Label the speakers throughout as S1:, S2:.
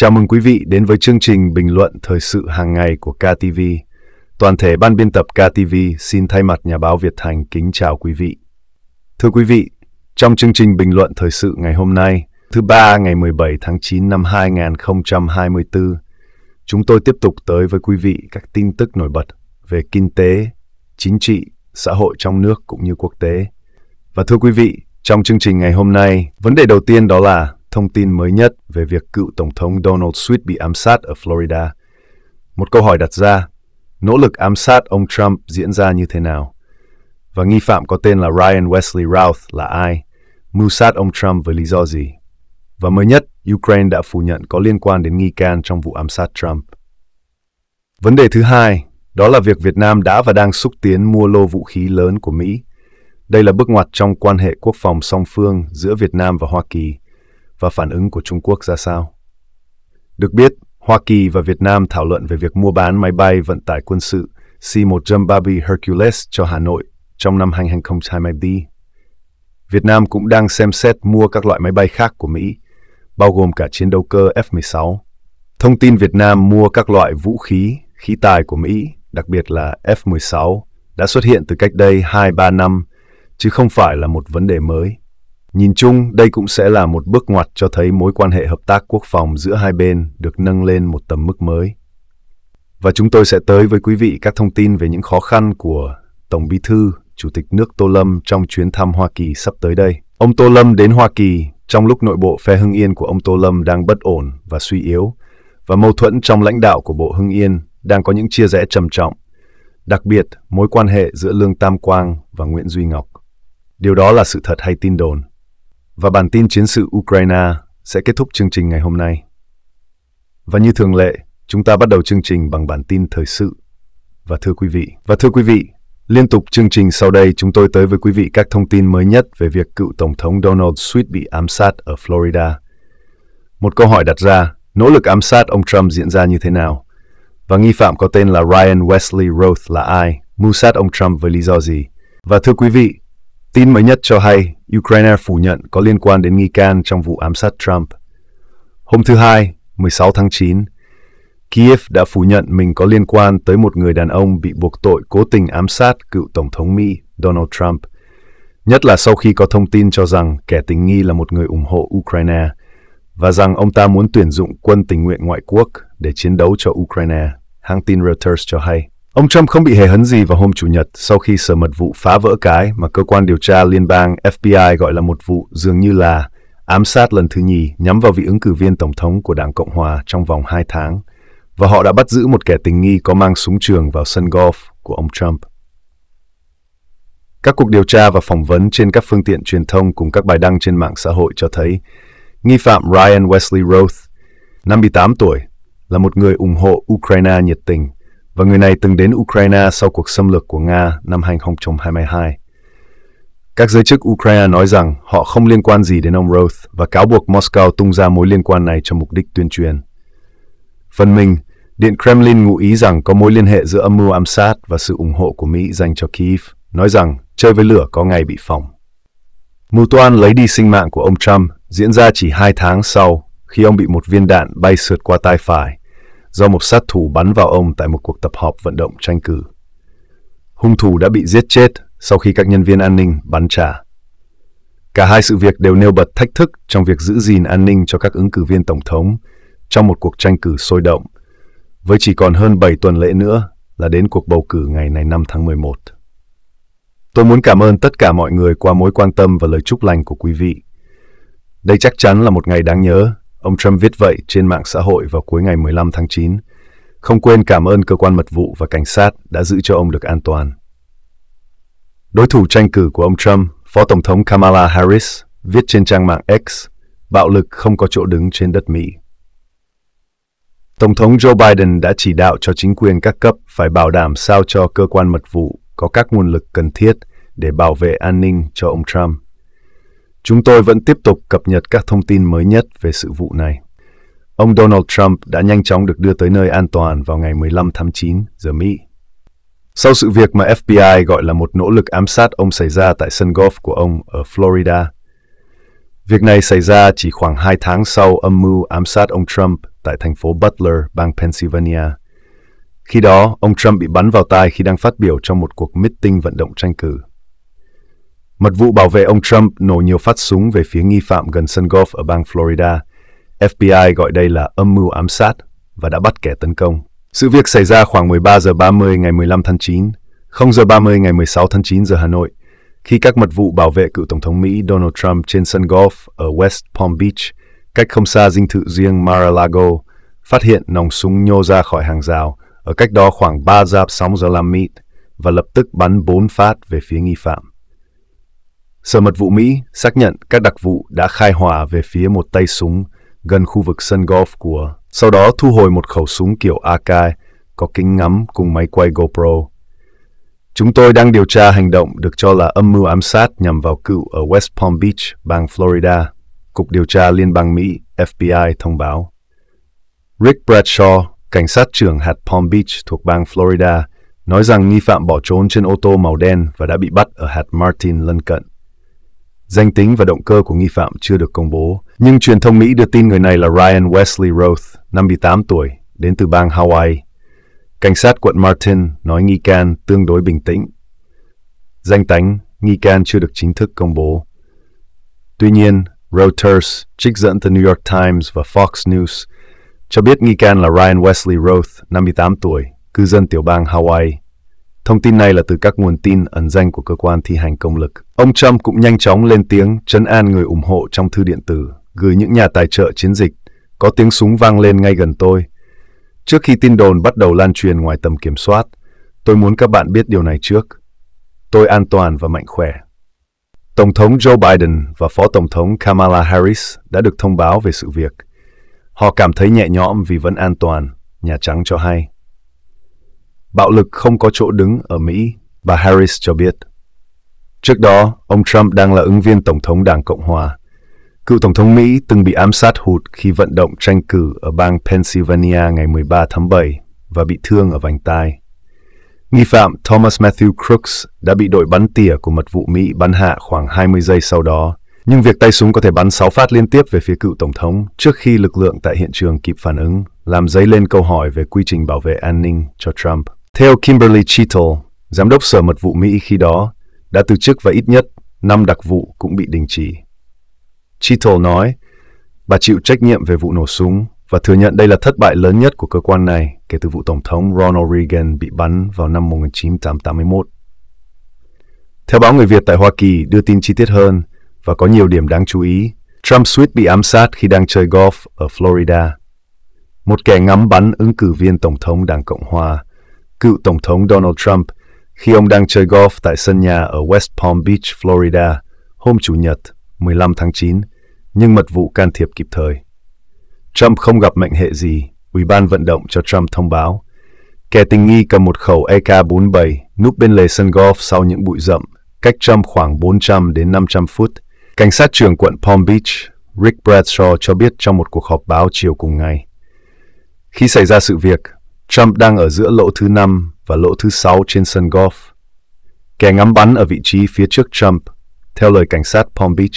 S1: Chào mừng quý vị đến với chương trình bình luận thời sự hàng ngày của KTV. Toàn thể ban biên tập KTV xin thay mặt nhà báo Việt Thành kính chào quý vị. Thưa quý vị, trong chương trình bình luận thời sự ngày hôm nay, thứ ba ngày 17 tháng 9 năm 2024, chúng tôi tiếp tục tới với quý vị các tin tức nổi bật về kinh tế, chính trị, xã hội trong nước cũng như quốc tế. Và thưa quý vị, trong chương trình ngày hôm nay, vấn đề đầu tiên đó là thông tin mới nhất về việc cựu Tổng thống Donald Sweet bị ám sát ở Florida. Một câu hỏi đặt ra, nỗ lực ám sát ông Trump diễn ra như thế nào? Và nghi phạm có tên là Ryan Wesley Routh là ai? Mưu sát ông Trump với lý do gì? Và mới nhất, Ukraine đã phủ nhận có liên quan đến nghi can trong vụ ám sát Trump. Vấn đề thứ hai, đó là việc Việt Nam đã và đang xúc tiến mua lô vũ khí lớn của Mỹ. Đây là bước ngoặt trong quan hệ quốc phòng song phương giữa Việt Nam và Hoa Kỳ và phản ứng của Trung Quốc ra sao. Được biết, Hoa Kỳ và Việt Nam thảo luận về việc mua bán máy bay vận tải quân sự C-130 Hercules cho Hà Nội trong năm 2020. Việt Nam cũng đang xem xét mua các loại máy bay khác của Mỹ, bao gồm cả chiến đấu cơ F-16. Thông tin Việt Nam mua các loại vũ khí, khí tài của Mỹ, đặc biệt là F-16, đã xuất hiện từ cách đây 2-3 năm, chứ không phải là một vấn đề mới. Nhìn chung, đây cũng sẽ là một bước ngoặt cho thấy mối quan hệ hợp tác quốc phòng giữa hai bên được nâng lên một tầm mức mới. Và chúng tôi sẽ tới với quý vị các thông tin về những khó khăn của Tổng Bí thư, Chủ tịch nước Tô Lâm trong chuyến thăm Hoa Kỳ sắp tới đây. Ông Tô Lâm đến Hoa Kỳ trong lúc nội bộ phe Hưng Yên của ông Tô Lâm đang bất ổn và suy yếu, và mâu thuẫn trong lãnh đạo của Bộ Hưng Yên đang có những chia rẽ trầm trọng, đặc biệt mối quan hệ giữa Lương Tam Quang và Nguyễn Duy Ngọc. Điều đó là sự thật hay tin đồn? Và bản tin chiến sự Ukraine sẽ kết thúc chương trình ngày hôm nay. Và như thường lệ, chúng ta bắt đầu chương trình bằng bản tin thời sự. Và thưa quý vị, và thưa quý vị, liên tục chương trình sau đây chúng tôi tới với quý vị các thông tin mới nhất về việc cựu tổng thống Donald Sweet bị ám sát ở Florida. Một câu hỏi đặt ra, nỗ lực ám sát ông Trump diễn ra như thế nào? Và nghi phạm có tên là Ryan Wesley Roth là ai? Mưu sát ông Trump với lý do gì? Và thưa quý vị, Tin mới nhất cho hay Ukraine phủ nhận có liên quan đến nghi can trong vụ ám sát Trump. Hôm thứ Hai, 16 tháng 9, Kiev đã phủ nhận mình có liên quan tới một người đàn ông bị buộc tội cố tình ám sát cựu Tổng thống Mỹ Donald Trump, nhất là sau khi có thông tin cho rằng kẻ tình nghi là một người ủng hộ Ukraine và rằng ông ta muốn tuyển dụng quân tình nguyện ngoại quốc để chiến đấu cho Ukraine, hãng tin Reuters cho hay. Ông Trump không bị hề hấn gì vào hôm Chủ nhật sau khi sở mật vụ phá vỡ cái mà cơ quan điều tra liên bang FBI gọi là một vụ dường như là ám sát lần thứ nhì nhắm vào vị ứng cử viên tổng thống của Đảng Cộng Hòa trong vòng 2 tháng, và họ đã bắt giữ một kẻ tình nghi có mang súng trường vào sân golf của ông Trump. Các cuộc điều tra và phỏng vấn trên các phương tiện truyền thông cùng các bài đăng trên mạng xã hội cho thấy nghi phạm Ryan Wesley Roth, 58 tuổi, là một người ủng hộ Ukraine nhiệt tình – và người này từng đến Ukraine sau cuộc xâm lược của Nga năm 2022. Các giới chức Ukraine nói rằng họ không liên quan gì đến ông Roth và cáo buộc Moscow tung ra mối liên quan này cho mục đích tuyên truyền. Phần mình, Điện Kremlin ngụ ý rằng có mối liên hệ giữa âm mưu ám sát và sự ủng hộ của Mỹ dành cho Kyiv, nói rằng chơi với lửa có ngày bị phỏng. Mưu toan lấy đi sinh mạng của ông Trump diễn ra chỉ hai tháng sau khi ông bị một viên đạn bay sượt qua tai phải do một sát thủ bắn vào ông tại một cuộc tập họp vận động tranh cử. Hung thủ đã bị giết chết sau khi các nhân viên an ninh bắn trả. Cả hai sự việc đều nêu bật thách thức trong việc giữ gìn an ninh cho các ứng cử viên tổng thống trong một cuộc tranh cử sôi động, với chỉ còn hơn 7 tuần lễ nữa là đến cuộc bầu cử ngày này 5 tháng 11. Tôi muốn cảm ơn tất cả mọi người qua mối quan tâm và lời chúc lành của quý vị. Đây chắc chắn là một ngày đáng nhớ Ông Trump viết vậy trên mạng xã hội vào cuối ngày 15 tháng 9, không quên cảm ơn cơ quan mật vụ và cảnh sát đã giữ cho ông được an toàn. Đối thủ tranh cử của ông Trump, Phó Tổng thống Kamala Harris, viết trên trang mạng X, bạo lực không có chỗ đứng trên đất Mỹ. Tổng thống Joe Biden đã chỉ đạo cho chính quyền các cấp phải bảo đảm sao cho cơ quan mật vụ có các nguồn lực cần thiết để bảo vệ an ninh cho ông Trump. Chúng tôi vẫn tiếp tục cập nhật các thông tin mới nhất về sự vụ này. Ông Donald Trump đã nhanh chóng được đưa tới nơi an toàn vào ngày 15 tháng 9 giờ Mỹ. Sau sự việc mà FBI gọi là một nỗ lực ám sát ông xảy ra tại sân golf của ông ở Florida, việc này xảy ra chỉ khoảng 2 tháng sau âm mưu ám sát ông Trump tại thành phố Butler, bang Pennsylvania. Khi đó, ông Trump bị bắn vào tai khi đang phát biểu trong một cuộc meeting vận động tranh cử. Mật vụ bảo vệ ông Trump nổ nhiều phát súng về phía nghi phạm gần sân golf ở bang Florida. FBI gọi đây là âm mưu ám sát và đã bắt kẻ tấn công. Sự việc xảy ra khoảng 13 giờ 30 ngày 15 tháng 9, 0 giờ 30 ngày 16 tháng 9 giờ Hà Nội, khi các mật vụ bảo vệ cựu Tổng thống Mỹ Donald Trump trên sân golf ở West Palm Beach, cách không xa dinh thự riêng Mar-a-Lago, phát hiện nòng súng nhô ra khỏi hàng rào ở cách đó khoảng 3 dạp 6 giờ làm mít và lập tức bắn 4 phát về phía nghi phạm. Sở mật vụ Mỹ xác nhận các đặc vụ đã khai hỏa về phía một tay súng gần khu vực sân golf của, sau đó thu hồi một khẩu súng kiểu AK có kính ngắm cùng máy quay GoPro. Chúng tôi đang điều tra hành động được cho là âm mưu ám sát nhằm vào cựu ở West Palm Beach, bang Florida, Cục Điều tra Liên bang Mỹ FBI thông báo. Rick Bradshaw, cảnh sát trưởng hạt Palm Beach thuộc bang Florida, nói rằng nghi phạm bỏ trốn trên ô tô màu đen và đã bị bắt ở hạt Martin lân cận. Danh tính và động cơ của nghi phạm chưa được công bố, nhưng truyền thông Mỹ đưa tin người này là Ryan Wesley Roth, 58 tuổi, đến từ bang Hawaii. Cảnh sát quận Martin nói nghi can tương đối bình tĩnh. Danh tánh, nghi can chưa được chính thức công bố. Tuy nhiên, Reuters trích dẫn từ New York Times và Fox News cho biết nghi can là Ryan Wesley Roth, 58 tuổi, cư dân tiểu bang Hawaii. Thông tin này là từ các nguồn tin ẩn danh của cơ quan thi hành công lực. Ông Trump cũng nhanh chóng lên tiếng chấn an người ủng hộ trong thư điện tử, gửi những nhà tài trợ chiến dịch. Có tiếng súng vang lên ngay gần tôi. Trước khi tin đồn bắt đầu lan truyền ngoài tầm kiểm soát, tôi muốn các bạn biết điều này trước. Tôi an toàn và mạnh khỏe. Tổng thống Joe Biden và Phó Tổng thống Kamala Harris đã được thông báo về sự việc. Họ cảm thấy nhẹ nhõm vì vẫn an toàn, Nhà Trắng cho hay bạo lực không có chỗ đứng ở Mỹ, bà Harris cho biết. Trước đó, ông Trump đang là ứng viên Tổng thống Đảng Cộng Hòa. Cựu Tổng thống Mỹ từng bị ám sát hụt khi vận động tranh cử ở bang Pennsylvania ngày 13 tháng 7 và bị thương ở vành tai. Nghi phạm Thomas Matthew Crooks đã bị đội bắn tỉa của mật vụ Mỹ bắn hạ khoảng 20 giây sau đó, nhưng việc tay súng có thể bắn 6 phát liên tiếp về phía cựu Tổng thống trước khi lực lượng tại hiện trường kịp phản ứng, làm dấy lên câu hỏi về quy trình bảo vệ an ninh cho Trump. Theo Kimberly Chittle, giám đốc Sở Mật vụ Mỹ khi đó, đã từ chức và ít nhất 5 đặc vụ cũng bị đình chỉ. Chittle nói, bà chịu trách nhiệm về vụ nổ súng và thừa nhận đây là thất bại lớn nhất của cơ quan này kể từ vụ Tổng thống Ronald Reagan bị bắn vào năm 1981. Theo báo Người Việt tại Hoa Kỳ đưa tin chi tiết hơn và có nhiều điểm đáng chú ý, Trump suýt bị ám sát khi đang chơi golf ở Florida. Một kẻ ngắm bắn ứng cử viên Tổng thống Đảng Cộng Hòa cựu Tổng thống Donald Trump khi ông đang chơi golf tại sân nhà ở West Palm Beach, Florida hôm Chủ nhật 15 tháng 9, nhưng mật vụ can thiệp kịp thời. Trump không gặp mệnh hệ gì, Ủy ban vận động cho Trump thông báo. Kẻ tình nghi cầm một khẩu AK-47 núp bên lề sân golf sau những bụi rậm, cách Trump khoảng 400 đến 500 phút. Cảnh sát trưởng quận Palm Beach, Rick Bradshaw cho biết trong một cuộc họp báo chiều cùng ngày. Khi xảy ra sự việc, Trump đang ở giữa lỗ thứ 5 và lỗ thứ 6 trên sân golf. Kẻ ngắm bắn ở vị trí phía trước Trump, theo lời cảnh sát Palm Beach.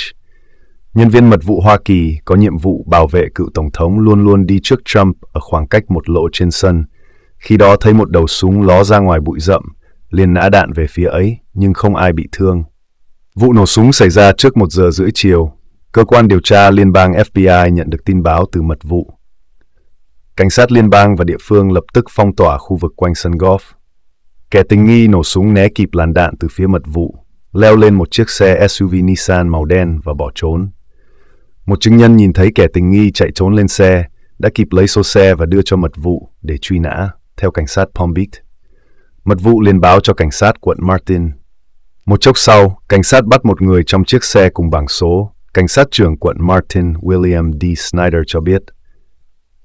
S1: Nhân viên mật vụ Hoa Kỳ có nhiệm vụ bảo vệ cựu tổng thống luôn luôn đi trước Trump ở khoảng cách một lỗ trên sân. Khi đó thấy một đầu súng ló ra ngoài bụi rậm, liền nã đạn về phía ấy, nhưng không ai bị thương. Vụ nổ súng xảy ra trước một giờ rưỡi chiều. Cơ quan điều tra liên bang FBI nhận được tin báo từ mật vụ Cảnh sát liên bang và địa phương lập tức phong tỏa khu vực quanh sân golf. Kẻ tình nghi nổ súng né kịp làn đạn từ phía mật vụ, leo lên một chiếc xe SUV Nissan màu đen và bỏ trốn. Một chứng nhân nhìn thấy kẻ tình nghi chạy trốn lên xe, đã kịp lấy số xe và đưa cho mật vụ để truy nã, theo cảnh sát Palm Beach. Mật vụ liền báo cho cảnh sát quận Martin. Một chốc sau, cảnh sát bắt một người trong chiếc xe cùng bảng số. Cảnh sát trưởng quận Martin William D. Snyder cho biết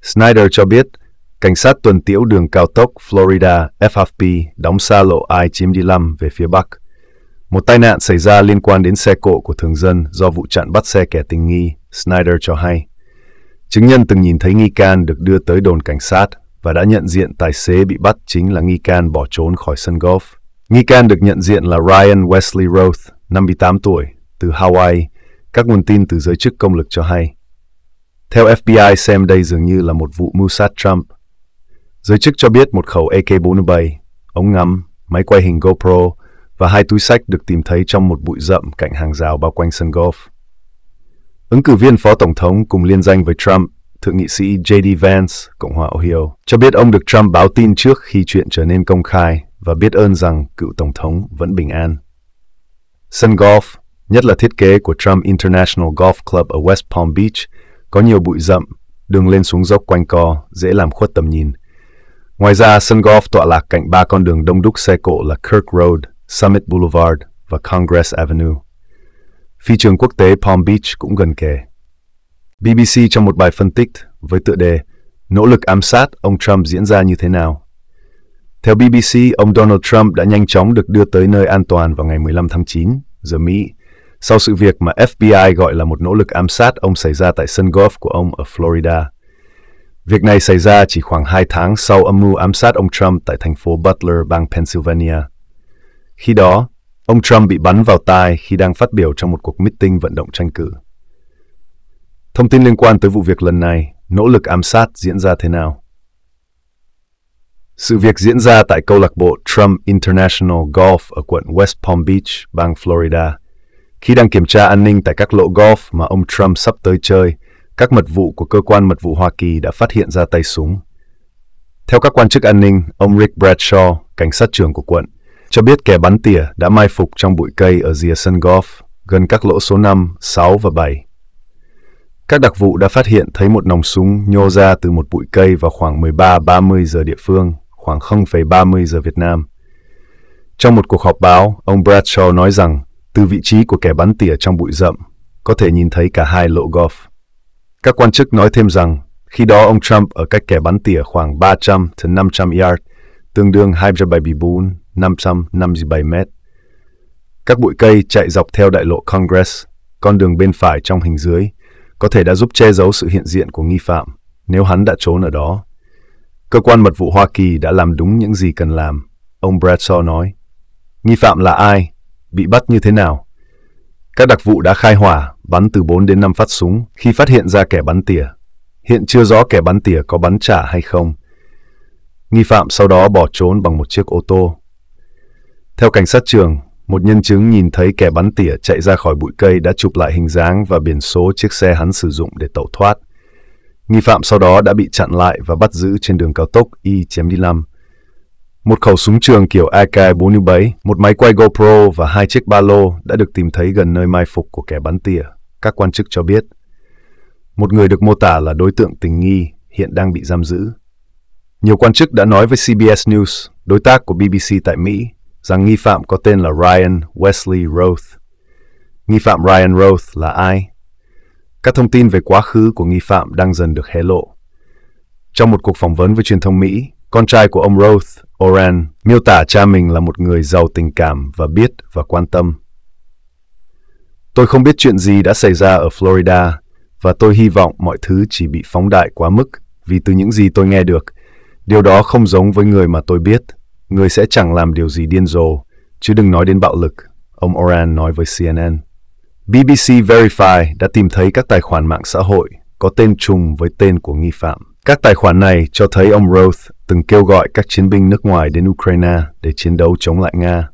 S1: Snyder cho biết, cảnh sát tuần tiễu đường cao tốc Florida FHP đóng xa lộ I-95 về phía Bắc. Một tai nạn xảy ra liên quan đến xe cộ của thường dân do vụ chặn bắt xe kẻ tình nghi, Snyder cho hay. Chứng nhân từng nhìn thấy nghi can được đưa tới đồn cảnh sát và đã nhận diện tài xế bị bắt chính là nghi can bỏ trốn khỏi sân golf. Nghi can được nhận diện là Ryan Wesley Roth, 58 tuổi, từ Hawaii, các nguồn tin từ giới chức công lực cho hay. Theo FBI, xem đây dường như là một vụ mưu sát Trump. Giới chức cho biết một khẩu AK-47, ống ngắm, máy quay hình GoPro và hai túi sách được tìm thấy trong một bụi rậm cạnh hàng rào bao quanh sân golf. Ứng cử viên phó tổng thống cùng liên danh với Trump, thượng nghị sĩ J.D. Vance, Cộng hòa Ohio, cho biết ông được Trump báo tin trước khi chuyện trở nên công khai và biết ơn rằng cựu tổng thống vẫn bình an. Sân golf, nhất là thiết kế của Trump International Golf Club ở West Palm Beach, có nhiều bụi rậm, đường lên xuống dốc quanh co, dễ làm khuất tầm nhìn. Ngoài ra, sân golf tọa lạc cạnh ba con đường đông đúc xe cộ là Kirk Road, Summit Boulevard và Congress Avenue. Phi trường quốc tế Palm Beach cũng gần kề. BBC trong một bài phân tích với tựa đề Nỗ lực ám sát ông Trump diễn ra như thế nào? Theo BBC, ông Donald Trump đã nhanh chóng được đưa tới nơi an toàn vào ngày 15 tháng 9, giờ Mỹ, sau sự việc mà FBI gọi là một nỗ lực ám sát ông xảy ra tại sân golf của ông ở Florida. Việc này xảy ra chỉ khoảng 2 tháng sau âm mưu ám sát ông Trump tại thành phố Butler, bang Pennsylvania. Khi đó, ông Trump bị bắn vào tai khi đang phát biểu trong một cuộc meeting vận động tranh cử. Thông tin liên quan tới vụ việc lần này, nỗ lực ám sát diễn ra thế nào? Sự việc diễn ra tại câu lạc bộ Trump International Golf ở quận West Palm Beach, bang Florida – khi đang kiểm tra an ninh tại các lộ golf mà ông Trump sắp tới chơi, các mật vụ của cơ quan mật vụ Hoa Kỳ đã phát hiện ra tay súng. Theo các quan chức an ninh, ông Rick Bradshaw, cảnh sát trưởng của quận, cho biết kẻ bắn tỉa đã mai phục trong bụi cây ở rìa sân golf gần các lỗ số 5, 6 và 7. Các đặc vụ đã phát hiện thấy một nòng súng nhô ra từ một bụi cây vào khoảng 13.30 giờ địa phương, khoảng 0,30 giờ Việt Nam. Trong một cuộc họp báo, ông Bradshaw nói rằng từ vị trí của kẻ bắn tỉa trong bụi rậm, có thể nhìn thấy cả hai lộ golf. Các quan chức nói thêm rằng, khi đó ông Trump ở cách kẻ bắn tỉa khoảng 300 500 yard, tương đương 274 557 mét. Các bụi cây chạy dọc theo đại lộ Congress, con đường bên phải trong hình dưới, có thể đã giúp che giấu sự hiện diện của nghi phạm nếu hắn đã trốn ở đó. Cơ quan mật vụ Hoa Kỳ đã làm đúng những gì cần làm, ông Bradshaw nói. Nghi phạm là ai? bị bắt như thế nào. Các đặc vụ đã khai hỏa, bắn từ 4 đến 5 phát súng khi phát hiện ra kẻ bắn tỉa. Hiện chưa rõ kẻ bắn tỉa có bắn trả hay không. Nghi phạm sau đó bỏ trốn bằng một chiếc ô tô. Theo cảnh sát trường, một nhân chứng nhìn thấy kẻ bắn tỉa chạy ra khỏi bụi cây đã chụp lại hình dáng và biển số chiếc xe hắn sử dụng để tẩu thoát. Nghi phạm sau đó đã bị chặn lại và bắt giữ trên đường cao tốc Y-95 một khẩu súng trường kiểu AK-47, một máy quay GoPro và hai chiếc ba lô đã được tìm thấy gần nơi mai phục của kẻ bắn tỉa, các quan chức cho biết. Một người được mô tả là đối tượng tình nghi hiện đang bị giam giữ. Nhiều quan chức đã nói với CBS News, đối tác của BBC tại Mỹ, rằng nghi phạm có tên là Ryan Wesley Roth. Nghi phạm Ryan Roth là ai? Các thông tin về quá khứ của nghi phạm đang dần được hé lộ. Trong một cuộc phỏng vấn với truyền thông Mỹ, con trai của ông Roth Oren miêu tả cha mình là một người giàu tình cảm và biết và quan tâm. Tôi không biết chuyện gì đã xảy ra ở Florida và tôi hy vọng mọi thứ chỉ bị phóng đại quá mức vì từ những gì tôi nghe được, điều đó không giống với người mà tôi biết. Người sẽ chẳng làm điều gì điên rồ, chứ đừng nói đến bạo lực, ông Oran nói với CNN. BBC Verify đã tìm thấy các tài khoản mạng xã hội có tên trùng với tên của nghi phạm. Các tài khoản này cho thấy ông Roth từng kêu gọi các chiến binh nước ngoài đến Ukraine để chiến đấu chống lại Nga.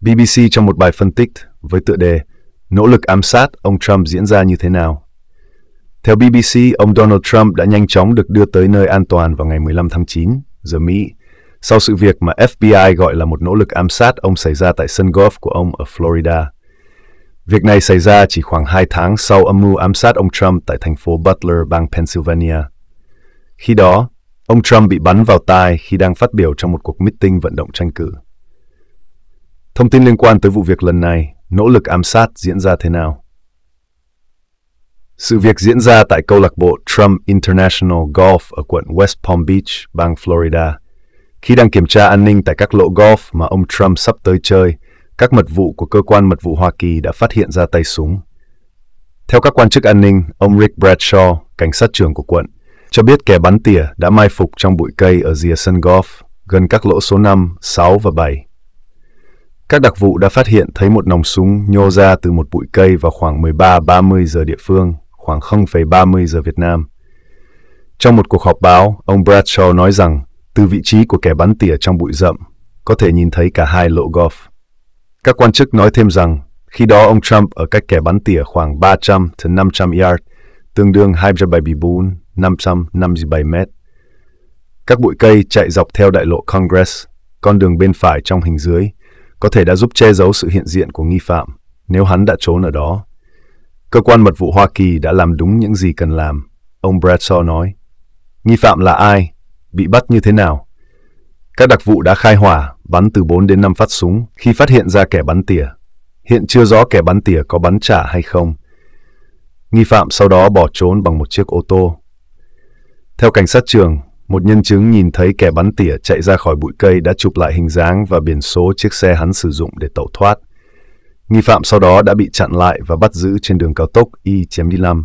S1: BBC trong một bài phân tích với tựa đề Nỗ lực ám sát ông Trump diễn ra như thế nào? Theo BBC, ông Donald Trump đã nhanh chóng được đưa tới nơi an toàn vào ngày 15 tháng 9 giờ Mỹ sau sự việc mà FBI gọi là một nỗ lực ám sát ông xảy ra tại sân golf của ông ở Florida. Việc này xảy ra chỉ khoảng 2 tháng sau âm mưu ám sát ông Trump tại thành phố Butler, bang Pennsylvania. Khi đó, Ông Trump bị bắn vào tai khi đang phát biểu trong một cuộc meeting vận động tranh cử. Thông tin liên quan tới vụ việc lần này, nỗ lực ám sát diễn ra thế nào? Sự việc diễn ra tại câu lạc bộ Trump International Golf ở quận West Palm Beach, bang Florida. Khi đang kiểm tra an ninh tại các lỗ golf mà ông Trump sắp tới chơi, các mật vụ của cơ quan mật vụ Hoa Kỳ đã phát hiện ra tay súng. Theo các quan chức an ninh, ông Rick Bradshaw, cảnh sát trưởng của quận, cho biết kẻ bắn tỉa đã mai phục trong bụi cây ở rìa sân golf gần các lỗ số 5, 6 và 7. Các đặc vụ đã phát hiện thấy một nòng súng nhô ra từ một bụi cây vào khoảng 13-30 giờ địa phương, khoảng 0,30 giờ Việt Nam. Trong một cuộc họp báo, ông Bradshaw nói rằng từ vị trí của kẻ bắn tỉa trong bụi rậm, có thể nhìn thấy cả hai lỗ golf. Các quan chức nói thêm rằng khi đó ông Trump ở cách kẻ bắn tỉa khoảng 300 500 yard, tương đương 274 557 mét. Các bụi cây chạy dọc theo đại lộ Congress, con đường bên phải trong hình dưới, có thể đã giúp che giấu sự hiện diện của nghi phạm nếu hắn đã trốn ở đó. Cơ quan mật vụ Hoa Kỳ đã làm đúng những gì cần làm, ông Bradshaw nói. Nghi phạm là ai? Bị bắt như thế nào? Các đặc vụ đã khai hỏa, bắn từ 4 đến 5 phát súng khi phát hiện ra kẻ bắn tỉa. Hiện chưa rõ kẻ bắn tỉa có bắn trả hay không. Nghi phạm sau đó bỏ trốn bằng một chiếc ô tô theo cảnh sát trường, một nhân chứng nhìn thấy kẻ bắn tỉa chạy ra khỏi bụi cây đã chụp lại hình dáng và biển số chiếc xe hắn sử dụng để tẩu thoát. Nghi phạm sau đó đã bị chặn lại và bắt giữ trên đường cao tốc Y-95.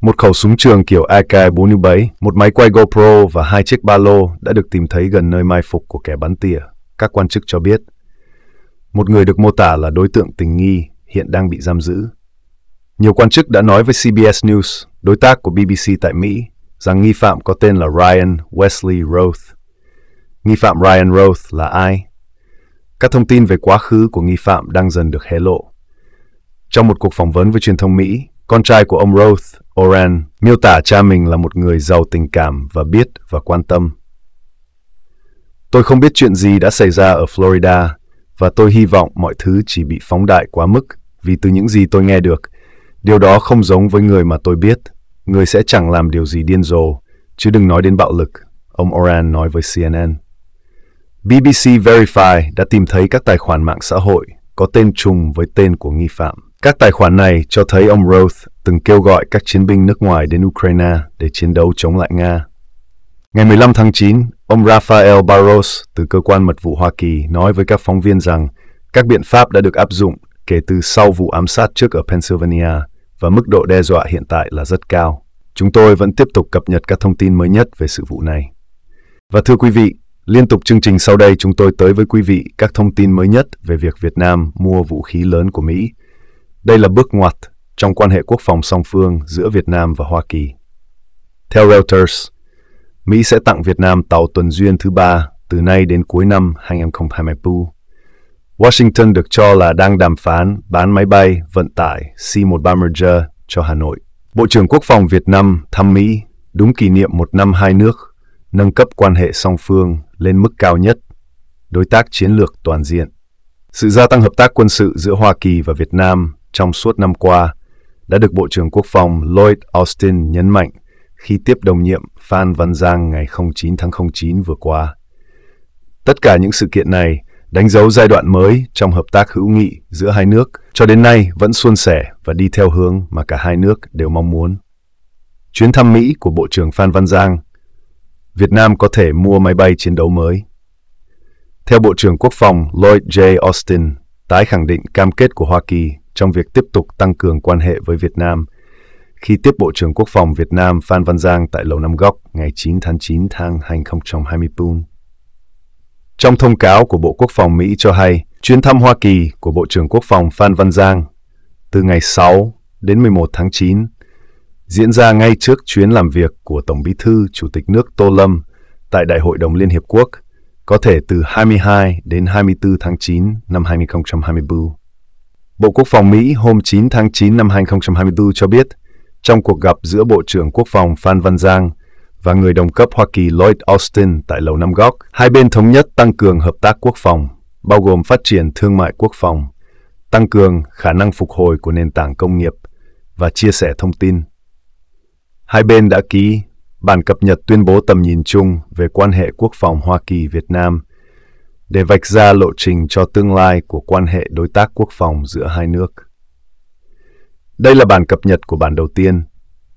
S1: Một khẩu súng trường kiểu AK-47, một máy quay GoPro và hai chiếc ba lô đã được tìm thấy gần nơi mai phục của kẻ bắn tỉa, các quan chức cho biết. Một người được mô tả là đối tượng tình nghi hiện đang bị giam giữ. Nhiều quan chức đã nói với CBS News, đối tác của BBC tại Mỹ, rằng nghi phạm có tên là Ryan Wesley Roth. Nghi phạm Ryan Roth là ai? Các thông tin về quá khứ của nghi phạm đang dần được hé lộ. Trong một cuộc phỏng vấn với truyền thông Mỹ, con trai của ông Roth, Oran, miêu tả cha mình là một người giàu tình cảm và biết và quan tâm. Tôi không biết chuyện gì đã xảy ra ở Florida và tôi hy vọng mọi thứ chỉ bị phóng đại quá mức vì từ những gì tôi nghe được, điều đó không giống với người mà tôi biết – Người sẽ chẳng làm điều gì điên rồ, chứ đừng nói đến bạo lực, ông Oran nói với CNN. BBC Verify đã tìm thấy các tài khoản mạng xã hội có tên chung với tên của nghi phạm. Các tài khoản này cho thấy ông Roth từng kêu gọi các chiến binh nước ngoài đến Ukraine để chiến đấu chống lại Nga. Ngày 15 tháng 9, ông Rafael Barros từ cơ quan mật vụ Hoa Kỳ nói với các phóng viên rằng các biện pháp đã được áp dụng kể từ sau vụ ám sát trước ở Pennsylvania – và mức độ đe dọa hiện tại là rất cao. Chúng tôi vẫn tiếp tục cập nhật các thông tin mới nhất về sự vụ này. Và thưa quý vị, liên tục chương trình sau đây chúng tôi tới với quý vị các thông tin mới nhất về việc Việt Nam mua vũ khí lớn của Mỹ. Đây là bước ngoặt trong quan hệ quốc phòng song phương giữa Việt Nam và Hoa Kỳ. Theo Reuters, Mỹ sẽ tặng Việt Nam tàu tuần duyên thứ ba từ nay đến cuối năm 2024 Washington được cho là đang đàm phán bán máy bay vận tải c 130 cho Hà Nội. Bộ trưởng Quốc phòng Việt Nam thăm Mỹ đúng kỷ niệm một năm hai nước, nâng cấp quan hệ song phương lên mức cao nhất, đối tác chiến lược toàn diện. Sự gia tăng hợp tác quân sự giữa Hoa Kỳ và Việt Nam trong suốt năm qua đã được Bộ trưởng Quốc phòng Lloyd Austin nhấn mạnh khi tiếp đồng nhiệm Phan Văn Giang ngày 09 tháng 09 vừa qua. Tất cả những sự kiện này đánh dấu giai đoạn mới trong hợp tác hữu nghị giữa hai nước, cho đến nay vẫn suôn sẻ và đi theo hướng mà cả hai nước đều mong muốn. Chuyến thăm Mỹ của Bộ trưởng Phan Văn Giang Việt Nam có thể mua máy bay chiến đấu mới. Theo Bộ trưởng Quốc phòng Lloyd J. Austin, tái khẳng định cam kết của Hoa Kỳ trong việc tiếp tục tăng cường quan hệ với Việt Nam khi tiếp Bộ trưởng Quốc phòng Việt Nam Phan Văn Giang tại Lầu Năm Góc ngày 9 tháng 9 tháng 2024. Trong thông cáo của Bộ Quốc phòng Mỹ cho hay, chuyến thăm Hoa Kỳ của Bộ trưởng Quốc phòng Phan Văn Giang từ ngày 6 đến 11 tháng 9 diễn ra ngay trước chuyến làm việc của Tổng Bí thư Chủ tịch nước Tô Lâm tại Đại hội đồng Liên Hiệp Quốc, có thể từ 22 đến 24 tháng 9 năm 2024. Bộ Quốc phòng Mỹ hôm 9 tháng 9 năm 2024 cho biết, trong cuộc gặp giữa Bộ trưởng Quốc phòng Phan Văn Giang và người đồng cấp Hoa Kỳ Lloyd Austin tại Lầu Năm Góc, hai bên thống nhất tăng cường hợp tác quốc phòng, bao gồm phát triển thương mại quốc phòng, tăng cường khả năng phục hồi của nền tảng công nghiệp và chia sẻ thông tin. Hai bên đã ký bản cập nhật tuyên bố tầm nhìn chung về quan hệ quốc phòng Hoa Kỳ Việt Nam để vạch ra lộ trình cho tương lai của quan hệ đối tác quốc phòng giữa hai nước. Đây là bản cập nhật của bản đầu tiên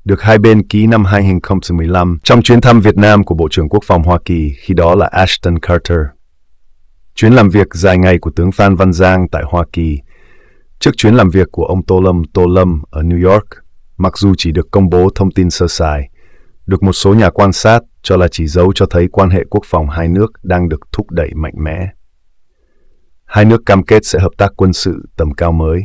S1: được hai bên ký năm 2015 trong chuyến thăm Việt Nam của Bộ trưởng Quốc phòng Hoa Kỳ, khi đó là Ashton Carter. Chuyến làm việc dài ngày của tướng Phan Văn Giang tại Hoa Kỳ trước chuyến làm việc của ông Tô Lâm Tô Lâm ở New York, mặc dù chỉ được công bố thông tin sơ sài, được một số nhà quan sát cho là chỉ dấu cho thấy quan hệ quốc phòng hai nước đang được thúc đẩy mạnh mẽ. Hai nước cam kết sẽ hợp tác quân sự tầm cao mới.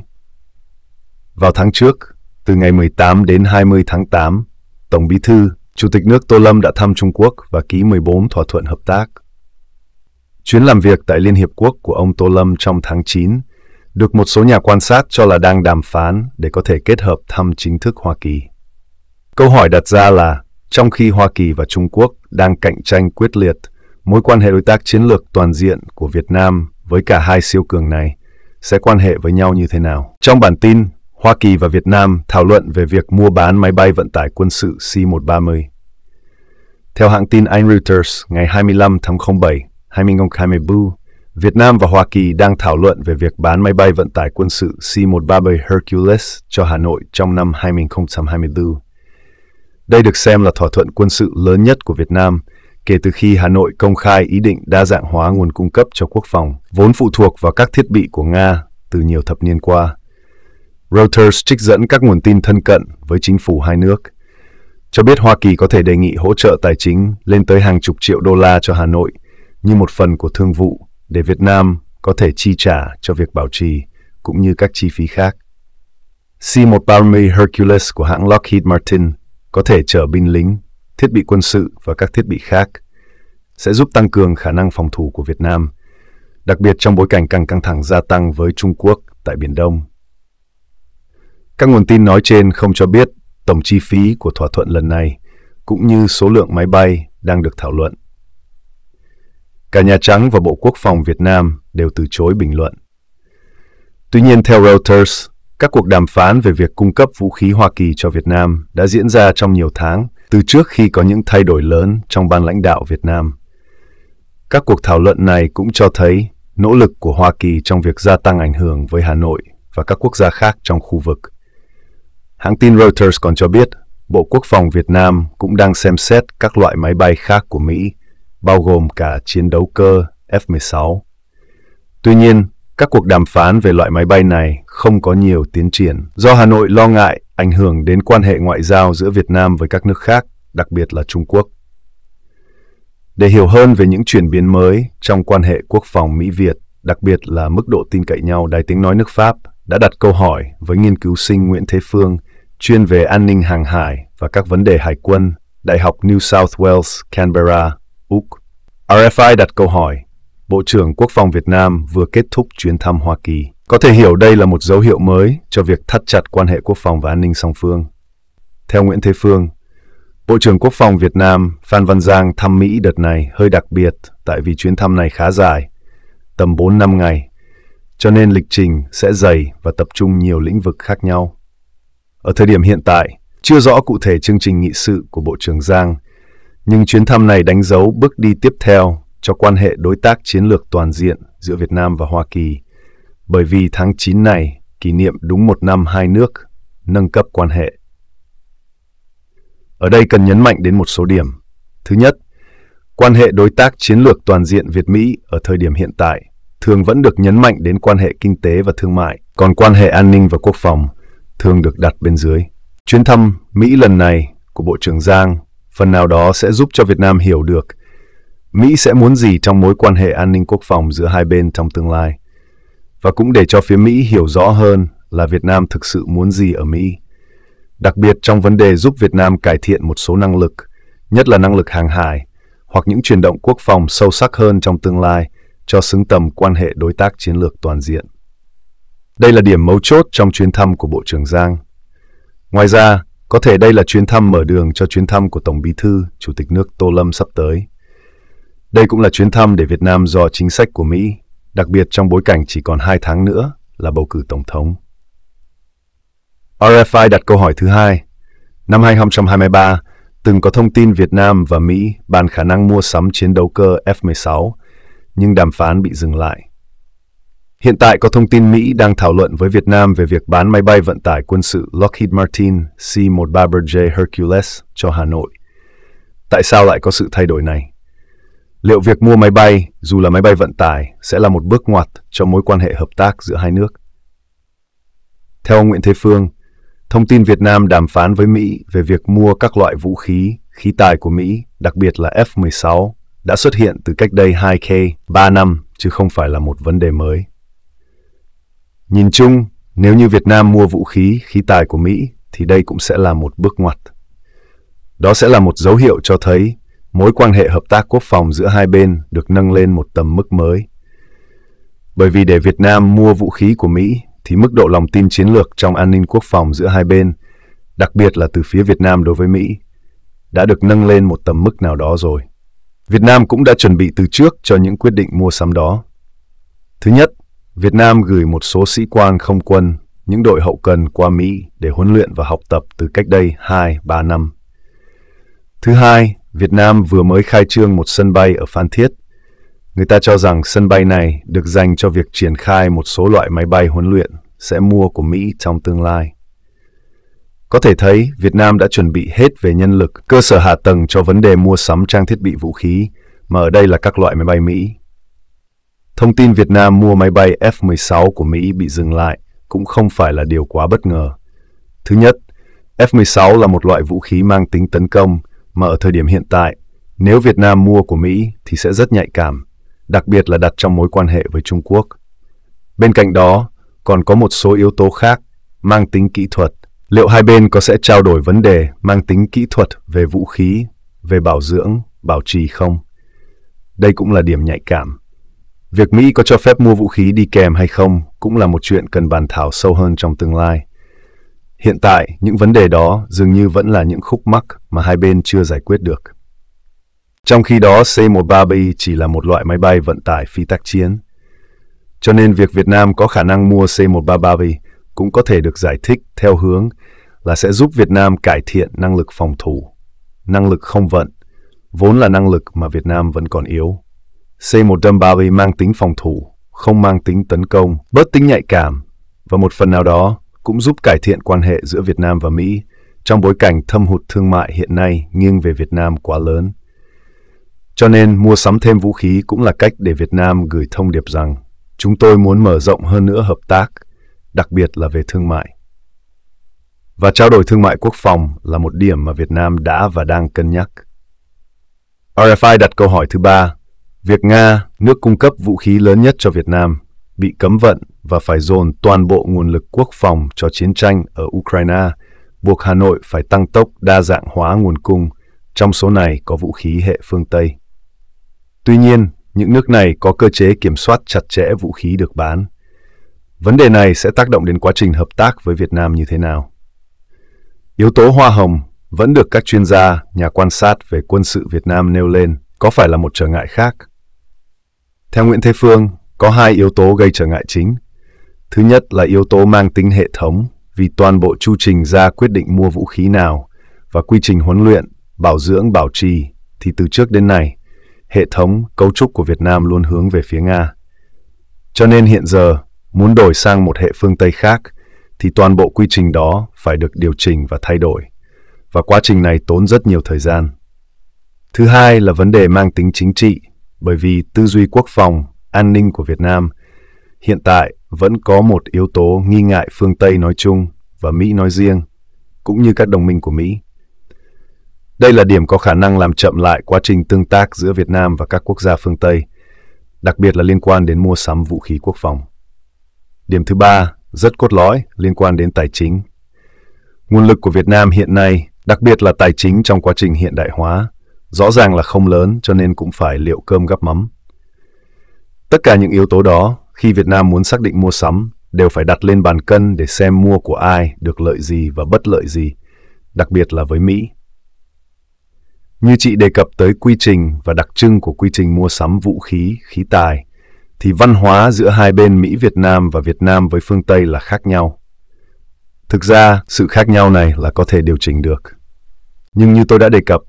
S1: Vào tháng trước, từ ngày 18 đến 20 tháng 8, Tổng Bí thư, Chủ tịch nước Tô Lâm đã thăm Trung Quốc và ký 14 thỏa thuận hợp tác. Chuyến làm việc tại Liên Hiệp Quốc của ông Tô Lâm trong tháng 9 được một số nhà quan sát cho là đang đàm phán để có thể kết hợp thăm chính thức Hoa Kỳ. Câu hỏi đặt ra là, trong khi Hoa Kỳ và Trung Quốc đang cạnh tranh quyết liệt, mối quan hệ đối tác chiến lược toàn diện của Việt Nam với cả hai siêu cường này sẽ quan hệ với nhau như thế nào? Trong bản tin, Hoa Kỳ và Việt Nam thảo luận về việc mua bán máy bay vận tải quân sự C-130. Theo hãng tin Anh Reuters, ngày 25 tháng 07, 2023, Việt Nam và Hoa Kỳ đang thảo luận về việc bán máy bay vận tải quân sự c 130 Hercules cho Hà Nội trong năm 2024. Đây được xem là thỏa thuận quân sự lớn nhất của Việt Nam kể từ khi Hà Nội công khai ý định đa dạng hóa nguồn cung cấp cho quốc phòng, vốn phụ thuộc vào các thiết bị của Nga từ nhiều thập niên qua. Reuters trích dẫn các nguồn tin thân cận với chính phủ hai nước, cho biết Hoa Kỳ có thể đề nghị hỗ trợ tài chính lên tới hàng chục triệu đô la cho Hà Nội như một phần của thương vụ để Việt Nam có thể chi trả cho việc bảo trì cũng như các chi phí khác. C-130 Hercules của hãng Lockheed Martin có thể chở binh lính, thiết bị quân sự và các thiết bị khác, sẽ giúp tăng cường khả năng phòng thủ của Việt Nam, đặc biệt trong bối cảnh càng căng thẳng gia tăng với Trung Quốc tại Biển Đông. Các nguồn tin nói trên không cho biết tổng chi phí của thỏa thuận lần này cũng như số lượng máy bay đang được thảo luận. Cả Nhà Trắng và Bộ Quốc phòng Việt Nam đều từ chối bình luận. Tuy nhiên, theo Reuters, các cuộc đàm phán về việc cung cấp vũ khí Hoa Kỳ cho Việt Nam đã diễn ra trong nhiều tháng, từ trước khi có những thay đổi lớn trong ban lãnh đạo Việt Nam. Các cuộc thảo luận này cũng cho thấy nỗ lực của Hoa Kỳ trong việc gia tăng ảnh hưởng với Hà Nội và các quốc gia khác trong khu vực – Hãng tin Reuters còn cho biết Bộ Quốc phòng Việt Nam cũng đang xem xét các loại máy bay khác của Mỹ, bao gồm cả chiến đấu cơ F-16. Tuy nhiên, các cuộc đàm phán về loại máy bay này không có nhiều tiến triển do Hà Nội lo ngại ảnh hưởng đến quan hệ ngoại giao giữa Việt Nam với các nước khác, đặc biệt là Trung Quốc. Để hiểu hơn về những chuyển biến mới trong quan hệ quốc phòng Mỹ-Việt, đặc biệt là mức độ tin cậy nhau Đài tiếng nói nước Pháp đã đặt câu hỏi với nghiên cứu sinh Nguyễn Thế Phương chuyên về an ninh hàng hải và các vấn đề hải quân, Đại học New South Wales, Canberra, Úc. RFI đặt câu hỏi, Bộ trưởng Quốc phòng Việt Nam vừa kết thúc chuyến thăm Hoa Kỳ. Có thể hiểu đây là một dấu hiệu mới cho việc thắt chặt quan hệ quốc phòng và an ninh song phương. Theo Nguyễn Thế Phương, Bộ trưởng Quốc phòng Việt Nam Phan Văn Giang thăm Mỹ đợt này hơi đặc biệt tại vì chuyến thăm này khá dài, tầm 4 năm ngày, cho nên lịch trình sẽ dày và tập trung nhiều lĩnh vực khác nhau. Ở thời điểm hiện tại, chưa rõ cụ thể chương trình nghị sự của Bộ trưởng Giang, nhưng chuyến thăm này đánh dấu bước đi tiếp theo cho quan hệ đối tác chiến lược toàn diện giữa Việt Nam và Hoa Kỳ, bởi vì tháng 9 này kỷ niệm đúng một năm hai nước nâng cấp quan hệ. Ở đây cần nhấn mạnh đến một số điểm. Thứ nhất, quan hệ đối tác chiến lược toàn diện Việt-Mỹ ở thời điểm hiện tại thường vẫn được nhấn mạnh đến quan hệ kinh tế và thương mại, còn quan hệ an ninh và quốc phòng thường được đặt bên dưới. Chuyến thăm Mỹ lần này của Bộ trưởng Giang phần nào đó sẽ giúp cho Việt Nam hiểu được Mỹ sẽ muốn gì trong mối quan hệ an ninh quốc phòng giữa hai bên trong tương lai và cũng để cho phía Mỹ hiểu rõ hơn là Việt Nam thực sự muốn gì ở Mỹ, đặc biệt trong vấn đề giúp Việt Nam cải thiện một số năng lực, nhất là năng lực hàng hải hoặc những chuyển động quốc phòng sâu sắc hơn trong tương lai cho xứng tầm quan hệ đối tác chiến lược toàn diện. Đây là điểm mấu chốt trong chuyến thăm của Bộ trưởng Giang. Ngoài ra, có thể đây là chuyến thăm mở đường cho chuyến thăm của Tổng Bí thư, Chủ tịch nước Tô Lâm sắp tới. Đây cũng là chuyến thăm để Việt Nam dò chính sách của Mỹ, đặc biệt trong bối cảnh chỉ còn hai tháng nữa là bầu cử Tổng thống. RFI đặt câu hỏi thứ hai. Năm 2023, từng có thông tin Việt Nam và Mỹ bàn khả năng mua sắm chiến đấu cơ F-16, nhưng đàm phán bị dừng lại. Hiện tại có thông tin Mỹ đang thảo luận với Việt Nam về việc bán máy bay vận tải quân sự Lockheed Martin C-130J Hercules cho Hà Nội. Tại sao lại có sự thay đổi này? Liệu việc mua máy bay, dù là máy bay vận tải, sẽ là một bước ngoặt cho mối quan hệ hợp tác giữa hai nước? Theo ông Nguyễn Thế Phương, thông tin Việt Nam đàm phán với Mỹ về việc mua các loại vũ khí, khí tài của Mỹ, đặc biệt là F-16, đã xuất hiện từ cách đây 2K, 3 năm, chứ không phải là một vấn đề mới. Nhìn chung, nếu như Việt Nam mua vũ khí, khí tài của Mỹ thì đây cũng sẽ là một bước ngoặt. Đó sẽ là một dấu hiệu cho thấy mối quan hệ hợp tác quốc phòng giữa hai bên được nâng lên một tầm mức mới. Bởi vì để Việt Nam mua vũ khí của Mỹ thì mức độ lòng tin chiến lược trong an ninh quốc phòng giữa hai bên, đặc biệt là từ phía Việt Nam đối với Mỹ, đã được nâng lên một tầm mức nào đó rồi. Việt Nam cũng đã chuẩn bị từ trước cho những quyết định mua sắm đó. Thứ nhất, Việt Nam gửi một số sĩ quan không quân, những đội hậu cần qua Mỹ để huấn luyện và học tập từ cách đây 2-3 năm. Thứ hai, Việt Nam vừa mới khai trương một sân bay ở Phan Thiết. Người ta cho rằng sân bay này được dành cho việc triển khai một số loại máy bay huấn luyện sẽ mua của Mỹ trong tương lai. Có thể thấy, Việt Nam đã chuẩn bị hết về nhân lực, cơ sở hạ tầng cho vấn đề mua sắm trang thiết bị vũ khí, mà ở đây là các loại máy bay Mỹ. Thông tin Việt Nam mua máy bay F-16 của Mỹ bị dừng lại cũng không phải là điều quá bất ngờ. Thứ nhất, F-16 là một loại vũ khí mang tính tấn công mà ở thời điểm hiện tại, nếu Việt Nam mua của Mỹ thì sẽ rất nhạy cảm, đặc biệt là đặt trong mối quan hệ với Trung Quốc. Bên cạnh đó, còn có một số yếu tố khác mang tính kỹ thuật. Liệu hai bên có sẽ trao đổi vấn đề mang tính kỹ thuật về vũ khí, về bảo dưỡng, bảo trì không? Đây cũng là điểm nhạy cảm. Việc Mỹ có cho phép mua vũ khí đi kèm hay không cũng là một chuyện cần bàn thảo sâu hơn trong tương lai. Hiện tại, những vấn đề đó dường như vẫn là những khúc mắc mà hai bên chưa giải quyết được. Trong khi đó, c 130 b chỉ là một loại máy bay vận tải phi tác chiến. Cho nên việc Việt Nam có khả năng mua C-133B cũng có thể được giải thích theo hướng là sẽ giúp Việt Nam cải thiện năng lực phòng thủ, năng lực không vận, vốn là năng lực mà Việt Nam vẫn còn yếu. C một đâm body mang tính phòng thủ, không mang tính tấn công, bớt tính nhạy cảm và một phần nào đó cũng giúp cải thiện quan hệ giữa Việt Nam và Mỹ trong bối cảnh thâm hụt thương mại hiện nay nghiêng về Việt Nam quá lớn. Cho nên mua sắm thêm vũ khí cũng là cách để Việt Nam gửi thông điệp rằng chúng tôi muốn mở rộng hơn nữa hợp tác, đặc biệt là về thương mại. Và trao đổi thương mại quốc phòng là một điểm mà Việt Nam đã và đang cân nhắc. RFI đặt câu hỏi thứ ba Việc Nga, nước cung cấp vũ khí lớn nhất cho Việt Nam, bị cấm vận và phải dồn toàn bộ nguồn lực quốc phòng cho chiến tranh ở Ukraine, buộc Hà Nội phải tăng tốc đa dạng hóa nguồn cung, trong số này có vũ khí hệ phương Tây. Tuy nhiên, những nước này có cơ chế kiểm soát chặt chẽ vũ khí được bán. Vấn đề này sẽ tác động đến quá trình hợp tác với Việt Nam như thế nào? Yếu tố hoa hồng vẫn được các chuyên gia, nhà quan sát về quân sự Việt Nam nêu lên có phải là một trở ngại khác theo Nguyễn Thế Phương, có hai yếu tố gây trở ngại chính. Thứ nhất là yếu tố mang tính hệ thống, vì toàn bộ chu trình ra quyết định mua vũ khí nào và quy trình huấn luyện, bảo dưỡng, bảo trì thì từ trước đến nay, hệ thống, cấu trúc của Việt Nam luôn hướng về phía Nga. Cho nên hiện giờ, muốn đổi sang một hệ phương Tây khác thì toàn bộ quy trình đó phải được điều chỉnh và thay đổi. Và quá trình này tốn rất nhiều thời gian. Thứ hai là vấn đề mang tính chính trị bởi vì tư duy quốc phòng, an ninh của Việt Nam hiện tại vẫn có một yếu tố nghi ngại phương Tây nói chung và Mỹ nói riêng, cũng như các đồng minh của Mỹ. Đây là điểm có khả năng làm chậm lại quá trình tương tác giữa Việt Nam và các quốc gia phương Tây, đặc biệt là liên quan đến mua sắm vũ khí quốc phòng. Điểm thứ ba, rất cốt lõi, liên quan đến tài chính. Nguồn lực của Việt Nam hiện nay, đặc biệt là tài chính trong quá trình hiện đại hóa, Rõ ràng là không lớn cho nên cũng phải liệu cơm gắp mắm. Tất cả những yếu tố đó, khi Việt Nam muốn xác định mua sắm, đều phải đặt lên bàn cân để xem mua của ai được lợi gì và bất lợi gì, đặc biệt là với Mỹ. Như chị đề cập tới quy trình và đặc trưng của quy trình mua sắm vũ khí, khí tài, thì văn hóa giữa hai bên Mỹ-Việt Nam và Việt Nam với phương Tây là khác nhau. Thực ra, sự khác nhau này là có thể điều chỉnh được. Nhưng như tôi đã đề cập,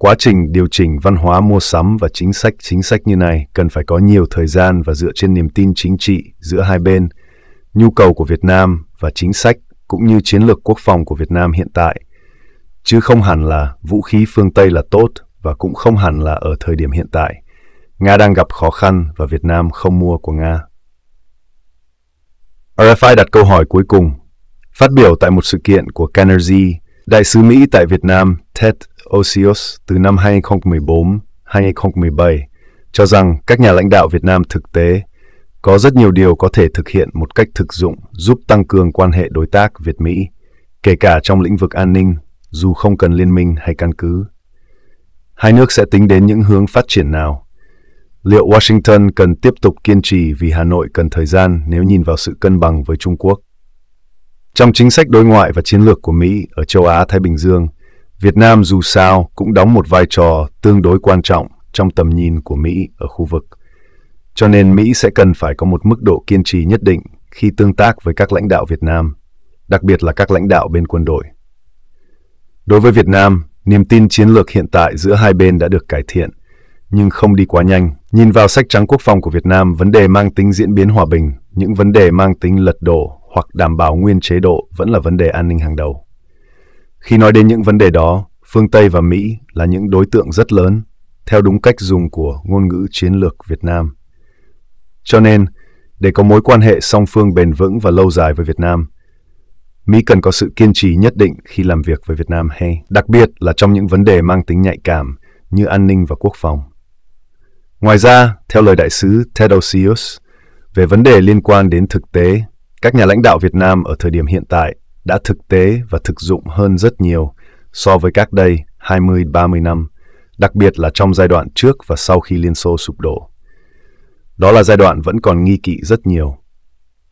S1: Quá trình điều chỉnh văn hóa mua sắm và chính sách chính sách như này cần phải có nhiều thời gian và dựa trên niềm tin chính trị giữa hai bên, nhu cầu của Việt Nam và chính sách cũng như chiến lược quốc phòng của Việt Nam hiện tại. Chứ không hẳn là vũ khí phương Tây là tốt và cũng không hẳn là ở thời điểm hiện tại. Nga đang gặp khó khăn và Việt Nam không mua của Nga. RFI đặt câu hỏi cuối cùng. Phát biểu tại một sự kiện của Carnegie, Đại sứ Mỹ tại Việt Nam Ted Osius từ năm 2014-2017 cho rằng các nhà lãnh đạo Việt Nam thực tế có rất nhiều điều có thể thực hiện một cách thực dụng giúp tăng cường quan hệ đối tác Việt-Mỹ, kể cả trong lĩnh vực an ninh, dù không cần liên minh hay căn cứ. Hai nước sẽ tính đến những hướng phát triển nào? Liệu Washington cần tiếp tục kiên trì vì Hà Nội cần thời gian nếu nhìn vào sự cân bằng với Trung Quốc? Trong chính sách đối ngoại và chiến lược của Mỹ ở châu Á-Thái Bình Dương – Việt Nam dù sao cũng đóng một vai trò tương đối quan trọng trong tầm nhìn của Mỹ ở khu vực. Cho nên Mỹ sẽ cần phải có một mức độ kiên trì nhất định khi tương tác với các lãnh đạo Việt Nam, đặc biệt là các lãnh đạo bên quân đội. Đối với Việt Nam, niềm tin chiến lược hiện tại giữa hai bên đã được cải thiện, nhưng không đi quá nhanh. Nhìn vào sách trắng quốc phòng của Việt Nam, vấn đề mang tính diễn biến hòa bình, những vấn đề mang tính lật đổ hoặc đảm bảo nguyên chế độ vẫn là vấn đề an ninh hàng đầu. Khi nói đến những vấn đề đó, phương Tây và Mỹ là những đối tượng rất lớn theo đúng cách dùng của ngôn ngữ chiến lược Việt Nam. Cho nên, để có mối quan hệ song phương bền vững và lâu dài với Việt Nam, Mỹ cần có sự kiên trì nhất định khi làm việc với Việt Nam hay đặc biệt là trong những vấn đề mang tính nhạy cảm như an ninh và quốc phòng. Ngoài ra, theo lời đại sứ Tedosius, về vấn đề liên quan đến thực tế, các nhà lãnh đạo Việt Nam ở thời điểm hiện tại đã thực tế và thực dụng hơn rất nhiều so với các đây 20-30 năm, đặc biệt là trong giai đoạn trước và sau khi Liên Xô sụp đổ. Đó là giai đoạn vẫn còn nghi kỵ rất nhiều.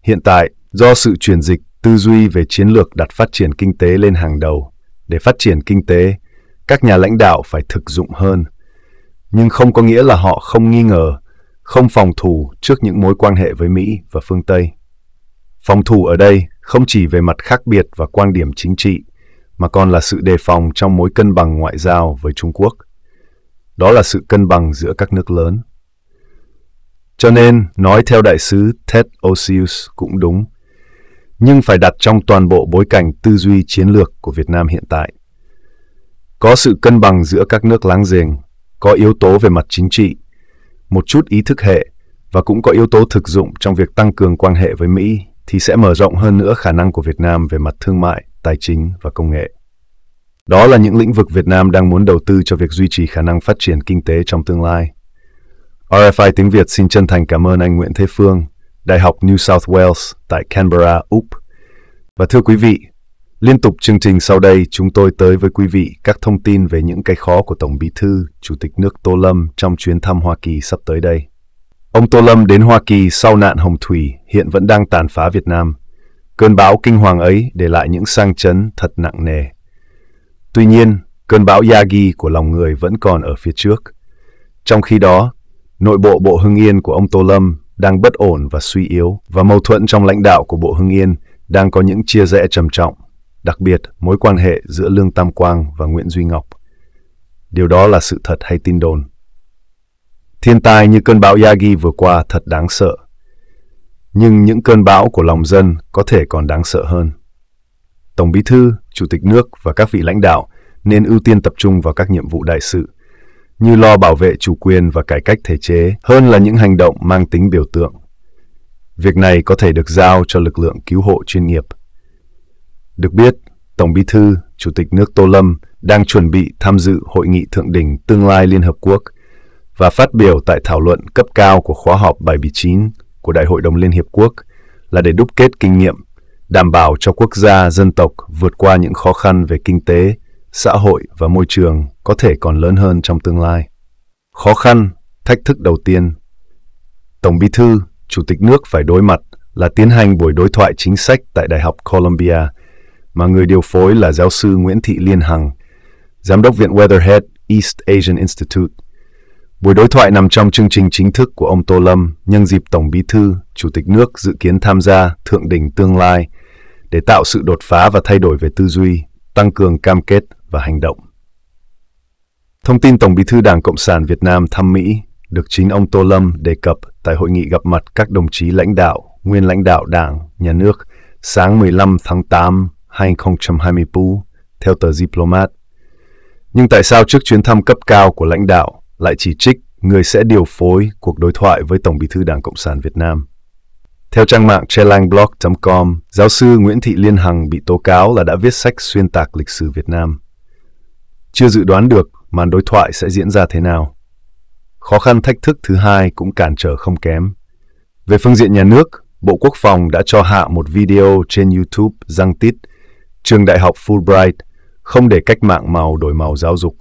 S1: Hiện tại, do sự chuyển dịch tư duy về chiến lược đặt phát triển kinh tế lên hàng đầu, để phát triển kinh tế, các nhà lãnh đạo phải thực dụng hơn. Nhưng không có nghĩa là họ không nghi ngờ, không phòng thủ trước những mối quan hệ với Mỹ và phương Tây. Phòng thủ ở đây không chỉ về mặt khác biệt và quan điểm chính trị, mà còn là sự đề phòng trong mối cân bằng ngoại giao với Trung Quốc. Đó là sự cân bằng giữa các nước lớn. Cho nên, nói theo đại sứ Ted Osius cũng đúng, nhưng phải đặt trong toàn bộ bối cảnh tư duy chiến lược của Việt Nam hiện tại. Có sự cân bằng giữa các nước láng giềng, có yếu tố về mặt chính trị, một chút ý thức hệ và cũng có yếu tố thực dụng trong việc tăng cường quan hệ với Mỹ thì sẽ mở rộng hơn nữa khả năng của Việt Nam về mặt thương mại, tài chính và công nghệ. Đó là những lĩnh vực Việt Nam đang muốn đầu tư cho việc duy trì khả năng phát triển kinh tế trong tương lai. RFI tiếng Việt xin chân thành cảm ơn anh Nguyễn Thế Phương, Đại học New South Wales tại Canberra, Úc. Và thưa quý vị, liên tục chương trình sau đây chúng tôi tới với quý vị các thông tin về những cái khó của Tổng Bí thư, Chủ tịch nước Tô Lâm trong chuyến thăm Hoa Kỳ sắp tới đây. Ông Tô Lâm đến Hoa Kỳ sau nạn hồng thủy hiện vẫn đang tàn phá Việt Nam. Cơn bão kinh hoàng ấy để lại những sang chấn thật nặng nề. Tuy nhiên, cơn bão Yagi của lòng người vẫn còn ở phía trước. Trong khi đó, nội bộ Bộ Hưng Yên của ông Tô Lâm đang bất ổn và suy yếu và mâu thuẫn trong lãnh đạo của Bộ Hưng Yên đang có những chia rẽ trầm trọng, đặc biệt mối quan hệ giữa Lương Tam Quang và Nguyễn Duy Ngọc. Điều đó là sự thật hay tin đồn? Thiên tai như cơn bão Yagi vừa qua thật đáng sợ. Nhưng những cơn bão của lòng dân có thể còn đáng sợ hơn. Tổng Bí thư, Chủ tịch nước và các vị lãnh đạo nên ưu tiên tập trung vào các nhiệm vụ đại sự, như lo bảo vệ chủ quyền và cải cách thể chế hơn là những hành động mang tính biểu tượng. Việc này có thể được giao cho lực lượng cứu hộ chuyên nghiệp. Được biết, Tổng Bí thư, Chủ tịch nước Tô Lâm đang chuẩn bị tham dự hội nghị thượng đỉnh tương lai Liên Hợp Quốc – và phát biểu tại thảo luận cấp cao của khóa họp 79 của Đại hội đồng Liên Hiệp Quốc là để đúc kết kinh nghiệm, đảm bảo cho quốc gia, dân tộc vượt qua những khó khăn về kinh tế, xã hội và môi trường có thể còn lớn hơn trong tương lai. Khó khăn, thách thức đầu tiên. Tổng Bí thư, Chủ tịch nước phải đối mặt là tiến hành buổi đối thoại chính sách tại Đại học Columbia mà người điều phối là giáo sư Nguyễn Thị Liên Hằng, giám đốc viện Weatherhead East Asian Institute Buổi đối thoại nằm trong chương trình chính thức của ông Tô Lâm nhân dịp Tổng Bí thư, Chủ tịch nước dự kiến tham gia Thượng đỉnh tương lai để tạo sự đột phá và thay đổi về tư duy, tăng cường cam kết và hành động. Thông tin Tổng Bí thư Đảng Cộng sản Việt Nam thăm Mỹ được chính ông Tô Lâm đề cập tại hội nghị gặp mặt các đồng chí lãnh đạo, nguyên lãnh đạo Đảng, Nhà nước sáng 15 tháng 8, 2024 theo tờ Diplomat. Nhưng tại sao trước chuyến thăm cấp cao của lãnh đạo lại chỉ trích người sẽ điều phối cuộc đối thoại với Tổng bí thư Đảng Cộng sản Việt Nam. Theo trang mạng chelangblog.com, giáo sư Nguyễn Thị Liên Hằng bị tố cáo là đã viết sách xuyên tạc lịch sử Việt Nam. Chưa dự đoán được màn đối thoại sẽ diễn ra thế nào. Khó khăn thách thức thứ hai cũng cản trở không kém. Về phương diện nhà nước, Bộ Quốc phòng đã cho hạ một video trên YouTube răng tít trường đại học Fulbright không để cách mạng màu đổi màu giáo dục.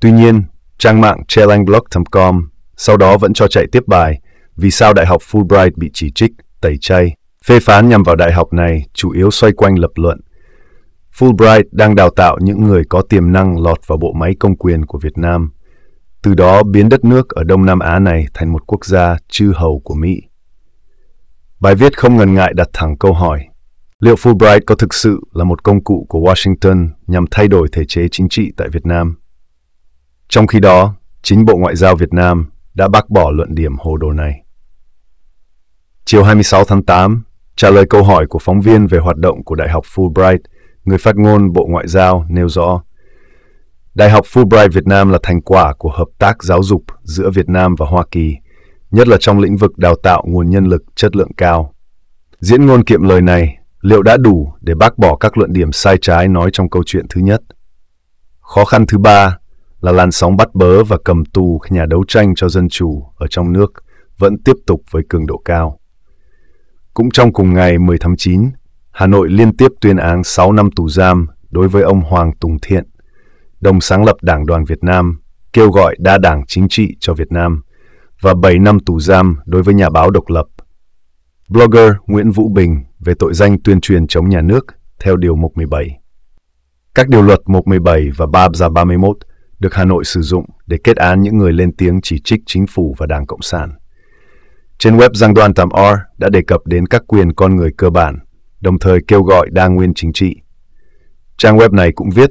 S1: Tuy nhiên, Trang mạng chelangblog.com sau đó vẫn cho chạy tiếp bài Vì sao Đại học Fulbright bị chỉ trích, tẩy chay. Phê phán nhằm vào đại học này chủ yếu xoay quanh lập luận. Fulbright đang đào tạo những người có tiềm năng lọt vào bộ máy công quyền của Việt Nam, từ đó biến đất nước ở Đông Nam Á này thành một quốc gia chư hầu của Mỹ. Bài viết không ngần ngại đặt thẳng câu hỏi liệu Fulbright có thực sự là một công cụ của Washington nhằm thay đổi thể chế chính trị tại Việt Nam? Trong khi đó, chính Bộ Ngoại giao Việt Nam đã bác bỏ luận điểm hồ đồ này. Chiều 26 tháng 8, trả lời câu hỏi của phóng viên về hoạt động của Đại học Fulbright, người phát ngôn Bộ Ngoại giao nêu rõ Đại học Fulbright Việt Nam là thành quả của hợp tác giáo dục giữa Việt Nam và Hoa Kỳ, nhất là trong lĩnh vực đào tạo nguồn nhân lực chất lượng cao. Diễn ngôn kiệm lời này liệu đã đủ để bác bỏ các luận điểm sai trái nói trong câu chuyện thứ nhất? Khó khăn thứ ba là làn sóng bắt bớ và cầm tù nhà đấu tranh cho dân chủ ở trong nước vẫn tiếp tục với cường độ cao. Cũng trong cùng ngày 10 tháng 9, Hà Nội liên tiếp tuyên án 6 năm tù giam đối với ông Hoàng Tùng Thiện, đồng sáng lập Đảng đoàn Việt Nam, kêu gọi đa đảng chính trị cho Việt Nam, và 7 năm tù giam đối với nhà báo độc lập. Blogger Nguyễn Vũ Bình về tội danh tuyên truyền chống nhà nước theo Điều 117. Các điều luật 117 và 3 ra 31 được Hà Nội sử dụng để kết án những người lên tiếng chỉ trích chính phủ và Đảng Cộng sản. Trên web Giang Đoan 8R đã đề cập đến các quyền con người cơ bản, đồng thời kêu gọi đa nguyên chính trị. Trang web này cũng viết,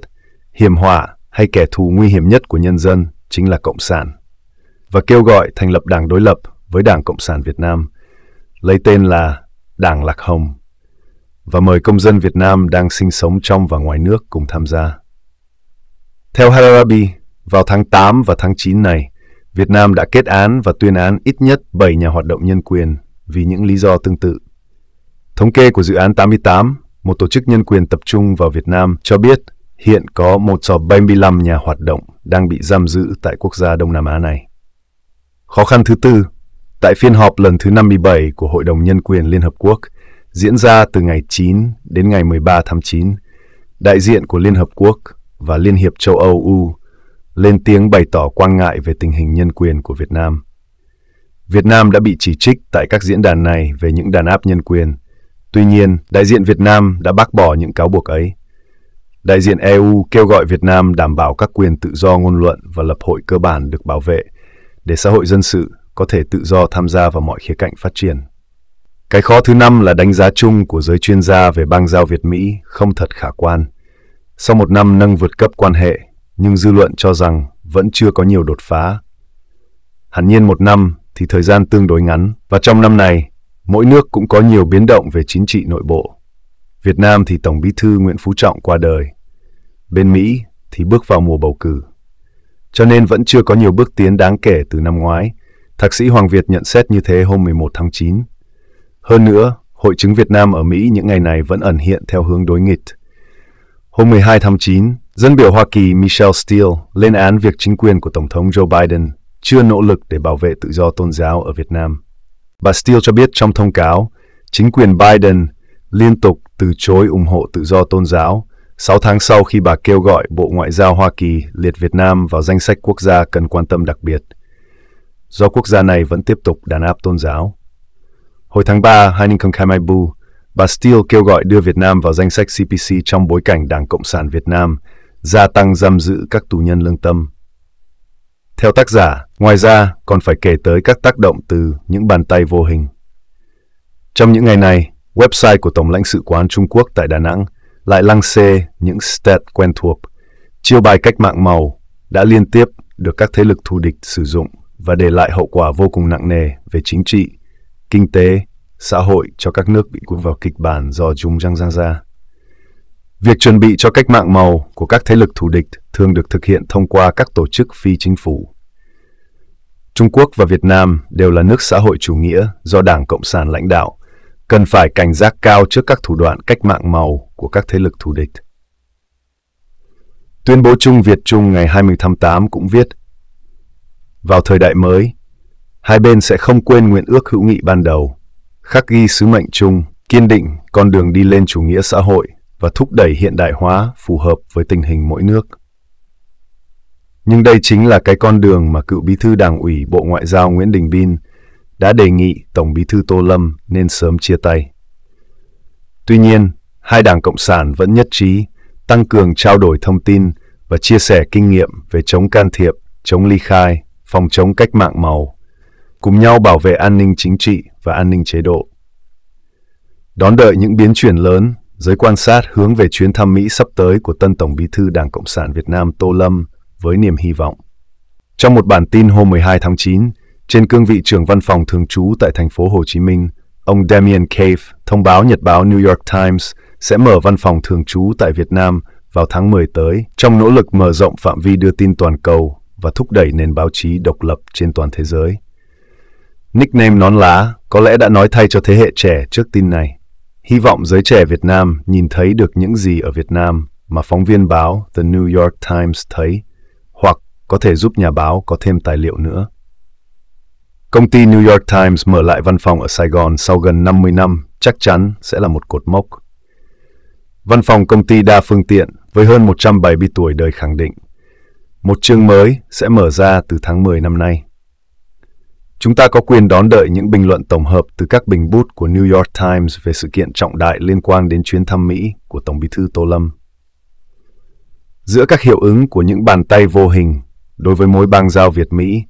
S1: hiểm họa hay kẻ thù nguy hiểm nhất của nhân dân chính là Cộng sản, và kêu gọi thành lập đảng đối lập với Đảng Cộng sản Việt Nam, lấy tên là Đảng Lạc Hồng, và mời công dân Việt Nam đang sinh sống trong và ngoài nước cùng tham gia. Theo Hararabi, vào tháng 8 và tháng 9 này, Việt Nam đã kết án và tuyên án ít nhất 7 nhà hoạt động nhân quyền vì những lý do tương tự. Thống kê của dự án 88, một tổ chức nhân quyền tập trung vào Việt Nam cho biết hiện có 175 nhà hoạt động đang bị giam giữ tại quốc gia Đông Nam Á này. Khó khăn thứ tư, tại phiên họp lần thứ 57 của Hội đồng Nhân quyền Liên Hợp Quốc diễn ra từ ngày 9 đến ngày 13 tháng 9, đại diện của Liên Hợp Quốc và Liên hiệp châu Âu EU lên tiếng bày tỏ quan ngại về tình hình nhân quyền của Việt Nam. Việt Nam đã bị chỉ trích tại các diễn đàn này về những đàn áp nhân quyền. Tuy nhiên, đại diện Việt Nam đã bác bỏ những cáo buộc ấy. Đại diện EU kêu gọi Việt Nam đảm bảo các quyền tự do ngôn luận và lập hội cơ bản được bảo vệ để xã hội dân sự có thể tự do tham gia vào mọi khía cạnh phát triển. Cái khó thứ năm là đánh giá chung của giới chuyên gia về bang giao Việt-Mỹ không thật khả quan. Sau một năm nâng vượt cấp quan hệ, nhưng dư luận cho rằng vẫn chưa có nhiều đột phá. Hẳn nhiên một năm thì thời gian tương đối ngắn, và trong năm này, mỗi nước cũng có nhiều biến động về chính trị nội bộ. Việt Nam thì Tổng Bí thư Nguyễn Phú Trọng qua đời, bên Mỹ thì bước vào mùa bầu cử. Cho nên vẫn chưa có nhiều bước tiến đáng kể từ năm ngoái, thạc sĩ Hoàng Việt nhận xét như thế hôm 11 tháng 9. Hơn nữa, hội chứng Việt Nam ở Mỹ những ngày này vẫn ẩn hiện theo hướng đối nghịch. Hôm 12 tháng 9, Dân biểu Hoa Kỳ Michelle Steele lên án việc chính quyền của Tổng thống Joe Biden chưa nỗ lực để bảo vệ tự do tôn giáo ở Việt Nam. Bà Steele cho biết trong thông cáo, chính quyền Biden liên tục từ chối ủng hộ tự do tôn giáo 6 tháng sau khi bà kêu gọi Bộ Ngoại giao Hoa Kỳ liệt Việt Nam vào danh sách quốc gia cần quan tâm đặc biệt, do quốc gia này vẫn tiếp tục đàn áp tôn giáo. Hồi tháng 3, 2022, bà Steele kêu gọi đưa Việt Nam vào danh sách CPC trong bối cảnh Đảng Cộng sản Việt Nam – gia tăng giam giữ các tù nhân lương tâm. Theo tác giả, ngoài ra còn phải kể tới các tác động từ những bàn tay vô hình. Trong những ngày này, website của Tổng lãnh sự quán Trung Quốc tại Đà Nẵng lại lăng xê những stat quen thuộc, chiêu bài cách mạng màu đã liên tiếp được các thế lực thù địch sử dụng và để lại hậu quả vô cùng nặng nề về chính trị, kinh tế, xã hội cho các nước bị cuốn vào kịch bản do chúng răng răng ra. Việc chuẩn bị cho cách mạng màu của các thế lực thù địch thường được thực hiện thông qua các tổ chức phi chính phủ. Trung Quốc và Việt Nam đều là nước xã hội chủ nghĩa do Đảng Cộng sản lãnh đạo, cần phải cảnh giác cao trước các thủ đoạn cách mạng màu của các thế lực thù địch. Tuyên bố chung Việt Trung ngày 20 tháng 8 cũng viết Vào thời đại mới, hai bên sẽ không quên nguyện ước hữu nghị ban đầu, khắc ghi sứ mệnh chung, kiên định con đường đi lên chủ nghĩa xã hội và thúc đẩy hiện đại hóa phù hợp với tình hình mỗi nước. Nhưng đây chính là cái con đường mà cựu bí thư Đảng ủy Bộ Ngoại giao Nguyễn Đình Bin đã đề nghị Tổng bí thư Tô Lâm nên sớm chia tay. Tuy nhiên, hai đảng Cộng sản vẫn nhất trí tăng cường trao đổi thông tin và chia sẻ kinh nghiệm về chống can thiệp, chống ly khai, phòng chống cách mạng màu, cùng nhau bảo vệ an ninh chính trị và an ninh chế độ. Đón đợi những biến chuyển lớn Giới quan sát hướng về chuyến thăm Mỹ sắp tới của tân Tổng Bí thư Đảng Cộng sản Việt Nam Tô Lâm với niềm hy vọng. Trong một bản tin hôm 12 tháng 9, trên cương vị trưởng văn phòng thường trú tại thành phố Hồ Chí Minh, ông Damien Cave thông báo nhật báo New York Times sẽ mở văn phòng thường trú tại Việt Nam vào tháng 10 tới trong nỗ lực mở rộng phạm vi đưa tin toàn cầu và thúc đẩy nền báo chí độc lập trên toàn thế giới. Nickname nón lá có lẽ đã nói thay cho thế hệ trẻ trước tin này. Hy vọng giới trẻ Việt Nam nhìn thấy được những gì ở Việt Nam mà phóng viên báo The New York Times thấy, hoặc có thể giúp nhà báo có thêm tài liệu nữa. Công ty New York Times mở lại văn phòng ở Sài Gòn sau gần 50 năm chắc chắn sẽ là một cột mốc. Văn phòng công ty đa phương tiện với hơn 170 tuổi đời khẳng định, một chương mới sẽ mở ra từ tháng 10 năm nay. Chúng ta có quyền đón đợi những bình luận tổng hợp từ các bình bút của New York Times về sự kiện trọng đại liên quan đến chuyến thăm Mỹ của Tổng bí thư Tô Lâm. Giữa các hiệu ứng của những bàn tay vô hình đối với mối bang giao Việt-Mỹ,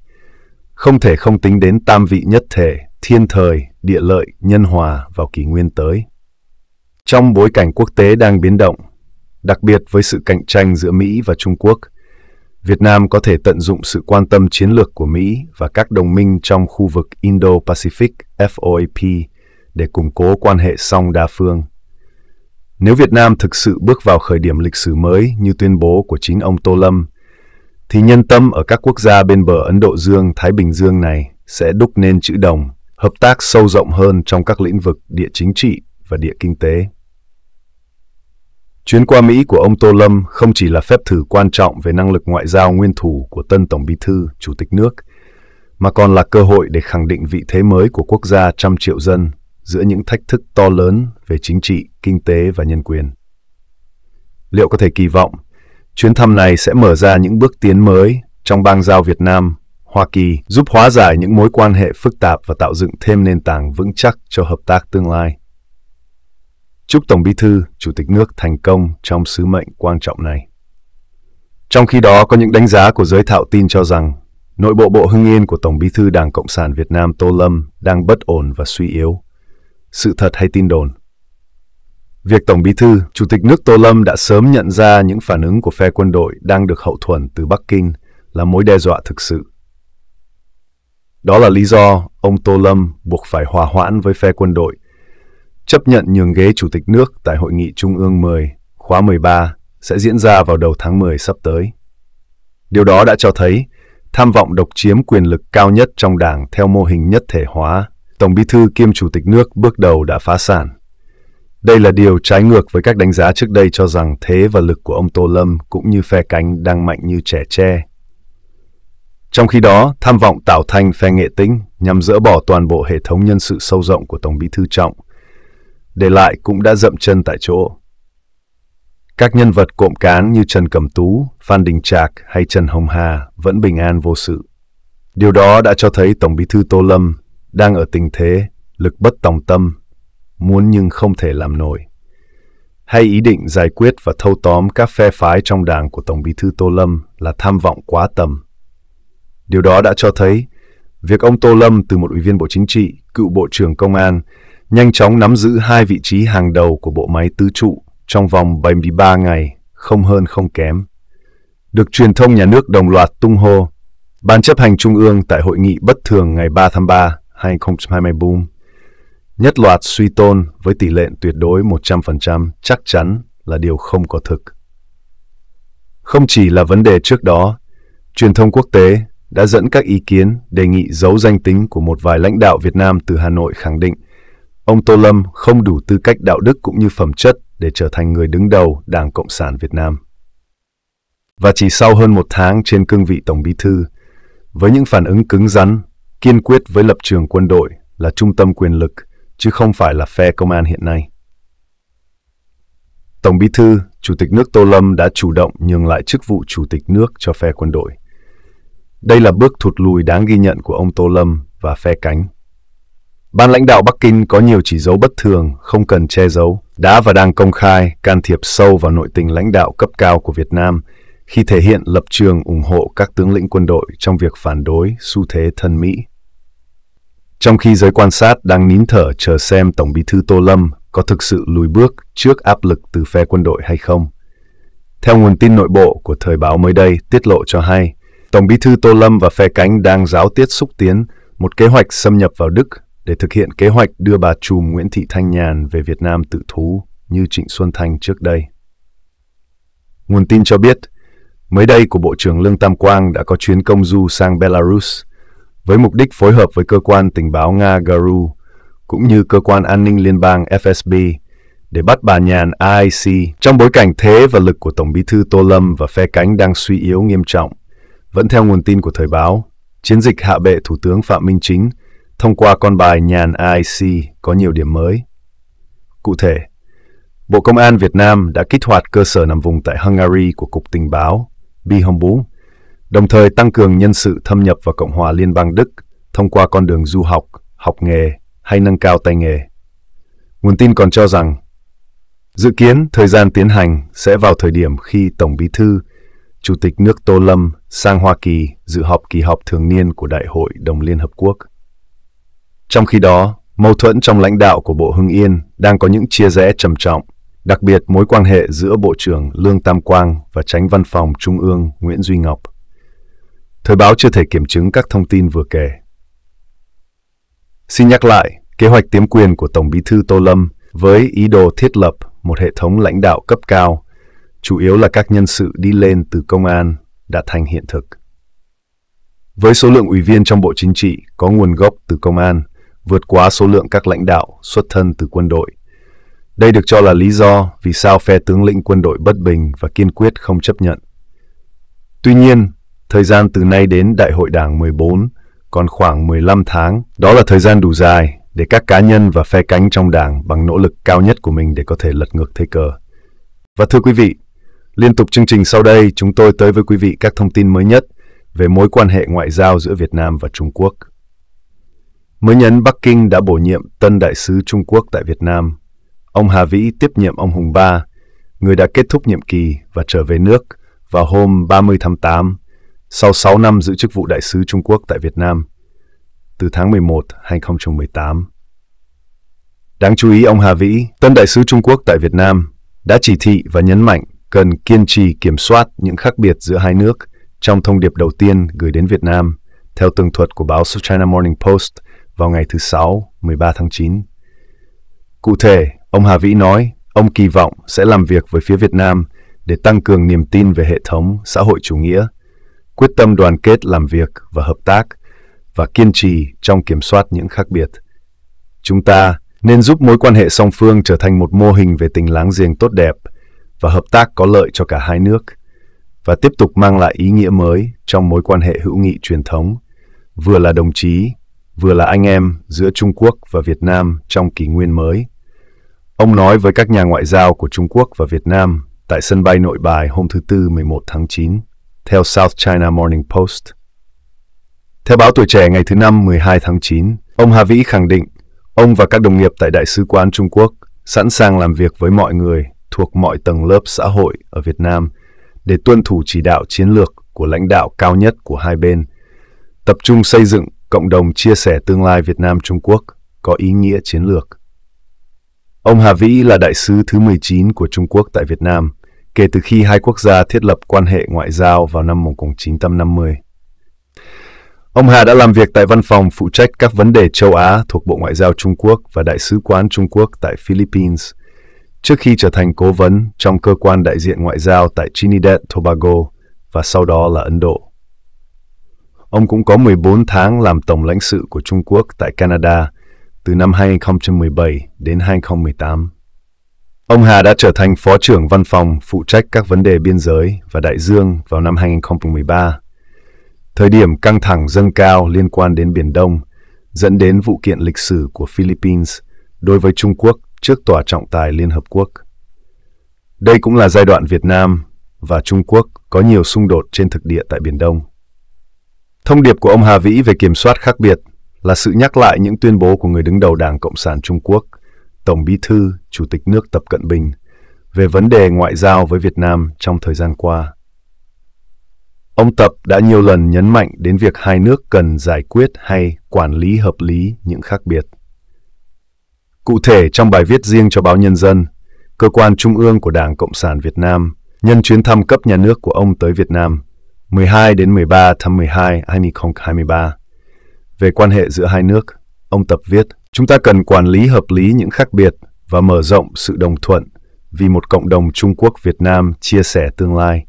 S1: không thể không tính đến tam vị nhất thể, thiên thời, địa lợi, nhân hòa vào kỷ nguyên tới. Trong bối cảnh quốc tế đang biến động, đặc biệt với sự cạnh tranh giữa Mỹ và Trung Quốc – Việt Nam có thể tận dụng sự quan tâm chiến lược của Mỹ và các đồng minh trong khu vực Indo-Pacific FOAP để củng cố quan hệ song đa phương. Nếu Việt Nam thực sự bước vào khởi điểm lịch sử mới như tuyên bố của chính ông Tô Lâm, thì nhân tâm ở các quốc gia bên bờ Ấn Độ Dương, Thái Bình Dương này sẽ đúc nên chữ đồng, hợp tác sâu rộng hơn trong các lĩnh vực địa chính trị và địa kinh tế. Chuyến qua Mỹ của ông Tô Lâm không chỉ là phép thử quan trọng về năng lực ngoại giao nguyên thủ của tân Tổng Bí thư, Chủ tịch nước, mà còn là cơ hội để khẳng định vị thế mới của quốc gia trăm triệu dân giữa những thách thức to lớn về chính trị, kinh tế và nhân quyền. Liệu có thể kỳ vọng chuyến thăm này sẽ mở ra những bước tiến mới trong bang giao Việt Nam, Hoa Kỳ, giúp hóa giải những mối quan hệ phức tạp và tạo dựng thêm nền tảng vững chắc cho hợp tác tương lai? Chúc Tổng Bí thư, Chủ tịch nước thành công trong sứ mệnh quan trọng này. Trong khi đó, có những đánh giá của giới thạo tin cho rằng nội bộ Bộ Hưng Yên của Tổng Bí thư Đảng Cộng sản Việt Nam Tô Lâm đang bất ổn và suy yếu. Sự thật hay tin đồn? Việc Tổng Bí thư, Chủ tịch nước Tô Lâm đã sớm nhận ra những phản ứng của phe quân đội đang được hậu thuẫn từ Bắc Kinh là mối đe dọa thực sự. Đó là lý do ông Tô Lâm buộc phải hòa hoãn với phe quân đội chấp nhận nhường ghế chủ tịch nước tại hội nghị Trung ương 10 khóa 13 sẽ diễn ra vào đầu tháng 10 sắp tới. Điều đó đã cho thấy tham vọng độc chiếm quyền lực cao nhất trong Đảng theo mô hình nhất thể hóa, Tổng Bí thư kiêm Chủ tịch nước bước đầu đã phá sản. Đây là điều trái ngược với các đánh giá trước đây cho rằng thế và lực của ông Tô Lâm cũng như phe cánh đang mạnh như trẻ tre. Trong khi đó, tham vọng tạo thành phe nghệ tĩnh nhằm dỡ bỏ toàn bộ hệ thống nhân sự sâu rộng của Tổng Bí thư Trọng – để lại cũng đã dậm chân tại chỗ. Các nhân vật cộm cán như Trần Cẩm Tú, Phan Đình Trạc hay Trần Hồng Hà vẫn bình an vô sự. Điều đó đã cho thấy Tổng bí thư Tô Lâm đang ở tình thế lực bất tòng tâm, muốn nhưng không thể làm nổi. Hay ý định giải quyết và thâu tóm các phe phái trong đảng của Tổng bí thư Tô Lâm là tham vọng quá tầm. Điều đó đã cho thấy việc ông Tô Lâm từ một ủy viên Bộ Chính trị, cựu Bộ trưởng Công an nhanh chóng nắm giữ hai vị trí hàng đầu của bộ máy tứ trụ trong vòng 73 ngày, không hơn không kém. Được truyền thông nhà nước đồng loạt tung hô, Ban chấp hành Trung ương tại hội nghị bất thường ngày 3 tháng 3, 2024, nhất loạt suy tôn với tỷ lệ tuyệt đối 100% chắc chắn là điều không có thực. Không chỉ là vấn đề trước đó, truyền thông quốc tế đã dẫn các ý kiến đề nghị giấu danh tính của một vài lãnh đạo Việt Nam từ Hà Nội khẳng định – ông Tô Lâm không đủ tư cách đạo đức cũng như phẩm chất để trở thành người đứng đầu Đảng Cộng sản Việt Nam. Và chỉ sau hơn một tháng trên cương vị Tổng Bí Thư, với những phản ứng cứng rắn, kiên quyết với lập trường quân đội là trung tâm quyền lực, chứ không phải là phe công an hiện nay. Tổng Bí Thư, Chủ tịch nước Tô Lâm đã chủ động nhường lại chức vụ Chủ tịch nước cho phe quân đội. Đây là bước thụt lùi đáng ghi nhận của ông Tô Lâm và phe cánh. Ban lãnh đạo Bắc Kinh có nhiều chỉ dấu bất thường, không cần che giấu, đã và đang công khai can thiệp sâu vào nội tình lãnh đạo cấp cao của Việt Nam khi thể hiện lập trường ủng hộ các tướng lĩnh quân đội trong việc phản đối xu thế thân Mỹ. Trong khi giới quan sát đang nín thở chờ xem Tổng bí thư Tô Lâm có thực sự lùi bước trước áp lực từ phe quân đội hay không. Theo nguồn tin nội bộ của thời báo mới đây tiết lộ cho hay, Tổng bí thư Tô Lâm và phe cánh đang giáo tiết xúc tiến một kế hoạch xâm nhập vào Đức để thực hiện kế hoạch đưa bà trùm Nguyễn Thị Thanh Nhàn về Việt Nam tự thú như Trịnh Xuân Thanh trước đây. Nguồn tin cho biết, mới đây của Bộ trưởng Lương Tam Quang đã có chuyến công du sang Belarus với mục đích phối hợp với cơ quan tình báo Nga GRU cũng như cơ quan an ninh liên bang FSB để bắt bà nhàn AIC trong bối cảnh thế và lực của Tổng bí thư Tô Lâm và phe cánh đang suy yếu nghiêm trọng. Vẫn theo nguồn tin của thời báo, chiến dịch hạ bệ Thủ tướng Phạm Minh Chính – thông qua con bài nhàn IC có nhiều điểm mới. Cụ thể, Bộ Công an Việt Nam đã kích hoạt cơ sở nằm vùng tại Hungary của Cục Tình báo Bihombu, đồng thời tăng cường nhân sự thâm nhập vào Cộng hòa Liên bang Đức thông qua con đường du học, học nghề hay nâng cao tay nghề. Nguồn tin còn cho rằng, dự kiến thời gian tiến hành sẽ vào thời điểm khi Tổng Bí Thư, Chủ tịch nước Tô Lâm sang Hoa Kỳ dự họp kỳ họp thường niên của Đại hội Đồng Liên Hợp Quốc. Trong khi đó, mâu thuẫn trong lãnh đạo của Bộ Hưng Yên đang có những chia rẽ trầm trọng, đặc biệt mối quan hệ giữa Bộ trưởng Lương Tam Quang và Tránh Văn phòng Trung ương Nguyễn Duy Ngọc. Thời báo chưa thể kiểm chứng các thông tin vừa kể. Xin nhắc lại, kế hoạch tiếm quyền của Tổng Bí thư Tô Lâm với ý đồ thiết lập một hệ thống lãnh đạo cấp cao, chủ yếu là các nhân sự đi lên từ công an, đã thành hiện thực. Với số lượng ủy viên trong Bộ Chính trị có nguồn gốc từ công an, vượt quá số lượng các lãnh đạo xuất thân từ quân đội. Đây được cho là lý do vì sao phe tướng lĩnh quân đội bất bình và kiên quyết không chấp nhận. Tuy nhiên, thời gian từ nay đến Đại hội Đảng 14 còn khoảng 15 tháng, đó là thời gian đủ dài để các cá nhân và phe cánh trong đảng bằng nỗ lực cao nhất của mình để có thể lật ngược thế cờ. Và thưa quý vị, liên tục chương trình sau đây chúng tôi tới với quý vị các thông tin mới nhất về mối quan hệ ngoại giao giữa Việt Nam và Trung Quốc. Mới nhấn Bắc Kinh đã bổ nhiệm tân đại sứ Trung Quốc tại Việt Nam. Ông Hà Vĩ tiếp nhiệm ông Hùng Ba, người đã kết thúc nhiệm kỳ và trở về nước vào hôm 30 tháng 8, sau 6 năm giữ chức vụ đại sứ Trung Quốc tại Việt Nam, từ tháng 11, 2018. Đáng chú ý, ông Hà Vĩ, tân đại sứ Trung Quốc tại Việt Nam, đã chỉ thị và nhấn mạnh cần kiên trì kiểm soát những khác biệt giữa hai nước trong thông điệp đầu tiên gửi đến Việt Nam, theo tường thuật của báo China Morning Post – vào ngày thứ Sáu, 13 tháng 9. Cụ thể, ông Hà Vĩ nói ông kỳ vọng sẽ làm việc với phía Việt Nam để tăng cường niềm tin về hệ thống xã hội chủ nghĩa, quyết tâm đoàn kết làm việc và hợp tác và kiên trì trong kiểm soát những khác biệt. Chúng ta nên giúp mối quan hệ song phương trở thành một mô hình về tình láng giềng tốt đẹp và hợp tác có lợi cho cả hai nước và tiếp tục mang lại ý nghĩa mới trong mối quan hệ hữu nghị truyền thống, vừa là đồng chí vừa là anh em giữa Trung Quốc và Việt Nam trong kỷ nguyên mới. Ông nói với các nhà ngoại giao của Trung Quốc và Việt Nam tại sân bay nội bài hôm thứ Tư 11 tháng 9, theo South China Morning Post. Theo báo Tuổi Trẻ ngày thứ Năm 12 tháng 9, ông Hà Vĩ khẳng định ông và các đồng nghiệp tại Đại sứ quán Trung Quốc sẵn sàng làm việc với mọi người thuộc mọi tầng lớp xã hội ở Việt Nam để tuân thủ chỉ đạo chiến lược của lãnh đạo cao nhất của hai bên, tập trung xây dựng Cộng đồng chia sẻ tương lai Việt Nam Trung Quốc có ý nghĩa chiến lược. Ông Hà Vĩ là đại sứ thứ 19 của Trung Quốc tại Việt Nam kể từ khi hai quốc gia thiết lập quan hệ ngoại giao vào năm 1950. Ông Hà đã làm việc tại văn phòng phụ trách các vấn đề châu Á thuộc Bộ Ngoại giao Trung Quốc và Đại sứ quán Trung Quốc tại Philippines trước khi trở thành cố vấn trong cơ quan đại diện ngoại giao tại Trinidad Tobago và sau đó là Ấn Độ. Ông cũng có 14 tháng làm tổng lãnh sự của Trung Quốc tại Canada từ năm 2017 đến 2018. Ông Hà đã trở thành Phó trưởng Văn phòng phụ trách các vấn đề biên giới và đại dương vào năm 2013. Thời điểm căng thẳng dâng cao liên quan đến Biển Đông dẫn đến vụ kiện lịch sử của Philippines đối với Trung Quốc trước Tòa trọng tài Liên Hợp Quốc. Đây cũng là giai đoạn Việt Nam và Trung Quốc có nhiều xung đột trên thực địa tại Biển Đông. Thông điệp của ông Hà Vĩ về kiểm soát khác biệt là sự nhắc lại những tuyên bố của người đứng đầu Đảng Cộng sản Trung Quốc, Tổng Bí thư, Chủ tịch nước Tập Cận Bình về vấn đề ngoại giao với Việt Nam trong thời gian qua. Ông Tập đã nhiều lần nhấn mạnh đến việc hai nước cần giải quyết hay quản lý hợp lý những khác biệt. Cụ thể trong bài viết riêng cho báo Nhân dân, cơ quan trung ương của Đảng Cộng sản Việt Nam nhân chuyến thăm cấp nhà nước của ông tới Việt Nam 12 đến 13 tháng 12, 2023. Về quan hệ giữa hai nước, ông Tập viết, chúng ta cần quản lý hợp lý những khác biệt và mở rộng sự đồng thuận vì một cộng đồng Trung Quốc-Việt Nam chia sẻ tương lai.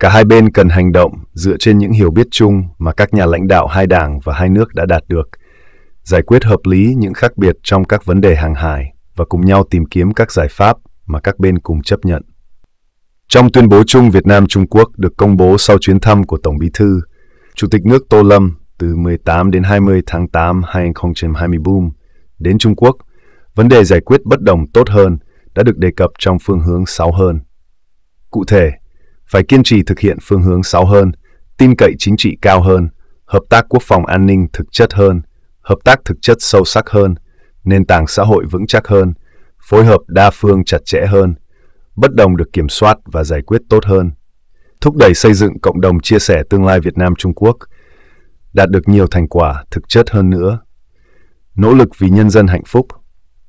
S1: Cả hai bên cần hành động dựa trên những hiểu biết chung mà các nhà lãnh đạo hai đảng và hai nước đã đạt được, giải quyết hợp lý những khác biệt trong các vấn đề hàng hải và cùng nhau tìm kiếm các giải pháp mà các bên cùng chấp nhận. Trong tuyên bố chung Việt Nam Trung Quốc được công bố sau chuyến thăm của Tổng Bí thư, Chủ tịch nước Tô Lâm từ 18 đến 20 tháng 8 2024 đến Trung Quốc, vấn đề giải quyết bất đồng tốt hơn đã được đề cập trong phương hướng 6 hơn. Cụ thể, phải kiên trì thực hiện phương hướng 6 hơn, tin cậy chính trị cao hơn, hợp tác quốc phòng an ninh thực chất hơn, hợp tác thực chất sâu sắc hơn, nền tảng xã hội vững chắc hơn, phối hợp đa phương chặt chẽ hơn – bất đồng được kiểm soát và giải quyết tốt hơn, thúc đẩy xây dựng cộng đồng chia sẻ tương lai Việt Nam Trung Quốc, đạt được nhiều thành quả thực chất hơn nữa. Nỗ lực vì nhân dân hạnh phúc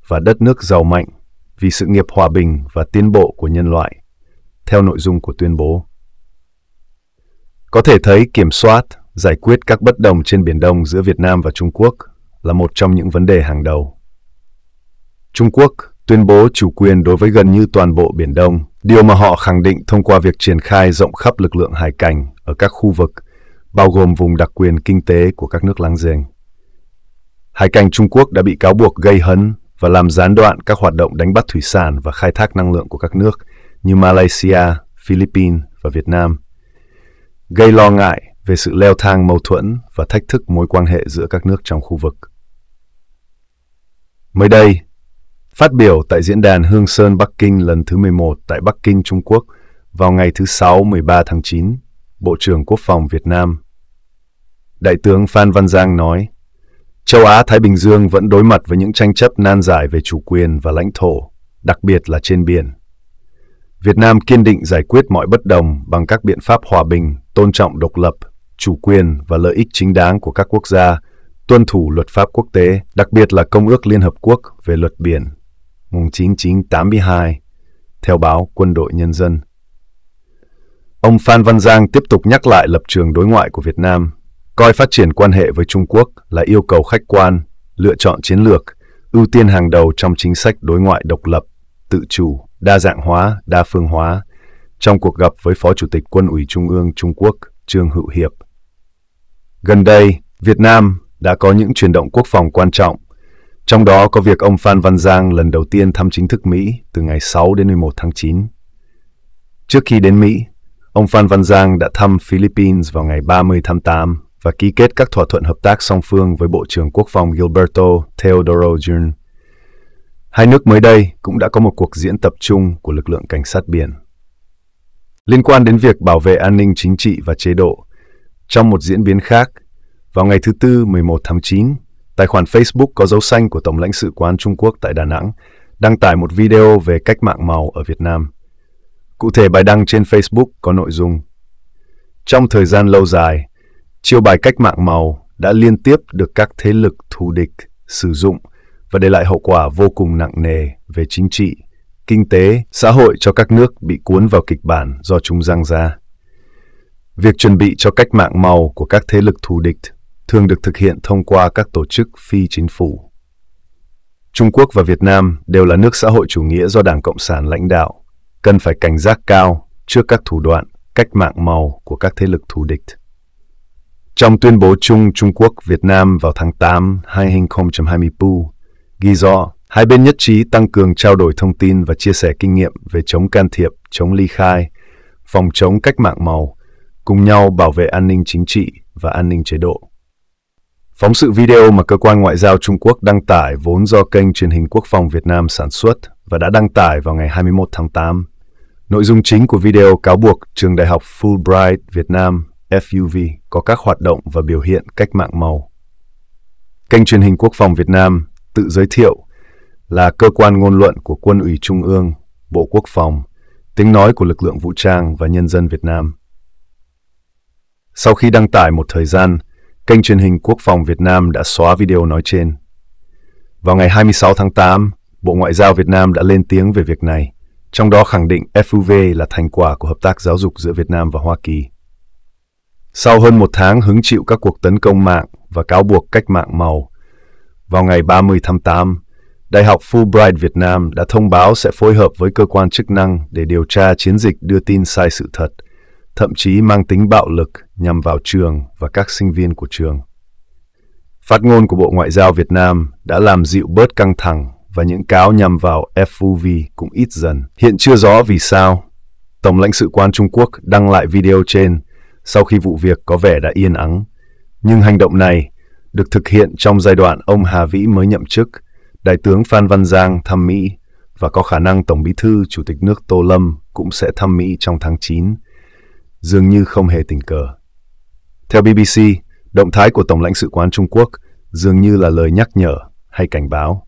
S1: và đất nước giàu mạnh vì sự nghiệp hòa bình và tiến bộ của nhân loại, theo nội dung của tuyên bố. Có thể thấy kiểm soát, giải quyết các bất đồng trên Biển Đông giữa Việt Nam và Trung Quốc là một trong những vấn đề hàng đầu. Trung Quốc tuyên bố chủ quyền đối với gần như toàn bộ Biển Đông, điều mà họ khẳng định thông qua việc triển khai rộng khắp lực lượng hải cảnh ở các khu vực, bao gồm vùng đặc quyền kinh tế của các nước láng giềng. Hải cảnh Trung Quốc đã bị cáo buộc gây hấn và làm gián đoạn các hoạt động đánh bắt thủy sản và khai thác năng lượng của các nước như Malaysia, Philippines và Việt Nam, gây lo ngại về sự leo thang mâu thuẫn và thách thức mối quan hệ giữa các nước trong khu vực. Mới đây, Phát biểu tại diễn đàn Hương Sơn Bắc Kinh lần thứ 11 tại Bắc Kinh, Trung Quốc vào ngày thứ Sáu 13 tháng 9, Bộ trưởng Quốc phòng Việt Nam Đại tướng Phan Văn Giang nói Châu Á-Thái Bình Dương vẫn đối mặt với những tranh chấp nan giải về chủ quyền và lãnh thổ, đặc biệt là trên biển. Việt Nam kiên định giải quyết mọi bất đồng bằng các biện pháp hòa bình, tôn trọng độc lập, chủ quyền và lợi ích chính đáng của các quốc gia, tuân thủ luật pháp quốc tế, đặc biệt là Công ước Liên Hợp Quốc về luật biển 1982, theo báo Quân đội Nhân dân. Ông Phan Văn Giang tiếp tục nhắc lại lập trường đối ngoại của Việt Nam, coi phát triển quan hệ với Trung Quốc là yêu cầu khách quan, lựa chọn chiến lược, ưu tiên hàng đầu trong chính sách đối ngoại độc lập, tự chủ, đa dạng hóa, đa phương hóa, trong cuộc gặp với Phó Chủ tịch Quân ủy Trung ương Trung Quốc Trương Hữu Hiệp. Gần đây, Việt Nam đã có những chuyển động quốc phòng quan trọng trong đó có việc ông Phan Văn Giang lần đầu tiên thăm chính thức Mỹ từ ngày 6 đến 11 tháng 9. Trước khi đến Mỹ, ông Phan Văn Giang đã thăm Philippines vào ngày 30 tháng 8 và ký kết các thỏa thuận hợp tác song phương với Bộ trưởng Quốc phòng Gilberto Teodoro Jr. Hai nước mới đây cũng đã có một cuộc diễn tập chung của lực lượng cảnh sát biển. Liên quan đến việc bảo vệ an ninh chính trị và chế độ, trong một diễn biến khác, vào ngày thứ Tư 11 tháng 9, Tài khoản Facebook có dấu xanh của Tổng lãnh sự quán Trung Quốc tại Đà Nẵng đăng tải một video về cách mạng màu ở Việt Nam. Cụ thể bài đăng trên Facebook có nội dung Trong thời gian lâu dài, chiêu bài cách mạng màu đã liên tiếp được các thế lực thù địch sử dụng và để lại hậu quả vô cùng nặng nề về chính trị, kinh tế, xã hội cho các nước bị cuốn vào kịch bản do chúng giăng ra. Việc chuẩn bị cho cách mạng màu của các thế lực thù địch thường được thực hiện thông qua các tổ chức phi chính phủ. Trung Quốc và Việt Nam đều là nước xã hội chủ nghĩa do Đảng Cộng sản lãnh đạo, cần phải cảnh giác cao trước các thủ đoạn cách mạng màu của các thế lực thù địch. Trong tuyên bố chung Trung Quốc Việt Nam vào tháng 8 2024 ghi rõ hai bên nhất trí tăng cường trao đổi thông tin và chia sẻ kinh nghiệm về chống can thiệp, chống ly khai, phòng chống cách mạng màu, cùng nhau bảo vệ an ninh chính trị và an ninh chế độ. Phóng sự video mà cơ quan ngoại giao Trung Quốc đăng tải vốn do kênh truyền hình quốc phòng Việt Nam sản xuất và đã đăng tải vào ngày 21 tháng 8. Nội dung chính của video cáo buộc trường đại học Fulbright Việt Nam FUV có các hoạt động và biểu hiện cách mạng màu. Kênh truyền hình quốc phòng Việt Nam tự giới thiệu là cơ quan ngôn luận của Quân ủy Trung ương, Bộ Quốc phòng, tiếng nói của lực lượng vũ trang và nhân dân Việt Nam. Sau khi đăng tải một thời gian, Kênh truyền hình Quốc phòng Việt Nam đã xóa video nói trên. Vào ngày 26 tháng 8, Bộ Ngoại giao Việt Nam đã lên tiếng về việc này, trong đó khẳng định FUV là thành quả của hợp tác giáo dục giữa Việt Nam và Hoa Kỳ. Sau hơn một tháng hứng chịu các cuộc tấn công mạng và cáo buộc cách mạng màu, vào ngày 30 tháng 8, Đại học Fulbright Việt Nam đã thông báo sẽ phối hợp với cơ quan chức năng để điều tra chiến dịch đưa tin sai sự thật – thậm chí mang tính bạo lực nhằm vào trường và các sinh viên của trường. Phát ngôn của Bộ Ngoại giao Việt Nam đã làm dịu bớt căng thẳng và những cáo nhằm vào FUV cũng ít dần. Hiện chưa rõ vì sao, Tổng lãnh sự quán Trung Quốc đăng lại video trên sau khi vụ việc có vẻ đã yên ắng. Nhưng hành động này được thực hiện trong giai đoạn ông Hà Vĩ mới nhậm chức, Đại tướng Phan Văn Giang thăm Mỹ và có khả năng Tổng bí thư Chủ tịch nước Tô Lâm cũng sẽ thăm Mỹ trong tháng 9 dường như không hề tình cờ. Theo BBC, động thái của Tổng lãnh sự quán Trung Quốc dường như là lời nhắc nhở hay cảnh báo.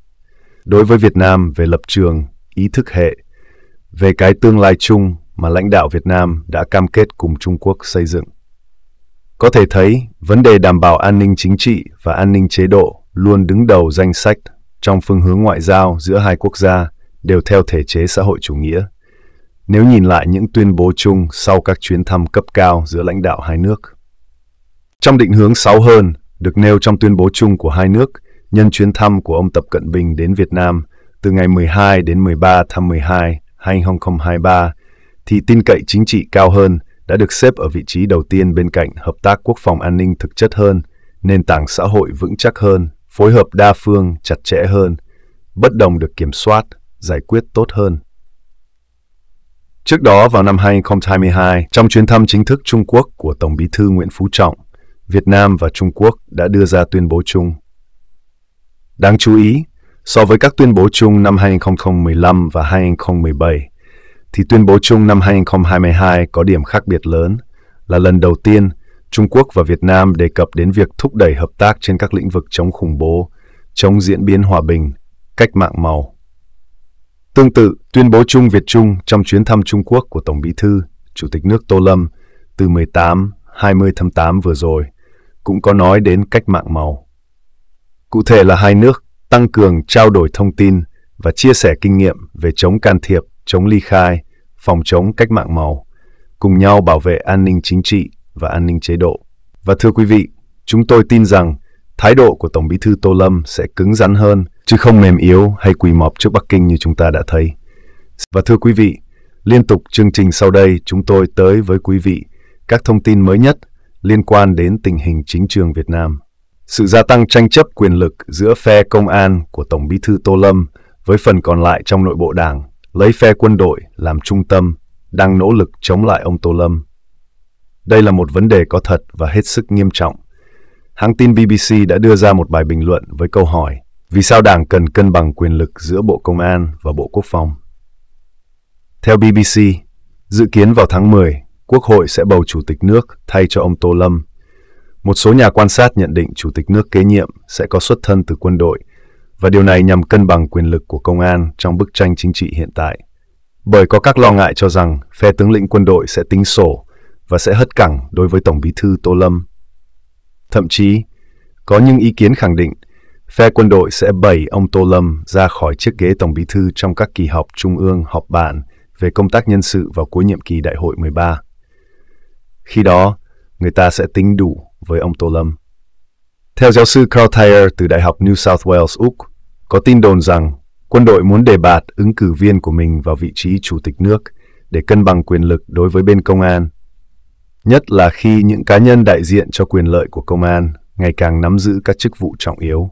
S1: Đối với Việt Nam về lập trường, ý thức hệ, về cái tương lai chung mà lãnh đạo Việt Nam đã cam kết cùng Trung Quốc xây dựng. Có thể thấy, vấn đề đảm bảo an ninh chính trị và an ninh chế độ luôn đứng đầu danh sách trong phương hướng ngoại giao giữa hai quốc gia đều theo thể chế xã hội chủ nghĩa nếu nhìn lại những tuyên bố chung sau các chuyến thăm cấp cao giữa lãnh đạo hai nước. Trong định hướng sáu hơn được nêu trong tuyên bố chung của hai nước nhân chuyến thăm của ông Tập Cận Bình đến Việt Nam từ ngày 12 đến 13 tháng 12 2023 thì tin cậy chính trị cao hơn đã được xếp ở vị trí đầu tiên bên cạnh hợp tác quốc phòng an ninh thực chất hơn, nền tảng xã hội vững chắc hơn, phối hợp đa phương chặt chẽ hơn, bất đồng được kiểm soát, giải quyết tốt hơn. Trước đó vào năm 2022, trong chuyến thăm chính thức Trung Quốc của Tổng bí thư Nguyễn Phú Trọng, Việt Nam và Trung Quốc đã đưa ra tuyên bố chung. Đáng chú ý, so với các tuyên bố chung năm 2015 và 2017, thì tuyên bố chung năm 2022 có điểm khác biệt lớn là lần đầu tiên Trung Quốc và Việt Nam đề cập đến việc thúc đẩy hợp tác trên các lĩnh vực chống khủng bố, chống diễn biến hòa bình, cách mạng màu Tương tự, tuyên bố chung Việt Trung trong chuyến thăm Trung Quốc của Tổng Bí thư, Chủ tịch nước Tô Lâm từ 18 20 tháng 8 vừa rồi cũng có nói đến cách mạng màu. Cụ thể là hai nước tăng cường trao đổi thông tin và chia sẻ kinh nghiệm về chống can thiệp, chống ly khai, phòng chống cách mạng màu, cùng nhau bảo vệ an ninh chính trị và an ninh chế độ. Và thưa quý vị, chúng tôi tin rằng thái độ của Tổng Bí thư Tô Lâm sẽ cứng rắn hơn chứ không mềm yếu hay quỳ mọp trước Bắc Kinh như chúng ta đã thấy. Và thưa quý vị, liên tục chương trình sau đây chúng tôi tới với quý vị các thông tin mới nhất liên quan đến tình hình chính trường Việt Nam. Sự gia tăng tranh chấp quyền lực giữa phe công an của Tổng Bí thư Tô Lâm với phần còn lại trong nội bộ Đảng, lấy phe quân đội làm trung tâm, đang nỗ lực chống lại ông Tô Lâm. Đây là một vấn đề có thật và hết sức nghiêm trọng. Hãng tin BBC đã đưa ra một bài bình luận với câu hỏi vì sao Đảng cần cân bằng quyền lực giữa Bộ Công an và Bộ Quốc phòng? Theo BBC, dự kiến vào tháng 10, Quốc hội sẽ bầu Chủ tịch nước thay cho ông Tô Lâm. Một số nhà quan sát nhận định Chủ tịch nước kế nhiệm sẽ có xuất thân từ quân đội và điều này nhằm cân bằng quyền lực của công an trong bức tranh chính trị hiện tại. Bởi có các lo ngại cho rằng phe tướng lĩnh quân đội sẽ tính sổ và sẽ hất cẳng đối với Tổng bí thư Tô Lâm. Thậm chí, có những ý kiến khẳng định Phe quân đội sẽ bẩy ông Tô Lâm ra khỏi chiếc ghế Tổng Bí thư trong các kỳ họp trung ương họp bàn về công tác nhân sự vào cuối nhiệm kỳ Đại hội 13. Khi đó, người ta sẽ tính đủ với ông Tô Lâm. Theo giáo sư Carl Thayer từ Đại học New South Wales, Úc, có tin đồn rằng quân đội muốn đề bạt ứng cử viên của mình vào vị trí chủ tịch nước để cân bằng quyền lực đối với bên công an, nhất là khi những cá nhân đại diện cho quyền lợi của công an ngày càng nắm giữ các chức vụ trọng yếu.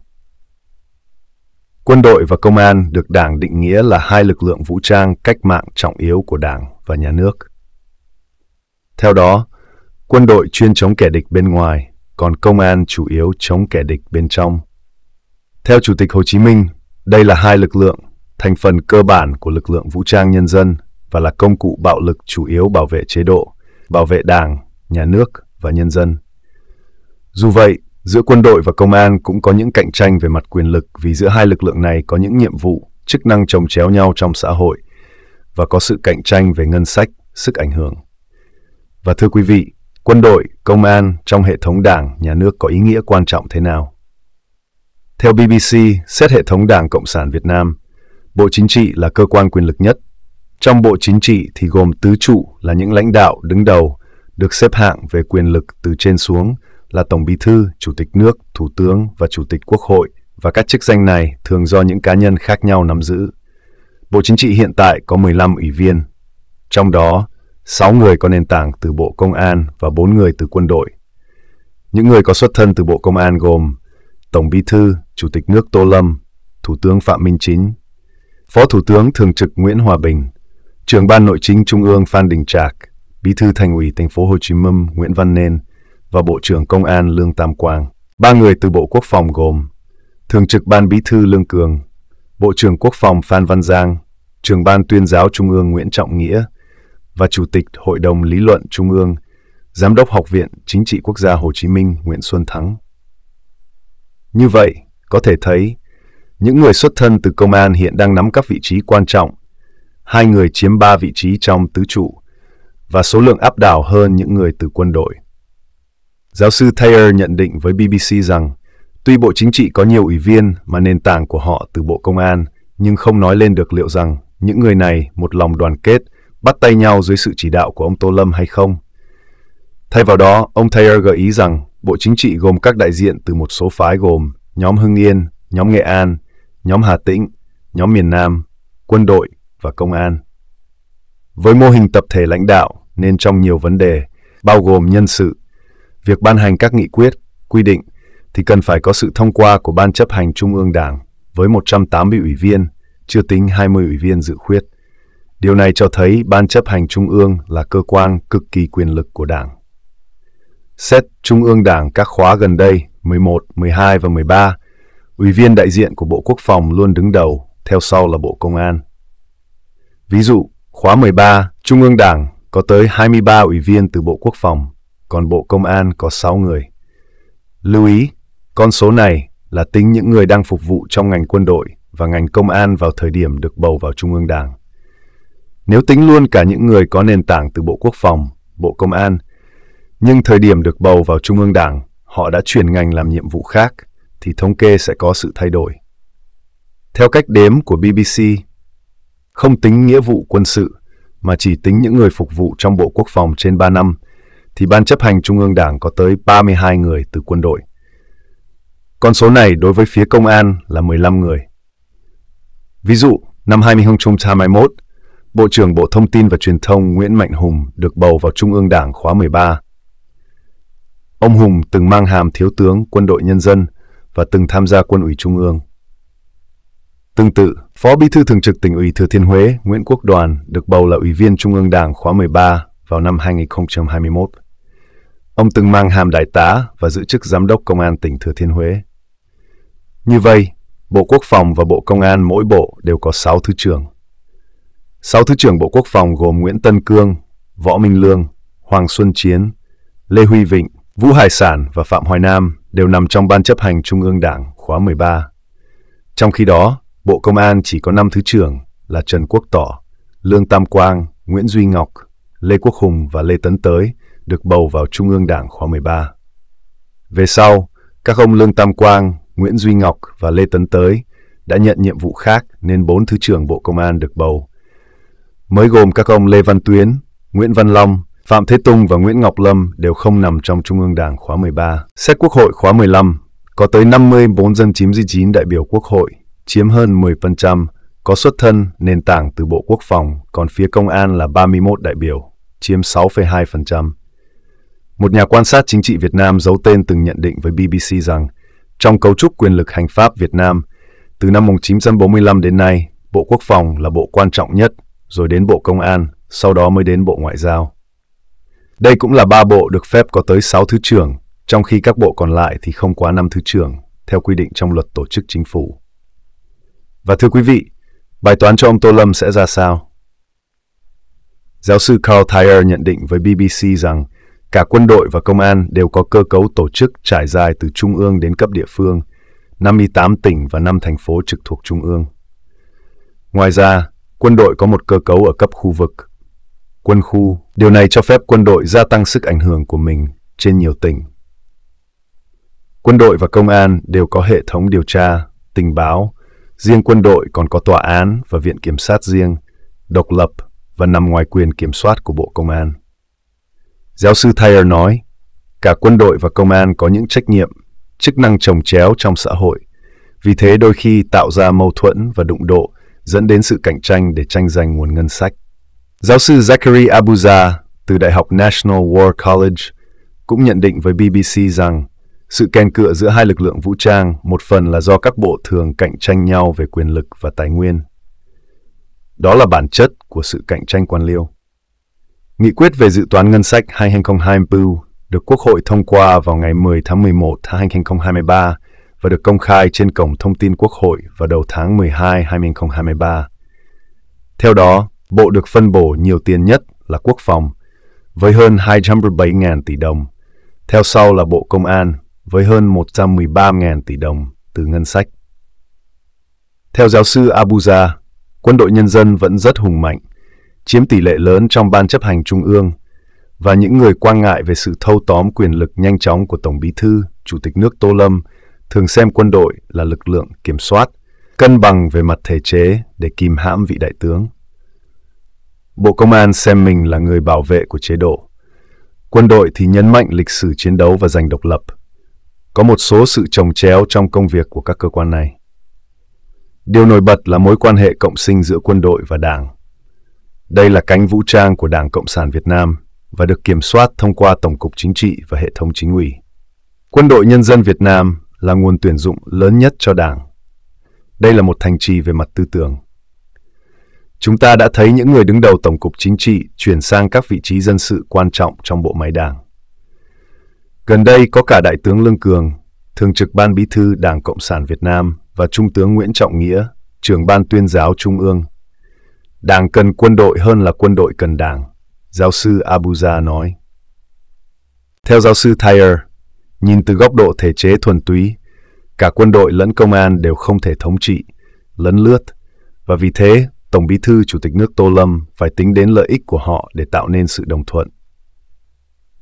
S1: Quân đội và công an được Đảng định nghĩa là hai lực lượng vũ trang cách mạng trọng yếu của Đảng và nhà nước. Theo đó, quân đội chuyên chống kẻ địch bên ngoài, còn công an chủ yếu chống kẻ địch bên trong. Theo Chủ tịch Hồ Chí Minh, đây là hai lực lượng, thành phần cơ bản của lực lượng vũ trang nhân dân và là công cụ bạo lực chủ yếu bảo vệ chế độ, bảo vệ đảng, nhà nước và nhân dân. Dù vậy, Giữa quân đội và công an cũng có những cạnh tranh về mặt quyền lực vì giữa hai lực lượng này có những nhiệm vụ, chức năng chồng chéo nhau trong xã hội và có sự cạnh tranh về ngân sách, sức ảnh hưởng. Và thưa quý vị, quân đội, công an trong hệ thống đảng, nhà nước có ý nghĩa quan trọng thế nào? Theo BBC, xét hệ thống Đảng Cộng sản Việt Nam, Bộ Chính trị là cơ quan quyền lực nhất. Trong Bộ Chính trị thì gồm tứ trụ là những lãnh đạo đứng đầu được xếp hạng về quyền lực từ trên xuống – là Tổng Bí thư, Chủ tịch nước, Thủ tướng và Chủ tịch Quốc hội và các chức danh này thường do những cá nhân khác nhau nắm giữ. Bộ Chính trị hiện tại có 15 ủy viên, trong đó 6 người có nền tảng từ Bộ Công an và 4 người từ quân đội. Những người có xuất thân từ Bộ Công an gồm Tổng Bí thư, Chủ tịch nước Tô Lâm, Thủ tướng Phạm Minh Chính, Phó Thủ tướng Thường trực Nguyễn Hòa Bình, Trưởng ban Nội chính Trung ương Phan Đình Trạc, Bí thư Thành ủy Thành phố Hồ Chí Minh Nguyễn Văn Nên và Bộ trưởng Công an Lương Tam Quang. Ba người từ Bộ Quốc phòng gồm Thường trực Ban Bí thư Lương Cường, Bộ trưởng Quốc phòng Phan Văn Giang, Trưởng Ban Tuyên giáo Trung ương Nguyễn Trọng Nghĩa và Chủ tịch Hội đồng Lý luận Trung ương, Giám đốc Học viện Chính trị Quốc gia Hồ Chí Minh Nguyễn Xuân Thắng. Như vậy, có thể thấy, những người xuất thân từ công an hiện đang nắm các vị trí quan trọng, hai người chiếm ba vị trí trong tứ trụ, và số lượng áp đảo hơn những người từ quân đội. Giáo sư Thayer nhận định với BBC rằng, tuy Bộ Chính trị có nhiều ủy viên mà nền tảng của họ từ Bộ Công an, nhưng không nói lên được liệu rằng những người này một lòng đoàn kết, bắt tay nhau dưới sự chỉ đạo của ông Tô Lâm hay không. Thay vào đó, ông Thayer gợi ý rằng Bộ Chính trị gồm các đại diện từ một số phái gồm nhóm Hưng Yên, nhóm Nghệ An, nhóm Hà Tĩnh, nhóm miền Nam, quân đội và công an. Với mô hình tập thể lãnh đạo nên trong nhiều vấn đề, bao gồm nhân sự, Việc ban hành các nghị quyết, quy định thì cần phải có sự thông qua của Ban chấp hành Trung ương Đảng với 180 ủy viên, chưa tính 20 ủy viên dự khuyết. Điều này cho thấy Ban chấp hành Trung ương là cơ quan cực kỳ quyền lực của Đảng. Xét Trung ương Đảng các khóa gần đây 11, 12 và 13, ủy viên đại diện của Bộ Quốc phòng luôn đứng đầu, theo sau là Bộ Công an. Ví dụ, khóa 13, Trung ương Đảng có tới 23 ủy viên từ Bộ Quốc phòng, còn Bộ Công an có 6 người. Lưu ý, con số này là tính những người đang phục vụ trong ngành quân đội và ngành công an vào thời điểm được bầu vào Trung ương Đảng. Nếu tính luôn cả những người có nền tảng từ Bộ Quốc phòng, Bộ Công an, nhưng thời điểm được bầu vào Trung ương Đảng, họ đã chuyển ngành làm nhiệm vụ khác, thì thống kê sẽ có sự thay đổi. Theo cách đếm của BBC, không tính nghĩa vụ quân sự, mà chỉ tính những người phục vụ trong Bộ Quốc phòng trên 3 năm – thì Ban chấp hành Trung ương Đảng có tới 32 người từ quân đội. Con số này đối với phía công an là 15 người. Ví dụ, năm 2021, Bộ trưởng Bộ Thông tin và Truyền thông Nguyễn Mạnh Hùng được bầu vào Trung ương Đảng khóa 13. Ông Hùng từng mang hàm thiếu tướng quân đội nhân dân và từng tham gia quân ủy Trung ương. Tương tự, Phó Bí thư Thường trực tỉnh ủy Thừa Thiên Huế Nguyễn Quốc Đoàn được bầu là Ủy viên Trung ương Đảng khóa 13 vào năm 2021. Ông từng mang hàm đại tá và giữ chức giám đốc công an tỉnh Thừa Thiên Huế. Như vậy, Bộ Quốc phòng và Bộ Công an mỗi bộ đều có 6 thứ trưởng. 6 thứ trưởng Bộ Quốc phòng gồm Nguyễn Tân Cương, Võ Minh Lương, Hoàng Xuân Chiến, Lê Huy Vịnh, Vũ Hải Sản và Phạm Hoài Nam đều nằm trong Ban chấp hành Trung ương Đảng khóa 13. Trong khi đó, Bộ Công an chỉ có 5 thứ trưởng là Trần Quốc Tỏ, Lương Tam Quang, Nguyễn Duy Ngọc, Lê Quốc Hùng và Lê Tấn Tới – được bầu vào Trung ương Đảng khóa 13. Về sau, các ông Lương Tam Quang, Nguyễn Duy Ngọc và Lê Tấn Tới đã nhận nhiệm vụ khác nên bốn Thứ trưởng Bộ Công an được bầu. Mới gồm các ông Lê Văn Tuyến, Nguyễn Văn Long, Phạm Thế tung và Nguyễn Ngọc Lâm đều không nằm trong Trung ương Đảng khóa 13. Xét Quốc hội khóa 15, có tới 54 dân chiếm 99 đại biểu Quốc hội, chiếm hơn 10%, có xuất thân, nền tảng từ Bộ Quốc phòng, còn phía Công an là 31 đại biểu, chiếm 6,2%. Một nhà quan sát chính trị Việt Nam giấu tên từng nhận định với BBC rằng trong cấu trúc quyền lực hành pháp Việt Nam, từ năm 1945 đến nay, Bộ Quốc phòng là bộ quan trọng nhất, rồi đến Bộ Công an, sau đó mới đến Bộ Ngoại giao. Đây cũng là ba bộ được phép có tới 6 thứ trưởng, trong khi các bộ còn lại thì không quá 5 thứ trưởng, theo quy định trong luật tổ chức chính phủ. Và thưa quý vị, bài toán cho ông Tô Lâm sẽ ra sao? Giáo sư Carl Thayer nhận định với BBC rằng Cả quân đội và công an đều có cơ cấu tổ chức trải dài từ trung ương đến cấp địa phương, 58 tỉnh và 5 thành phố trực thuộc trung ương. Ngoài ra, quân đội có một cơ cấu ở cấp khu vực, quân khu. Điều này cho phép quân đội gia tăng sức ảnh hưởng của mình trên nhiều tỉnh. Quân đội và công an đều có hệ thống điều tra, tình báo. Riêng quân đội còn có tòa án và viện kiểm sát riêng, độc lập và nằm ngoài quyền kiểm soát của Bộ Công an. Giáo sư Thayer nói, cả quân đội và công an có những trách nhiệm, chức năng trồng chéo trong xã hội. Vì thế đôi khi tạo ra mâu thuẫn và đụng độ, dẫn đến sự cạnh tranh để tranh giành nguồn ngân sách. Giáo sư Zachary Abuza từ Đại học National War College cũng nhận định với BBC rằng sự kèn cựa giữa hai lực lượng vũ trang một phần là do các bộ thường cạnh tranh nhau về quyền lực và tài nguyên. Đó là bản chất của sự cạnh tranh quan liêu. Nghị quyết về dự toán ngân sách 2024 được Quốc hội thông qua vào ngày 10 tháng 11 tháng 2023 và được công khai trên cổng thông tin Quốc hội vào đầu tháng 12 2023. Theo đó, Bộ được phân bổ nhiều tiền nhất là Quốc phòng với hơn 207.000 tỷ đồng, theo sau là Bộ Công an với hơn 113.000 tỷ đồng từ ngân sách. Theo giáo sư Abuja, quân đội nhân dân vẫn rất hùng mạnh chiếm tỷ lệ lớn trong ban chấp hành trung ương và những người quan ngại về sự thâu tóm quyền lực nhanh chóng của Tổng Bí thư, Chủ tịch nước Tô Lâm thường xem quân đội là lực lượng kiểm soát, cân bằng về mặt thể chế để kìm hãm vị đại tướng. Bộ Công an xem mình là người bảo vệ của chế độ. Quân đội thì nhấn mạnh lịch sử chiến đấu và giành độc lập. Có một số sự trồng chéo trong công việc của các cơ quan này. Điều nổi bật là mối quan hệ cộng sinh giữa quân đội và đảng đây là cánh vũ trang của Đảng Cộng sản Việt Nam và được kiểm soát thông qua Tổng cục Chính trị và hệ thống chính ủy. Quân đội Nhân dân Việt Nam là nguồn tuyển dụng lớn nhất cho Đảng. Đây là một thành trì về mặt tư tưởng. Chúng ta đã thấy những người đứng đầu Tổng cục Chính trị chuyển sang các vị trí dân sự quan trọng trong bộ máy Đảng. Gần đây có cả Đại tướng Lương Cường, Thường trực Ban Bí thư Đảng Cộng sản Việt Nam và Trung tướng Nguyễn Trọng Nghĩa, trưởng Ban tuyên giáo Trung ương Đảng cần quân đội hơn là quân đội cần đảng, giáo sư Abuja nói. Theo giáo sư Thayer, nhìn từ góc độ thể chế thuần túy, cả quân đội lẫn công an đều không thể thống trị, lấn lướt, và vì thế Tổng bí thư Chủ tịch nước Tô Lâm phải tính đến lợi ích của họ để tạo nên sự đồng thuận.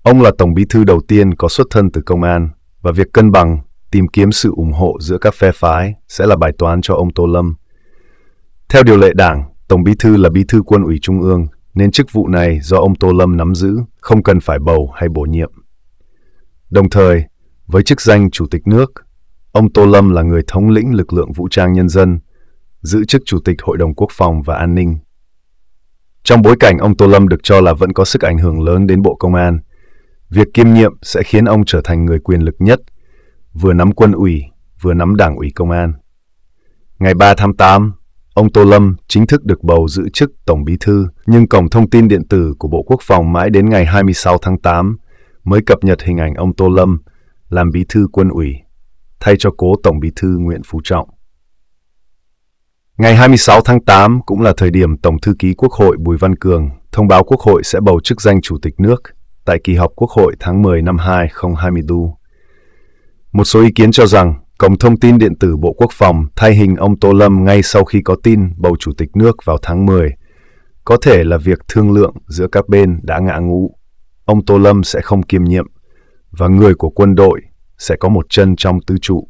S1: Ông là Tổng bí thư đầu tiên có xuất thân từ công an, và việc cân bằng, tìm kiếm sự ủng hộ giữa các phe phái sẽ là bài toán cho ông Tô Lâm. Theo điều lệ đảng, Tổng bí thư là bí thư quân ủy Trung ương, nên chức vụ này do ông Tô Lâm nắm giữ, không cần phải bầu hay bổ nhiệm. Đồng thời, với chức danh Chủ tịch nước, ông Tô Lâm là người thống lĩnh lực lượng vũ trang nhân dân, giữ chức Chủ tịch Hội đồng Quốc phòng và An ninh. Trong bối cảnh ông Tô Lâm được cho là vẫn có sức ảnh hưởng lớn đến Bộ Công an, việc kiêm nhiệm sẽ khiến ông trở thành người quyền lực nhất, vừa nắm quân ủy, vừa nắm đảng ủy công an. Ngày 3 tháng 8, Ông Tô Lâm chính thức được bầu giữ chức Tổng Bí Thư, nhưng cổng thông tin điện tử của Bộ Quốc phòng mãi đến ngày 26 tháng 8 mới cập nhật hình ảnh ông Tô Lâm làm Bí Thư Quân ủy, thay cho cố Tổng Bí Thư Nguyễn Phú Trọng. Ngày 26 tháng 8 cũng là thời điểm Tổng Thư ký Quốc hội Bùi Văn Cường thông báo Quốc hội sẽ bầu chức danh Chủ tịch nước tại kỳ họp Quốc hội tháng 10 năm 2020. Một số ý kiến cho rằng Cổng thông tin điện tử Bộ Quốc phòng thay hình ông Tô Lâm ngay sau khi có tin bầu chủ tịch nước vào tháng 10. Có thể là việc thương lượng giữa các bên đã ngã ngũ. Ông Tô Lâm sẽ không kiêm nhiệm và người của quân đội sẽ có một chân trong tứ trụ.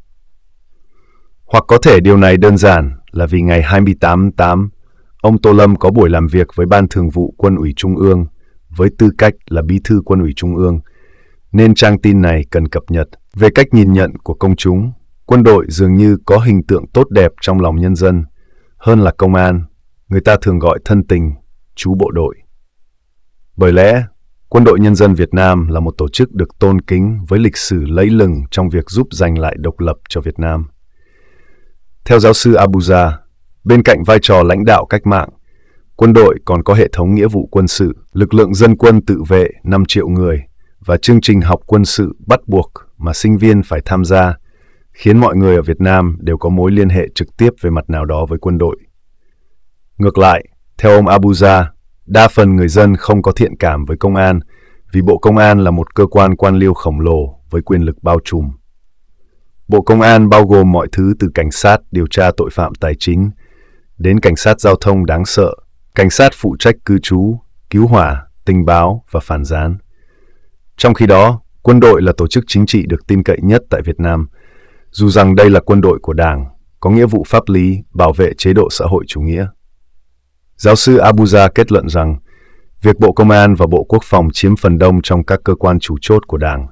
S1: Hoặc có thể điều này đơn giản là vì ngày 28 tháng 8, ông Tô Lâm có buổi làm việc với Ban Thường vụ Quân ủy Trung ương với tư cách là bí thư Quân ủy Trung ương, nên trang tin này cần cập nhật về cách nhìn nhận của công chúng Quân đội dường như có hình tượng tốt đẹp trong lòng nhân dân, hơn là công an, người ta thường gọi thân tình, chú bộ đội. Bởi lẽ, Quân đội Nhân dân Việt Nam là một tổ chức được tôn kính với lịch sử lẫy lừng trong việc giúp giành lại độc lập cho Việt Nam. Theo giáo sư Abuja, bên cạnh vai trò lãnh đạo cách mạng, quân đội còn có hệ thống nghĩa vụ quân sự, lực lượng dân quân tự vệ 5 triệu người và chương trình học quân sự bắt buộc mà sinh viên phải tham gia khiến mọi người ở Việt Nam đều có mối liên hệ trực tiếp về mặt nào đó với quân đội. Ngược lại, theo ông Abuja, đa phần người dân không có thiện cảm với công an vì Bộ Công an là một cơ quan quan liêu khổng lồ với quyền lực bao trùm. Bộ Công an bao gồm mọi thứ từ cảnh sát điều tra tội phạm tài chính đến cảnh sát giao thông đáng sợ, cảnh sát phụ trách cư trú, cứu hỏa, tình báo và phản gián. Trong khi đó, quân đội là tổ chức chính trị được tin cậy nhất tại Việt Nam – dù rằng đây là quân đội của Đảng, có nghĩa vụ pháp lý bảo vệ chế độ xã hội chủ nghĩa. Giáo sư Abuja kết luận rằng, việc Bộ Công an và Bộ Quốc phòng chiếm phần đông trong các cơ quan chủ chốt của Đảng,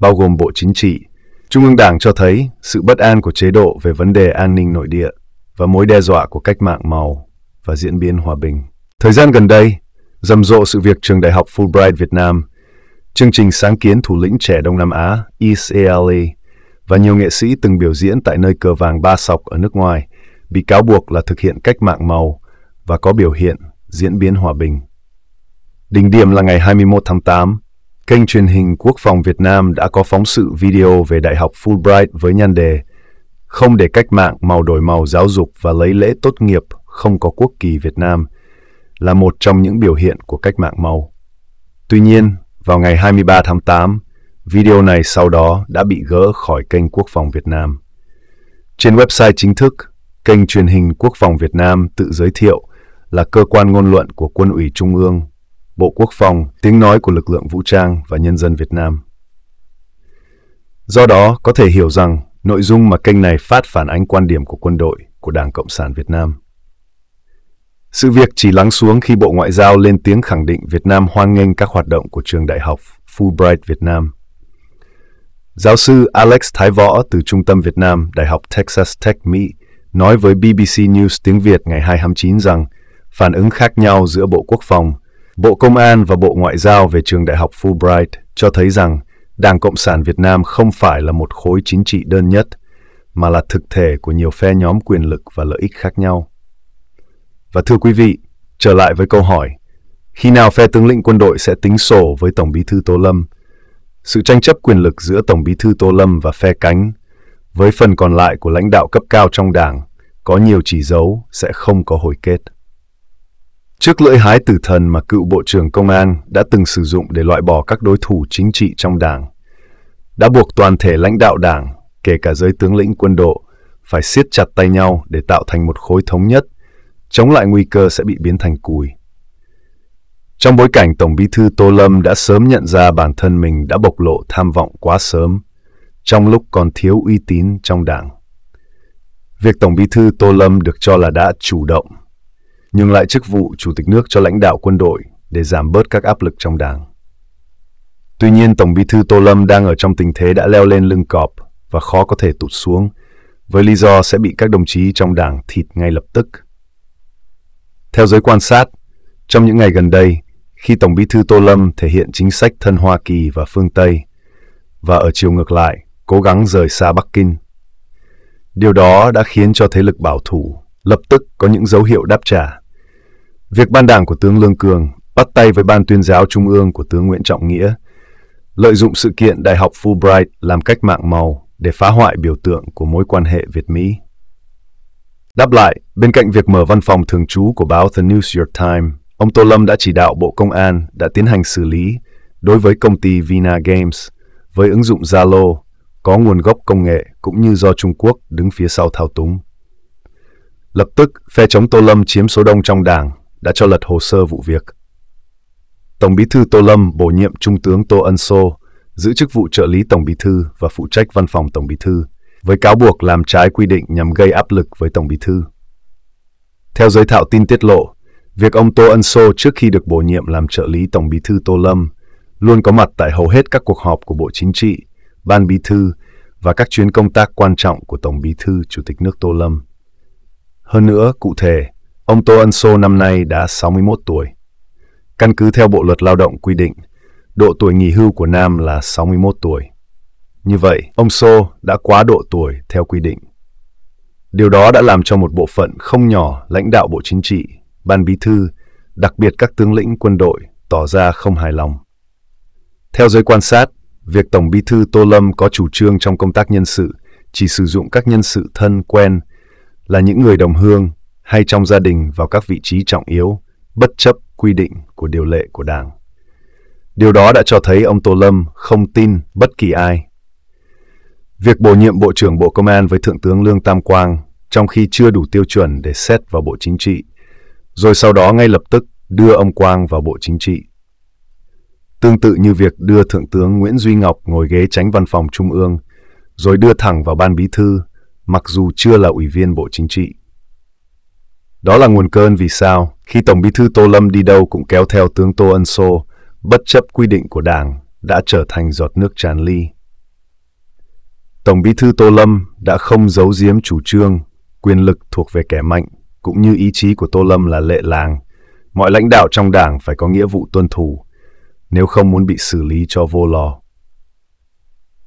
S1: bao gồm Bộ Chính trị, Trung ương Đảng cho thấy sự bất an của chế độ về vấn đề an ninh nội địa và mối đe dọa của cách mạng màu và diễn biến hòa bình. Thời gian gần đây, rầm rộ sự việc trường đại học Fulbright Việt Nam, chương trình sáng kiến thủ lĩnh trẻ Đông Nam Á EASALE và nhiều nghệ sĩ từng biểu diễn tại nơi cờ vàng ba sọc ở nước ngoài bị cáo buộc là thực hiện cách mạng màu và có biểu hiện diễn biến hòa bình. Đỉnh điểm là ngày 21 tháng 8, kênh truyền hình Quốc phòng Việt Nam đã có phóng sự video về Đại học Fulbright với nhan đề Không để cách mạng màu đổi màu giáo dục và lấy lễ tốt nghiệp không có quốc kỳ Việt Nam là một trong những biểu hiện của cách mạng màu. Tuy nhiên, vào ngày 23 tháng 8, Video này sau đó đã bị gỡ khỏi kênh Quốc phòng Việt Nam. Trên website chính thức, kênh truyền hình Quốc phòng Việt Nam tự giới thiệu là cơ quan ngôn luận của Quân ủy Trung ương, Bộ Quốc phòng, tiếng nói của lực lượng vũ trang và nhân dân Việt Nam. Do đó, có thể hiểu rằng nội dung mà kênh này phát phản ánh quan điểm của quân đội, của Đảng Cộng sản Việt Nam. Sự việc chỉ lắng xuống khi Bộ Ngoại giao lên tiếng khẳng định Việt Nam hoan nghênh các hoạt động của trường đại học Fulbright Việt Nam – Giáo sư Alex Thái Võ từ Trung tâm Việt Nam, Đại học Texas Tech Mỹ nói với BBC News tiếng Việt ngày 2 rằng phản ứng khác nhau giữa Bộ Quốc phòng, Bộ Công an và Bộ Ngoại giao về trường Đại học Fulbright cho thấy rằng Đảng Cộng sản Việt Nam không phải là một khối chính trị đơn nhất, mà là thực thể của nhiều phe nhóm quyền lực và lợi ích khác nhau. Và thưa quý vị, trở lại với câu hỏi, khi nào phe tướng lĩnh quân đội sẽ tính sổ với Tổng bí thư Tô Lâm – sự tranh chấp quyền lực giữa Tổng bí thư Tô Lâm và phe cánh, với phần còn lại của lãnh đạo cấp cao trong đảng, có nhiều chỉ dấu sẽ không có hồi kết. Trước lưỡi hái tử thần mà cựu Bộ trưởng Công an đã từng sử dụng để loại bỏ các đối thủ chính trị trong đảng, đã buộc toàn thể lãnh đạo đảng, kể cả giới tướng lĩnh quân đội, phải siết chặt tay nhau để tạo thành một khối thống nhất, chống lại nguy cơ sẽ bị biến thành cùi. Trong bối cảnh Tổng bí thư Tô Lâm đã sớm nhận ra bản thân mình đã bộc lộ tham vọng quá sớm, trong lúc còn thiếu uy tín trong đảng. Việc Tổng bí thư Tô Lâm được cho là đã chủ động, nhưng lại chức vụ Chủ tịch nước cho lãnh đạo quân đội để giảm bớt các áp lực trong đảng. Tuy nhiên, Tổng bí thư Tô Lâm đang ở trong tình thế đã leo lên lưng cọp và khó có thể tụt xuống, với lý do sẽ bị các đồng chí trong đảng thịt ngay lập tức. Theo giới quan sát, trong những ngày gần đây, khi Tổng bí thư Tô Lâm thể hiện chính sách thân Hoa Kỳ và phương Tây, và ở chiều ngược lại, cố gắng rời xa Bắc Kinh. Điều đó đã khiến cho thế lực bảo thủ lập tức có những dấu hiệu đáp trả. Việc ban đảng của tướng Lương Cường bắt tay với ban tuyên giáo trung ương của tướng Nguyễn Trọng Nghĩa, lợi dụng sự kiện Đại học Fulbright làm cách mạng màu để phá hoại biểu tượng của mối quan hệ Việt-Mỹ. Đáp lại, bên cạnh việc mở văn phòng thường trú của báo The New York Times Ông Tô Lâm đã chỉ đạo Bộ Công an đã tiến hành xử lý đối với công ty Vina Games với ứng dụng Zalo có nguồn gốc công nghệ cũng như do Trung Quốc đứng phía sau thao túng. Lập tức, phe chống Tô Lâm chiếm số đông trong đảng đã cho lật hồ sơ vụ việc. Tổng bí thư Tô Lâm bổ nhiệm Trung tướng Tô Ân Sô giữ chức vụ trợ lý Tổng bí thư và phụ trách văn phòng Tổng bí thư với cáo buộc làm trái quy định nhằm gây áp lực với Tổng bí thư. Theo giới thạo tin tiết lộ, Việc ông Tô Ân Sô trước khi được bổ nhiệm làm trợ lý Tổng bí thư Tô Lâm luôn có mặt tại hầu hết các cuộc họp của Bộ Chính trị, Ban Bí thư và các chuyến công tác quan trọng của Tổng bí thư Chủ tịch nước Tô Lâm. Hơn nữa, cụ thể, ông Tô Ân Sô năm nay đã 61 tuổi. Căn cứ theo Bộ Luật Lao động quy định, độ tuổi nghỉ hưu của nam là 61 tuổi. Như vậy, ông Sô đã quá độ tuổi theo quy định. Điều đó đã làm cho một bộ phận không nhỏ lãnh đạo Bộ Chính trị ban bí thư, đặc biệt các tướng lĩnh quân đội tỏ ra không hài lòng. Theo giới quan sát, việc Tổng Bí thư Tô Lâm có chủ trương trong công tác nhân sự chỉ sử dụng các nhân sự thân quen là những người đồng hương hay trong gia đình vào các vị trí trọng yếu, bất chấp quy định của điều lệ của Đảng. Điều đó đã cho thấy ông Tô Lâm không tin bất kỳ ai. Việc bổ nhiệm Bộ trưởng Bộ Công an với Thượng tướng Lương Tam Quang trong khi chưa đủ tiêu chuẩn để xét vào Bộ Chính trị – rồi sau đó ngay lập tức đưa ông Quang vào Bộ Chính trị. Tương tự như việc đưa Thượng tướng Nguyễn Duy Ngọc ngồi ghế tránh văn phòng Trung ương, rồi đưa thẳng vào Ban Bí Thư, mặc dù chưa là Ủy viên Bộ Chính trị. Đó là nguồn cơn vì sao khi Tổng Bí Thư Tô Lâm đi đâu cũng kéo theo tướng Tô Ân Sô, bất chấp quy định của Đảng, đã trở thành giọt nước tràn ly. Tổng Bí Thư Tô Lâm đã không giấu giếm chủ trương quyền lực thuộc về kẻ mạnh cũng như ý chí của Tô Lâm là lệ làng. Mọi lãnh đạo trong đảng phải có nghĩa vụ tuân thủ, nếu không muốn bị xử lý cho vô lò.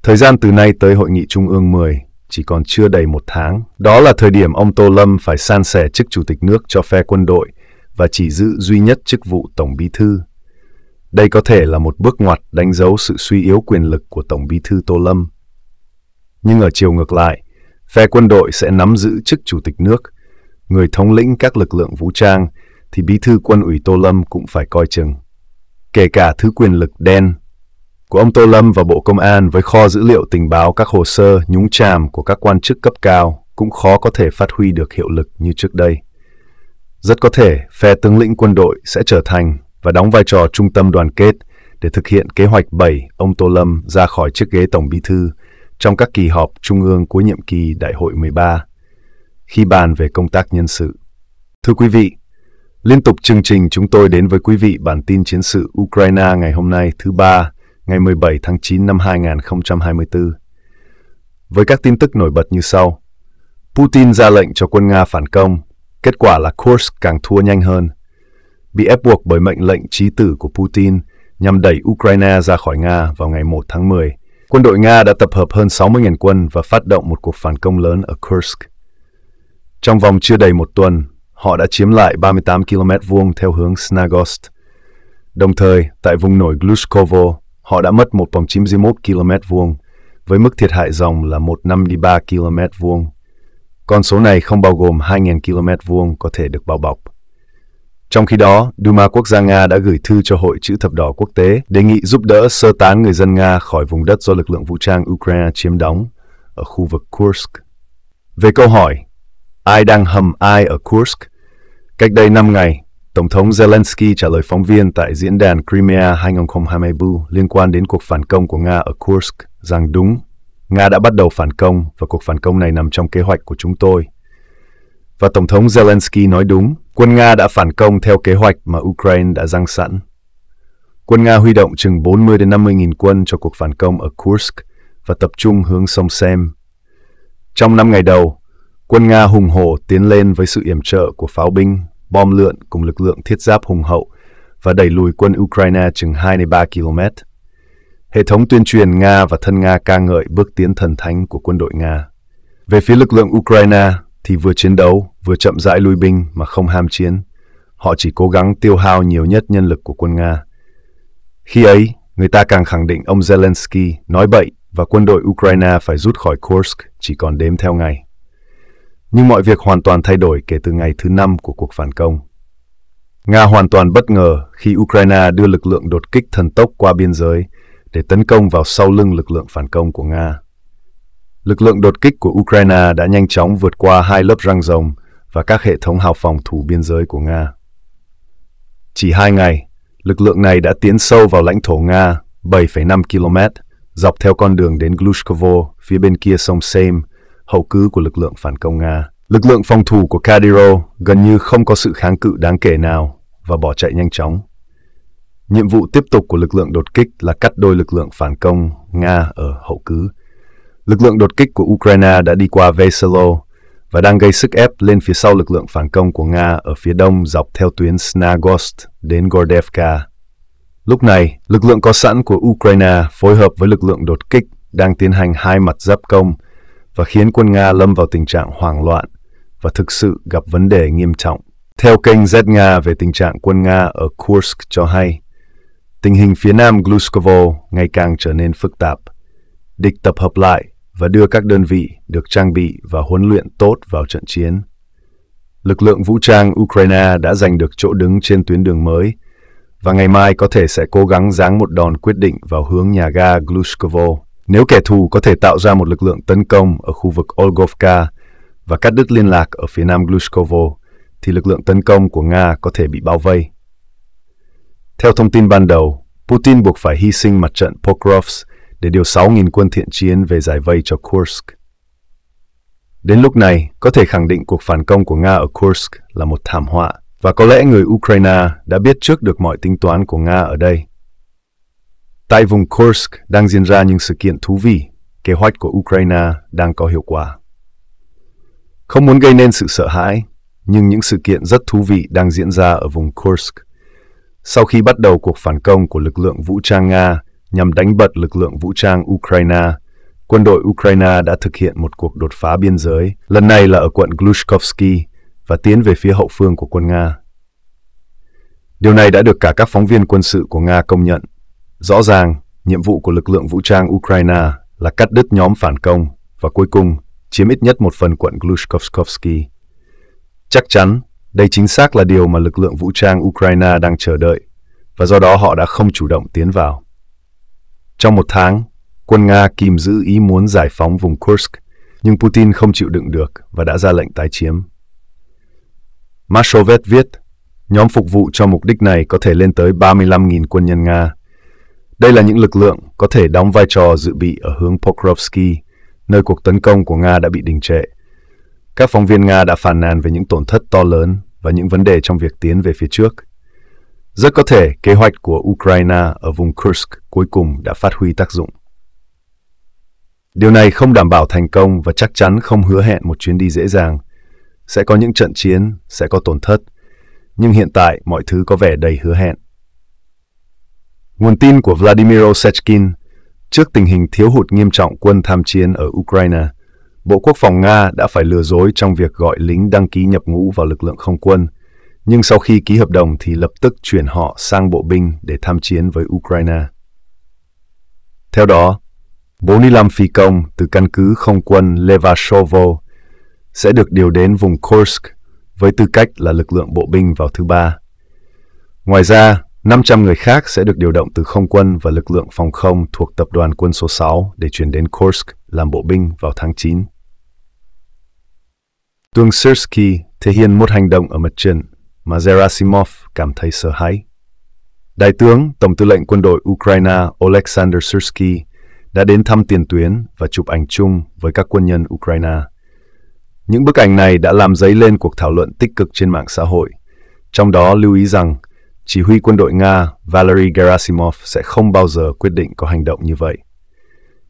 S1: Thời gian từ nay tới Hội nghị Trung ương 10 chỉ còn chưa đầy một tháng. Đó là thời điểm ông Tô Lâm phải san sẻ chức Chủ tịch nước cho phe quân đội và chỉ giữ duy nhất chức vụ Tổng Bí Thư. Đây có thể là một bước ngoặt đánh dấu sự suy yếu quyền lực của Tổng Bí Thư Tô Lâm. Nhưng ở chiều ngược lại, phe quân đội sẽ nắm giữ chức Chủ tịch nước – người thống lĩnh các lực lượng vũ trang, thì bí thư quân ủy Tô Lâm cũng phải coi chừng. Kể cả thứ quyền lực đen của ông Tô Lâm và Bộ Công an với kho dữ liệu tình báo các hồ sơ nhúng chàm của các quan chức cấp cao cũng khó có thể phát huy được hiệu lực như trước đây. Rất có thể phe tướng lĩnh quân đội sẽ trở thành và đóng vai trò trung tâm đoàn kết để thực hiện kế hoạch 7 ông Tô Lâm ra khỏi chiếc ghế Tổng Bí Thư trong các kỳ họp trung ương cuối nhiệm kỳ Đại hội 13 khi bàn về công tác nhân sự. Thưa quý vị, liên tục chương trình chúng tôi đến với quý vị bản tin chiến sự Ukraine ngày hôm nay thứ ba, ngày 17 tháng 9 năm 2024. Với các tin tức nổi bật như sau. Putin ra lệnh cho quân Nga phản công, kết quả là Kursk càng thua nhanh hơn. Bị ép buộc bởi mệnh lệnh trí tử của Putin nhằm đẩy Ukraine ra khỏi Nga vào ngày 1 tháng 10, quân đội Nga đã tập hợp hơn 60.000 quân và phát động một cuộc phản công lớn ở Kursk. Trong vòng chưa đầy một tuần, họ đã chiếm lại 38 km vuông theo hướng Snagost. Đồng thời, tại vùng nổi Glushkovo, họ đã mất 1,91 km vuông, với mức thiệt hại dòng là 153 km vuông. Con số này không bao gồm 2.000 km vuông có thể được bao bọc. Trong khi đó, Duma Quốc gia Nga đã gửi thư cho Hội Chữ Thập Đỏ Quốc tế đề nghị giúp đỡ sơ tán người dân Nga khỏi vùng đất do lực lượng vũ trang Ukraine chiếm đóng ở khu vực Kursk. Về câu hỏi, ai đang hầm ai ở Kursk. Cách đây 5 ngày, Tổng thống Zelensky trả lời phóng viên tại diễn đàn Crimea 2023 liên quan đến cuộc phản công của Nga ở Kursk rằng đúng, Nga đã bắt đầu phản công và cuộc phản công này nằm trong kế hoạch của chúng tôi. Và Tổng thống Zelensky nói đúng, quân Nga đã phản công theo kế hoạch mà Ukraine đã giăng sẵn. Quân Nga huy động chừng 40 đến 50 nghìn quân cho cuộc phản công ở Kursk và tập trung hướng sông Sem. Trong năm ngày đầu, Quân Nga hùng hổ tiến lên với sự yểm trợ của pháo binh, bom lượn cùng lực lượng thiết giáp hùng hậu và đẩy lùi quân Ukraine chừng 23 km. Hệ thống tuyên truyền Nga và thân Nga ca ngợi bước tiến thần thánh của quân đội Nga. Về phía lực lượng Ukraine thì vừa chiến đấu, vừa chậm rãi lui binh mà không ham chiến. Họ chỉ cố gắng tiêu hao nhiều nhất nhân lực của quân Nga. Khi ấy, người ta càng khẳng định ông Zelensky nói bậy và quân đội Ukraine phải rút khỏi Kursk chỉ còn đếm theo ngày nhưng mọi việc hoàn toàn thay đổi kể từ ngày thứ năm của cuộc phản công. Nga hoàn toàn bất ngờ khi Ukraine đưa lực lượng đột kích thần tốc qua biên giới để tấn công vào sau lưng lực lượng phản công của Nga. Lực lượng đột kích của Ukraine đã nhanh chóng vượt qua hai lớp răng rồng và các hệ thống hào phòng thủ biên giới của Nga. Chỉ hai ngày, lực lượng này đã tiến sâu vào lãnh thổ Nga 7,5 km dọc theo con đường đến Glushkovo phía bên kia sông Same hậu cứ của lực lượng phản công Nga. Lực lượng phòng thủ của Kadyrov gần như không có sự kháng cự đáng kể nào và bỏ chạy nhanh chóng. Nhiệm vụ tiếp tục của lực lượng đột kích là cắt đôi lực lượng phản công Nga ở hậu cứ. Lực lượng đột kích của Ukraine đã đi qua Veselo và đang gây sức ép lên phía sau lực lượng phản công của Nga ở phía đông dọc theo tuyến Snagost đến Gordevka. Lúc này, lực lượng có sẵn của Ukraine phối hợp với lực lượng đột kích đang tiến hành hai mặt giáp công – và khiến quân Nga lâm vào tình trạng hoảng loạn và thực sự gặp vấn đề nghiêm trọng. Theo kênh Z Nga về tình trạng quân Nga ở Kursk cho hay, tình hình phía nam Gluskovo ngày càng trở nên phức tạp. Địch tập hợp lại và đưa các đơn vị được trang bị và huấn luyện tốt vào trận chiến. Lực lượng vũ trang Ukraine đã giành được chỗ đứng trên tuyến đường mới và ngày mai có thể sẽ cố gắng giáng một đòn quyết định vào hướng nhà ga Glushkovo. Nếu kẻ thù có thể tạo ra một lực lượng tấn công ở khu vực Olgovka và cắt đứt liên lạc ở phía nam Glushkovo, thì lực lượng tấn công của Nga có thể bị bao vây. Theo thông tin ban đầu, Putin buộc phải hy sinh mặt trận Pokrovsk để điều 6.000 quân thiện chiến về giải vây cho Kursk. Đến lúc này, có thể khẳng định cuộc phản công của Nga ở Kursk là một thảm họa, và có lẽ người Ukraine đã biết trước được mọi tính toán của Nga ở đây. Tại vùng Kursk đang diễn ra những sự kiện thú vị, kế hoạch của Ukraine đang có hiệu quả. Không muốn gây nên sự sợ hãi, nhưng những sự kiện rất thú vị đang diễn ra ở vùng Kursk. Sau khi bắt đầu cuộc phản công của lực lượng vũ trang Nga nhằm đánh bật lực lượng vũ trang Ukraine, quân đội Ukraine đã thực hiện một cuộc đột phá biên giới, lần này là ở quận Glushkovsky, và tiến về phía hậu phương của quân Nga. Điều này đã được cả các phóng viên quân sự của Nga công nhận Rõ ràng, nhiệm vụ của lực lượng vũ trang Ukraine là cắt đứt nhóm phản công và cuối cùng chiếm ít nhất một phần quận Glushkovsky. Chắc chắn, đây chính xác là điều mà lực lượng vũ trang Ukraine đang chờ đợi và do đó họ đã không chủ động tiến vào. Trong một tháng, quân Nga kìm giữ ý muốn giải phóng vùng Kursk, nhưng Putin không chịu đựng được và đã ra lệnh tái chiếm. Mashovet viết, nhóm phục vụ cho mục đích này có thể lên tới 35.000 quân nhân Nga, đây là những lực lượng có thể đóng vai trò dự bị ở hướng Pokrovsky, nơi cuộc tấn công của Nga đã bị đình trệ. Các phóng viên Nga đã phàn nàn về những tổn thất to lớn và những vấn đề trong việc tiến về phía trước. Rất có thể kế hoạch của Ukraine ở vùng Kursk cuối cùng đã phát huy tác dụng. Điều này không đảm bảo thành công và chắc chắn không hứa hẹn một chuyến đi dễ dàng. Sẽ có những trận chiến, sẽ có tổn thất. Nhưng hiện tại mọi thứ có vẻ đầy hứa hẹn. Nguồn tin của Vladimir Osechkin Trước tình hình thiếu hụt nghiêm trọng quân tham chiến ở Ukraine, Bộ Quốc phòng Nga đã phải lừa dối trong việc gọi lính đăng ký nhập ngũ vào lực lượng không quân, nhưng sau khi ký hợp đồng thì lập tức chuyển họ sang bộ binh để tham chiến với Ukraine. Theo đó, 45 phi công từ căn cứ không quân Levashovo sẽ được điều đến vùng Kursk với tư cách là lực lượng bộ binh vào thứ ba. Ngoài ra, 500 người khác sẽ được điều động từ không quân và lực lượng phòng không thuộc tập đoàn quân số 6 để chuyển đến Kursk làm bộ binh vào tháng 9. Tướng Sirsky thể hiện một hành động ở mặt trận mà Gerasimov cảm thấy sợ hãi. Đại tướng Tổng tư lệnh quân đội Ukraine Oleksandr Sirsky đã đến thăm tiền tuyến và chụp ảnh chung với các quân nhân Ukraine. Những bức ảnh này đã làm dấy lên cuộc thảo luận tích cực trên mạng xã hội, trong đó lưu ý rằng – chỉ huy quân đội Nga Valery Gerasimov sẽ không bao giờ quyết định có hành động như vậy.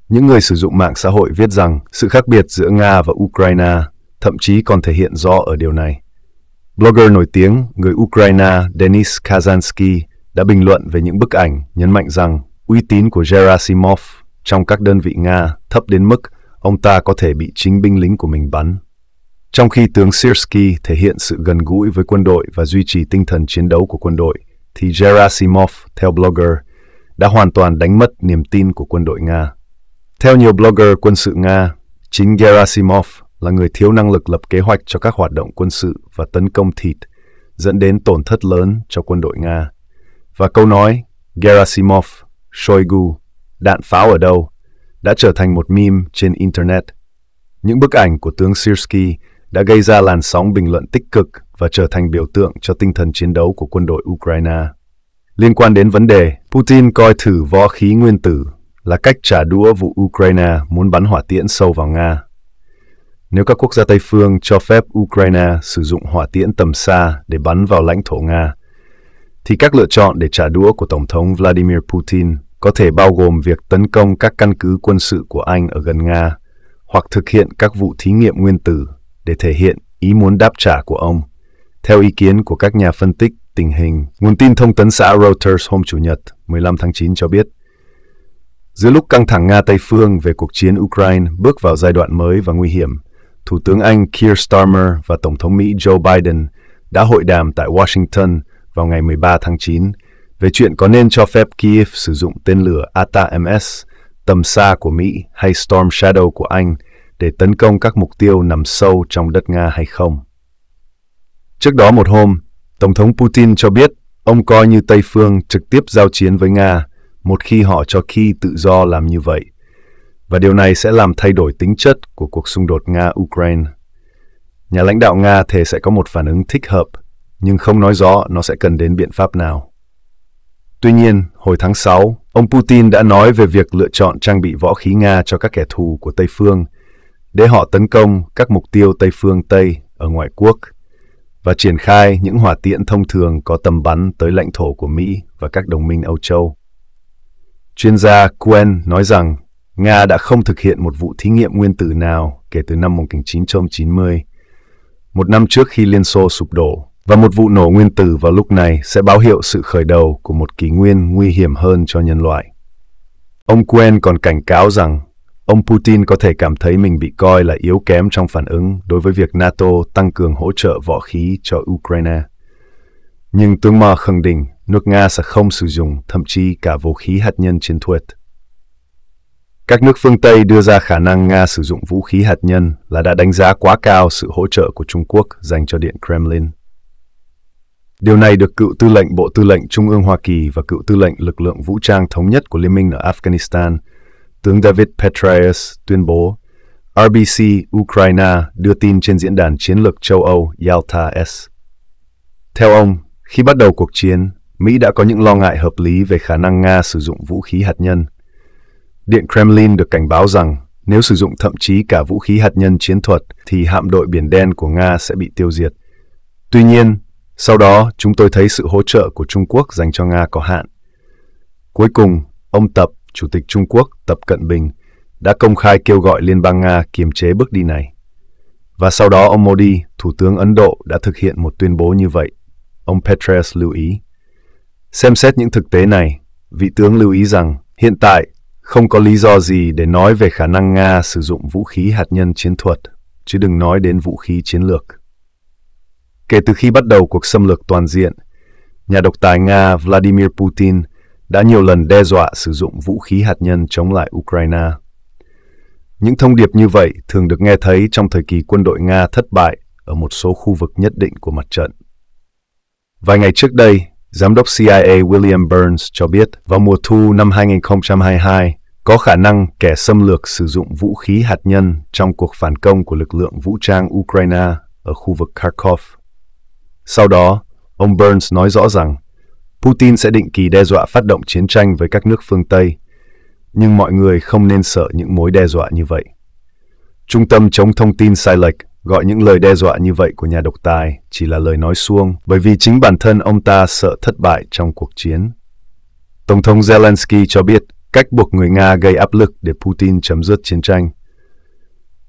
S1: Những người sử dụng mạng xã hội viết rằng sự khác biệt giữa Nga và Ukraine thậm chí còn thể hiện rõ ở điều này. Blogger nổi tiếng người Ukraine Denis Kazansky đã bình luận về những bức ảnh nhấn mạnh rằng uy tín của Gerasimov trong các đơn vị Nga thấp đến mức ông ta có thể bị chính binh lính của mình bắn. Trong khi tướng Sirski thể hiện sự gần gũi với quân đội và duy trì tinh thần chiến đấu của quân đội, thì Gerasimov, theo blogger, đã hoàn toàn đánh mất niềm tin của quân đội Nga. Theo nhiều blogger quân sự Nga, chính Gerasimov là người thiếu năng lực lập kế hoạch cho các hoạt động quân sự và tấn công thịt, dẫn đến tổn thất lớn cho quân đội Nga. Và câu nói Gerasimov, Shoigu, đạn pháo ở đâu đã trở thành một meme trên Internet. Những bức ảnh của tướng Sirski đã gây ra làn sóng bình luận tích cực và trở thành biểu tượng cho tinh thần chiến đấu của quân đội Ukraine. Liên quan đến vấn đề, Putin coi thử võ khí nguyên tử là cách trả đũa vụ Ukraine muốn bắn hỏa tiễn sâu vào Nga. Nếu các quốc gia Tây phương cho phép Ukraine sử dụng hỏa tiễn tầm xa để bắn vào lãnh thổ Nga, thì các lựa chọn để trả đũa của Tổng thống Vladimir Putin có thể bao gồm việc tấn công các căn cứ quân sự của Anh ở gần Nga hoặc thực hiện các vụ thí nghiệm nguyên tử để thể hiện ý muốn đáp trả của ông. Theo ý kiến của các nhà phân tích tình hình, nguồn tin thông tấn xã Reuters hôm Chủ nhật 15 tháng 9 cho biết, giữa lúc căng thẳng Nga Tây Phương về cuộc chiến Ukraine bước vào giai đoạn mới và nguy hiểm, Thủ tướng Anh Keir Starmer và Tổng thống Mỹ Joe Biden đã hội đàm tại Washington vào ngày 13 tháng 9 về chuyện có nên cho phép Kiev sử dụng tên lửa ATAMS, tầm xa của Mỹ hay Storm Shadow của Anh – để tấn công các mục tiêu nằm sâu trong đất Nga hay không. Trước đó một hôm, Tổng thống Putin cho biết ông coi như Tây Phương trực tiếp giao chiến với Nga một khi họ cho khi tự do làm như vậy, và điều này sẽ làm thay đổi tính chất của cuộc xung đột Nga-Ukraine. Nhà lãnh đạo Nga thề sẽ có một phản ứng thích hợp, nhưng không nói rõ nó sẽ cần đến biện pháp nào. Tuy nhiên, hồi tháng 6, ông Putin đã nói về việc lựa chọn trang bị võ khí Nga cho các kẻ thù của Tây Phương để họ tấn công các mục tiêu Tây phương Tây ở ngoại quốc và triển khai những hỏa tiễn thông thường có tầm bắn tới lãnh thổ của Mỹ và các đồng minh Âu Châu. Chuyên gia Quen nói rằng Nga đã không thực hiện một vụ thí nghiệm nguyên tử nào kể từ năm 1990, một năm trước khi Liên Xô sụp đổ, và một vụ nổ nguyên tử vào lúc này sẽ báo hiệu sự khởi đầu của một kỷ nguyên nguy hiểm hơn cho nhân loại. Ông Quen còn cảnh cáo rằng Ông Putin có thể cảm thấy mình bị coi là yếu kém trong phản ứng đối với việc NATO tăng cường hỗ trợ vũ khí cho Ukraine. Nhưng tướng Ma khẳng định nước Nga sẽ không sử dụng thậm chí cả vũ khí hạt nhân chiến thuật. Các nước phương Tây đưa ra khả năng Nga sử dụng vũ khí hạt nhân là đã đánh giá quá cao sự hỗ trợ của Trung Quốc dành cho Điện Kremlin. Điều này được cựu tư lệnh Bộ Tư lệnh Trung ương Hoa Kỳ và cựu tư lệnh lực lượng vũ trang thống nhất của Liên minh ở Afghanistan – Tướng David Petraeus tuyên bố, RBC Ukraine đưa tin trên diễn đàn chiến lược châu Âu Yalta S. Theo ông, khi bắt đầu cuộc chiến, Mỹ đã có những lo ngại hợp lý về khả năng Nga sử dụng vũ khí hạt nhân. Điện Kremlin được cảnh báo rằng nếu sử dụng thậm chí cả vũ khí hạt nhân chiến thuật thì hạm đội Biển Đen của Nga sẽ bị tiêu diệt. Tuy nhiên, sau đó chúng tôi thấy sự hỗ trợ của Trung Quốc dành cho Nga có hạn. Cuối cùng, ông Tập Chủ tịch Trung Quốc Tập Cận Bình đã công khai kêu gọi Liên bang Nga kiềm chế bước đi này. Và sau đó ông Modi, Thủ tướng Ấn Độ đã thực hiện một tuyên bố như vậy. Ông Petraeus lưu ý. Xem xét những thực tế này, vị tướng lưu ý rằng hiện tại không có lý do gì để nói về khả năng Nga sử dụng vũ khí hạt nhân chiến thuật, chứ đừng nói đến vũ khí chiến lược. Kể từ khi bắt đầu cuộc xâm lược toàn diện, nhà độc tài Nga Vladimir Putin đã nhiều lần đe dọa sử dụng vũ khí hạt nhân chống lại Ukraine. Những thông điệp như vậy thường được nghe thấy trong thời kỳ quân đội Nga thất bại ở một số khu vực nhất định của mặt trận. Vài ngày trước đây, Giám đốc CIA William Burns cho biết vào mùa thu năm 2022, có khả năng kẻ xâm lược sử dụng vũ khí hạt nhân trong cuộc phản công của lực lượng vũ trang Ukraine ở khu vực Kharkov. Sau đó, ông Burns nói rõ rằng Putin sẽ định kỳ đe dọa phát động chiến tranh với các nước phương Tây, nhưng mọi người không nên sợ những mối đe dọa như vậy. Trung tâm chống thông tin sai lệch gọi những lời đe dọa như vậy của nhà độc tài chỉ là lời nói suông bởi vì chính bản thân ông ta sợ thất bại trong cuộc chiến. Tổng thống Zelensky cho biết cách buộc người Nga gây áp lực để Putin chấm dứt chiến tranh.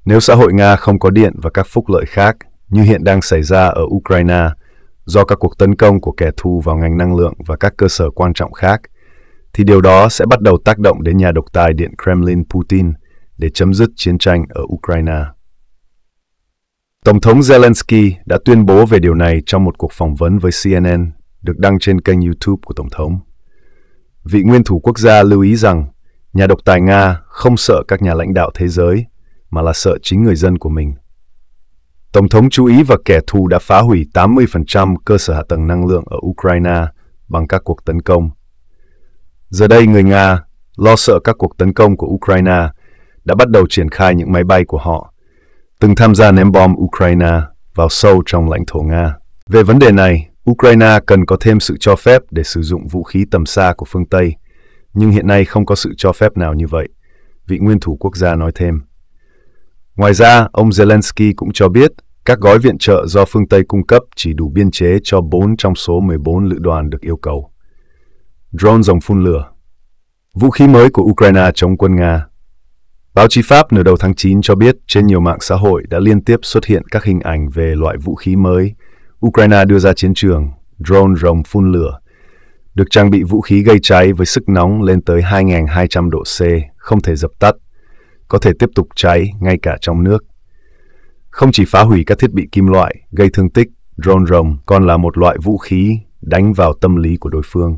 S1: Nếu xã hội Nga không có điện và các phúc lợi khác như hiện đang xảy ra ở Ukraine, do các cuộc tấn công của kẻ thù vào ngành năng lượng và các cơ sở quan trọng khác, thì điều đó sẽ bắt đầu tác động đến nhà độc tài Điện Kremlin Putin để chấm dứt chiến tranh ở Ukraine. Tổng thống Zelensky đã tuyên bố về điều này trong một cuộc phỏng vấn với CNN được đăng trên kênh YouTube của Tổng thống. Vị nguyên thủ quốc gia lưu ý rằng nhà độc tài Nga không sợ các nhà lãnh đạo thế giới mà là sợ chính người dân của mình. Tổng thống chú ý và kẻ thù đã phá hủy 80% cơ sở hạ tầng năng lượng ở Ukraine bằng các cuộc tấn công. Giờ đây, người Nga, lo sợ các cuộc tấn công của Ukraine, đã bắt đầu triển khai những máy bay của họ, từng tham gia ném bom Ukraine vào sâu trong lãnh thổ Nga. Về vấn đề này, Ukraine cần có thêm sự cho phép để sử dụng vũ khí tầm xa của phương Tây, nhưng hiện nay không có sự cho phép nào như vậy, vị nguyên thủ quốc gia nói thêm. Ngoài ra, ông Zelensky cũng cho biết các gói viện trợ do phương Tây cung cấp chỉ đủ biên chế cho 4 trong số 14 lữ đoàn được yêu cầu. Drone dòng phun lửa Vũ khí mới của Ukraine chống quân Nga Báo chí Pháp nửa đầu tháng 9 cho biết trên nhiều mạng xã hội đã liên tiếp xuất hiện các hình ảnh về loại vũ khí mới Ukraine đưa ra chiến trường, drone rồng phun lửa, được trang bị vũ khí gây cháy với sức nóng lên tới 2.200 độ C, không thể dập tắt có thể tiếp tục cháy ngay cả trong nước. Không chỉ phá hủy các thiết bị kim loại, gây thương tích, drone rồng còn là một loại vũ khí đánh vào tâm lý của đối phương.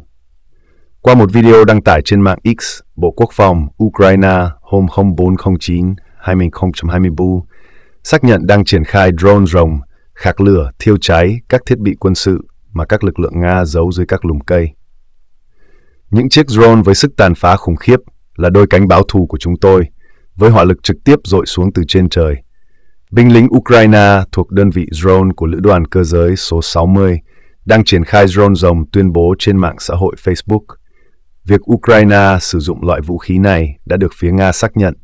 S1: Qua một video đăng tải trên mạng X, Bộ Quốc phòng Ukraine hôm 0409 2024 xác nhận đang triển khai drone rồng khạc lửa thiêu cháy các thiết bị quân sự mà các lực lượng Nga giấu dưới các lùm cây. Những chiếc drone với sức tàn phá khủng khiếp là đôi cánh báo thù của chúng tôi – với hỏa lực trực tiếp dội xuống từ trên trời. Binh lính Ukraine thuộc đơn vị drone của Lữ đoàn Cơ giới số 60 đang triển khai drone rồng tuyên bố trên mạng xã hội Facebook. Việc Ukraine sử dụng loại vũ khí này đã được phía Nga xác nhận.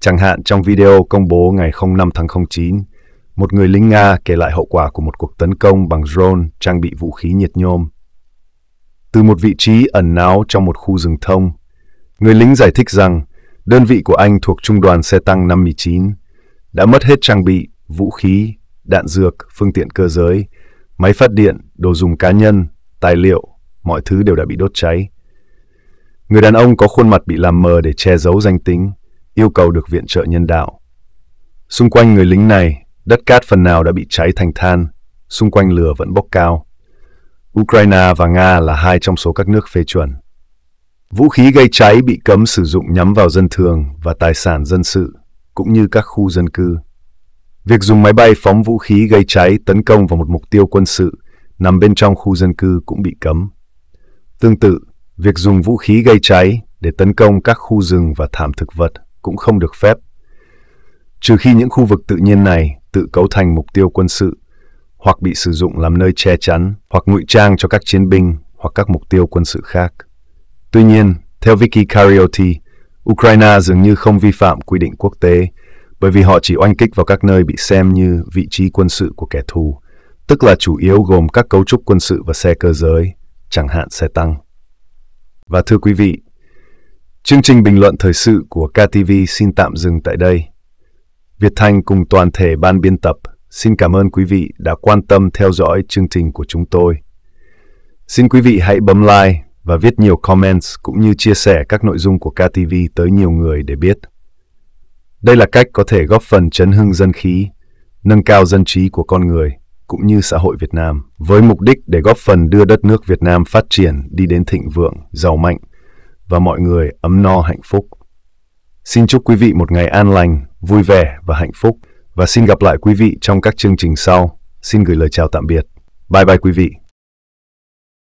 S1: Chẳng hạn trong video công bố ngày 05 tháng 09, một người lính Nga kể lại hậu quả của một cuộc tấn công bằng drone trang bị vũ khí nhiệt nhôm. Từ một vị trí ẩn náu trong một khu rừng thông, người lính giải thích rằng đơn vị của anh thuộc Trung đoàn xe tăng 59, đã mất hết trang bị, vũ khí, đạn dược, phương tiện cơ giới, máy phát điện, đồ dùng cá nhân, tài liệu, mọi thứ đều đã bị đốt cháy. Người đàn ông có khuôn mặt bị làm mờ để che giấu danh tính, yêu cầu được viện trợ nhân đạo. Xung quanh người lính này, đất cát phần nào đã bị cháy thành than, xung quanh lửa vẫn bốc cao. Ukraine và Nga là hai trong số các nước phê chuẩn. Vũ khí gây cháy bị cấm sử dụng nhắm vào dân thường và tài sản dân sự, cũng như các khu dân cư. Việc dùng máy bay phóng vũ khí gây cháy tấn công vào một mục tiêu quân sự nằm bên trong khu dân cư cũng bị cấm. Tương tự, việc dùng vũ khí gây cháy để tấn công các khu rừng và thảm thực vật cũng không được phép. Trừ khi những khu vực tự nhiên này tự cấu thành mục tiêu quân sự hoặc bị sử dụng làm nơi che chắn hoặc ngụy trang cho các chiến binh hoặc các mục tiêu quân sự khác. Tuy nhiên, theo Vicky Cariotti, Ukraine dường như không vi phạm quy định quốc tế bởi vì họ chỉ oanh kích vào các nơi bị xem như vị trí quân sự của kẻ thù, tức là chủ yếu gồm các cấu trúc quân sự và xe cơ giới, chẳng hạn xe tăng. Và thưa quý vị, chương trình bình luận thời sự của KTV xin tạm dừng tại đây. Việt Thanh cùng toàn thể ban biên tập xin cảm ơn quý vị đã quan tâm theo dõi chương trình của chúng tôi. Xin quý vị hãy bấm like và viết nhiều comments cũng như chia sẻ các nội dung của KTV tới nhiều người để biết. Đây là cách có thể góp phần chấn hưng dân khí, nâng cao dân trí của con người cũng như xã hội Việt Nam với mục đích để góp phần đưa đất nước Việt Nam phát triển đi đến thịnh vượng, giàu mạnh và mọi người ấm no hạnh phúc. Xin chúc quý vị một ngày an lành, vui vẻ và hạnh phúc và xin gặp lại quý vị trong các chương trình sau. Xin gửi lời chào tạm biệt. Bye bye quý vị.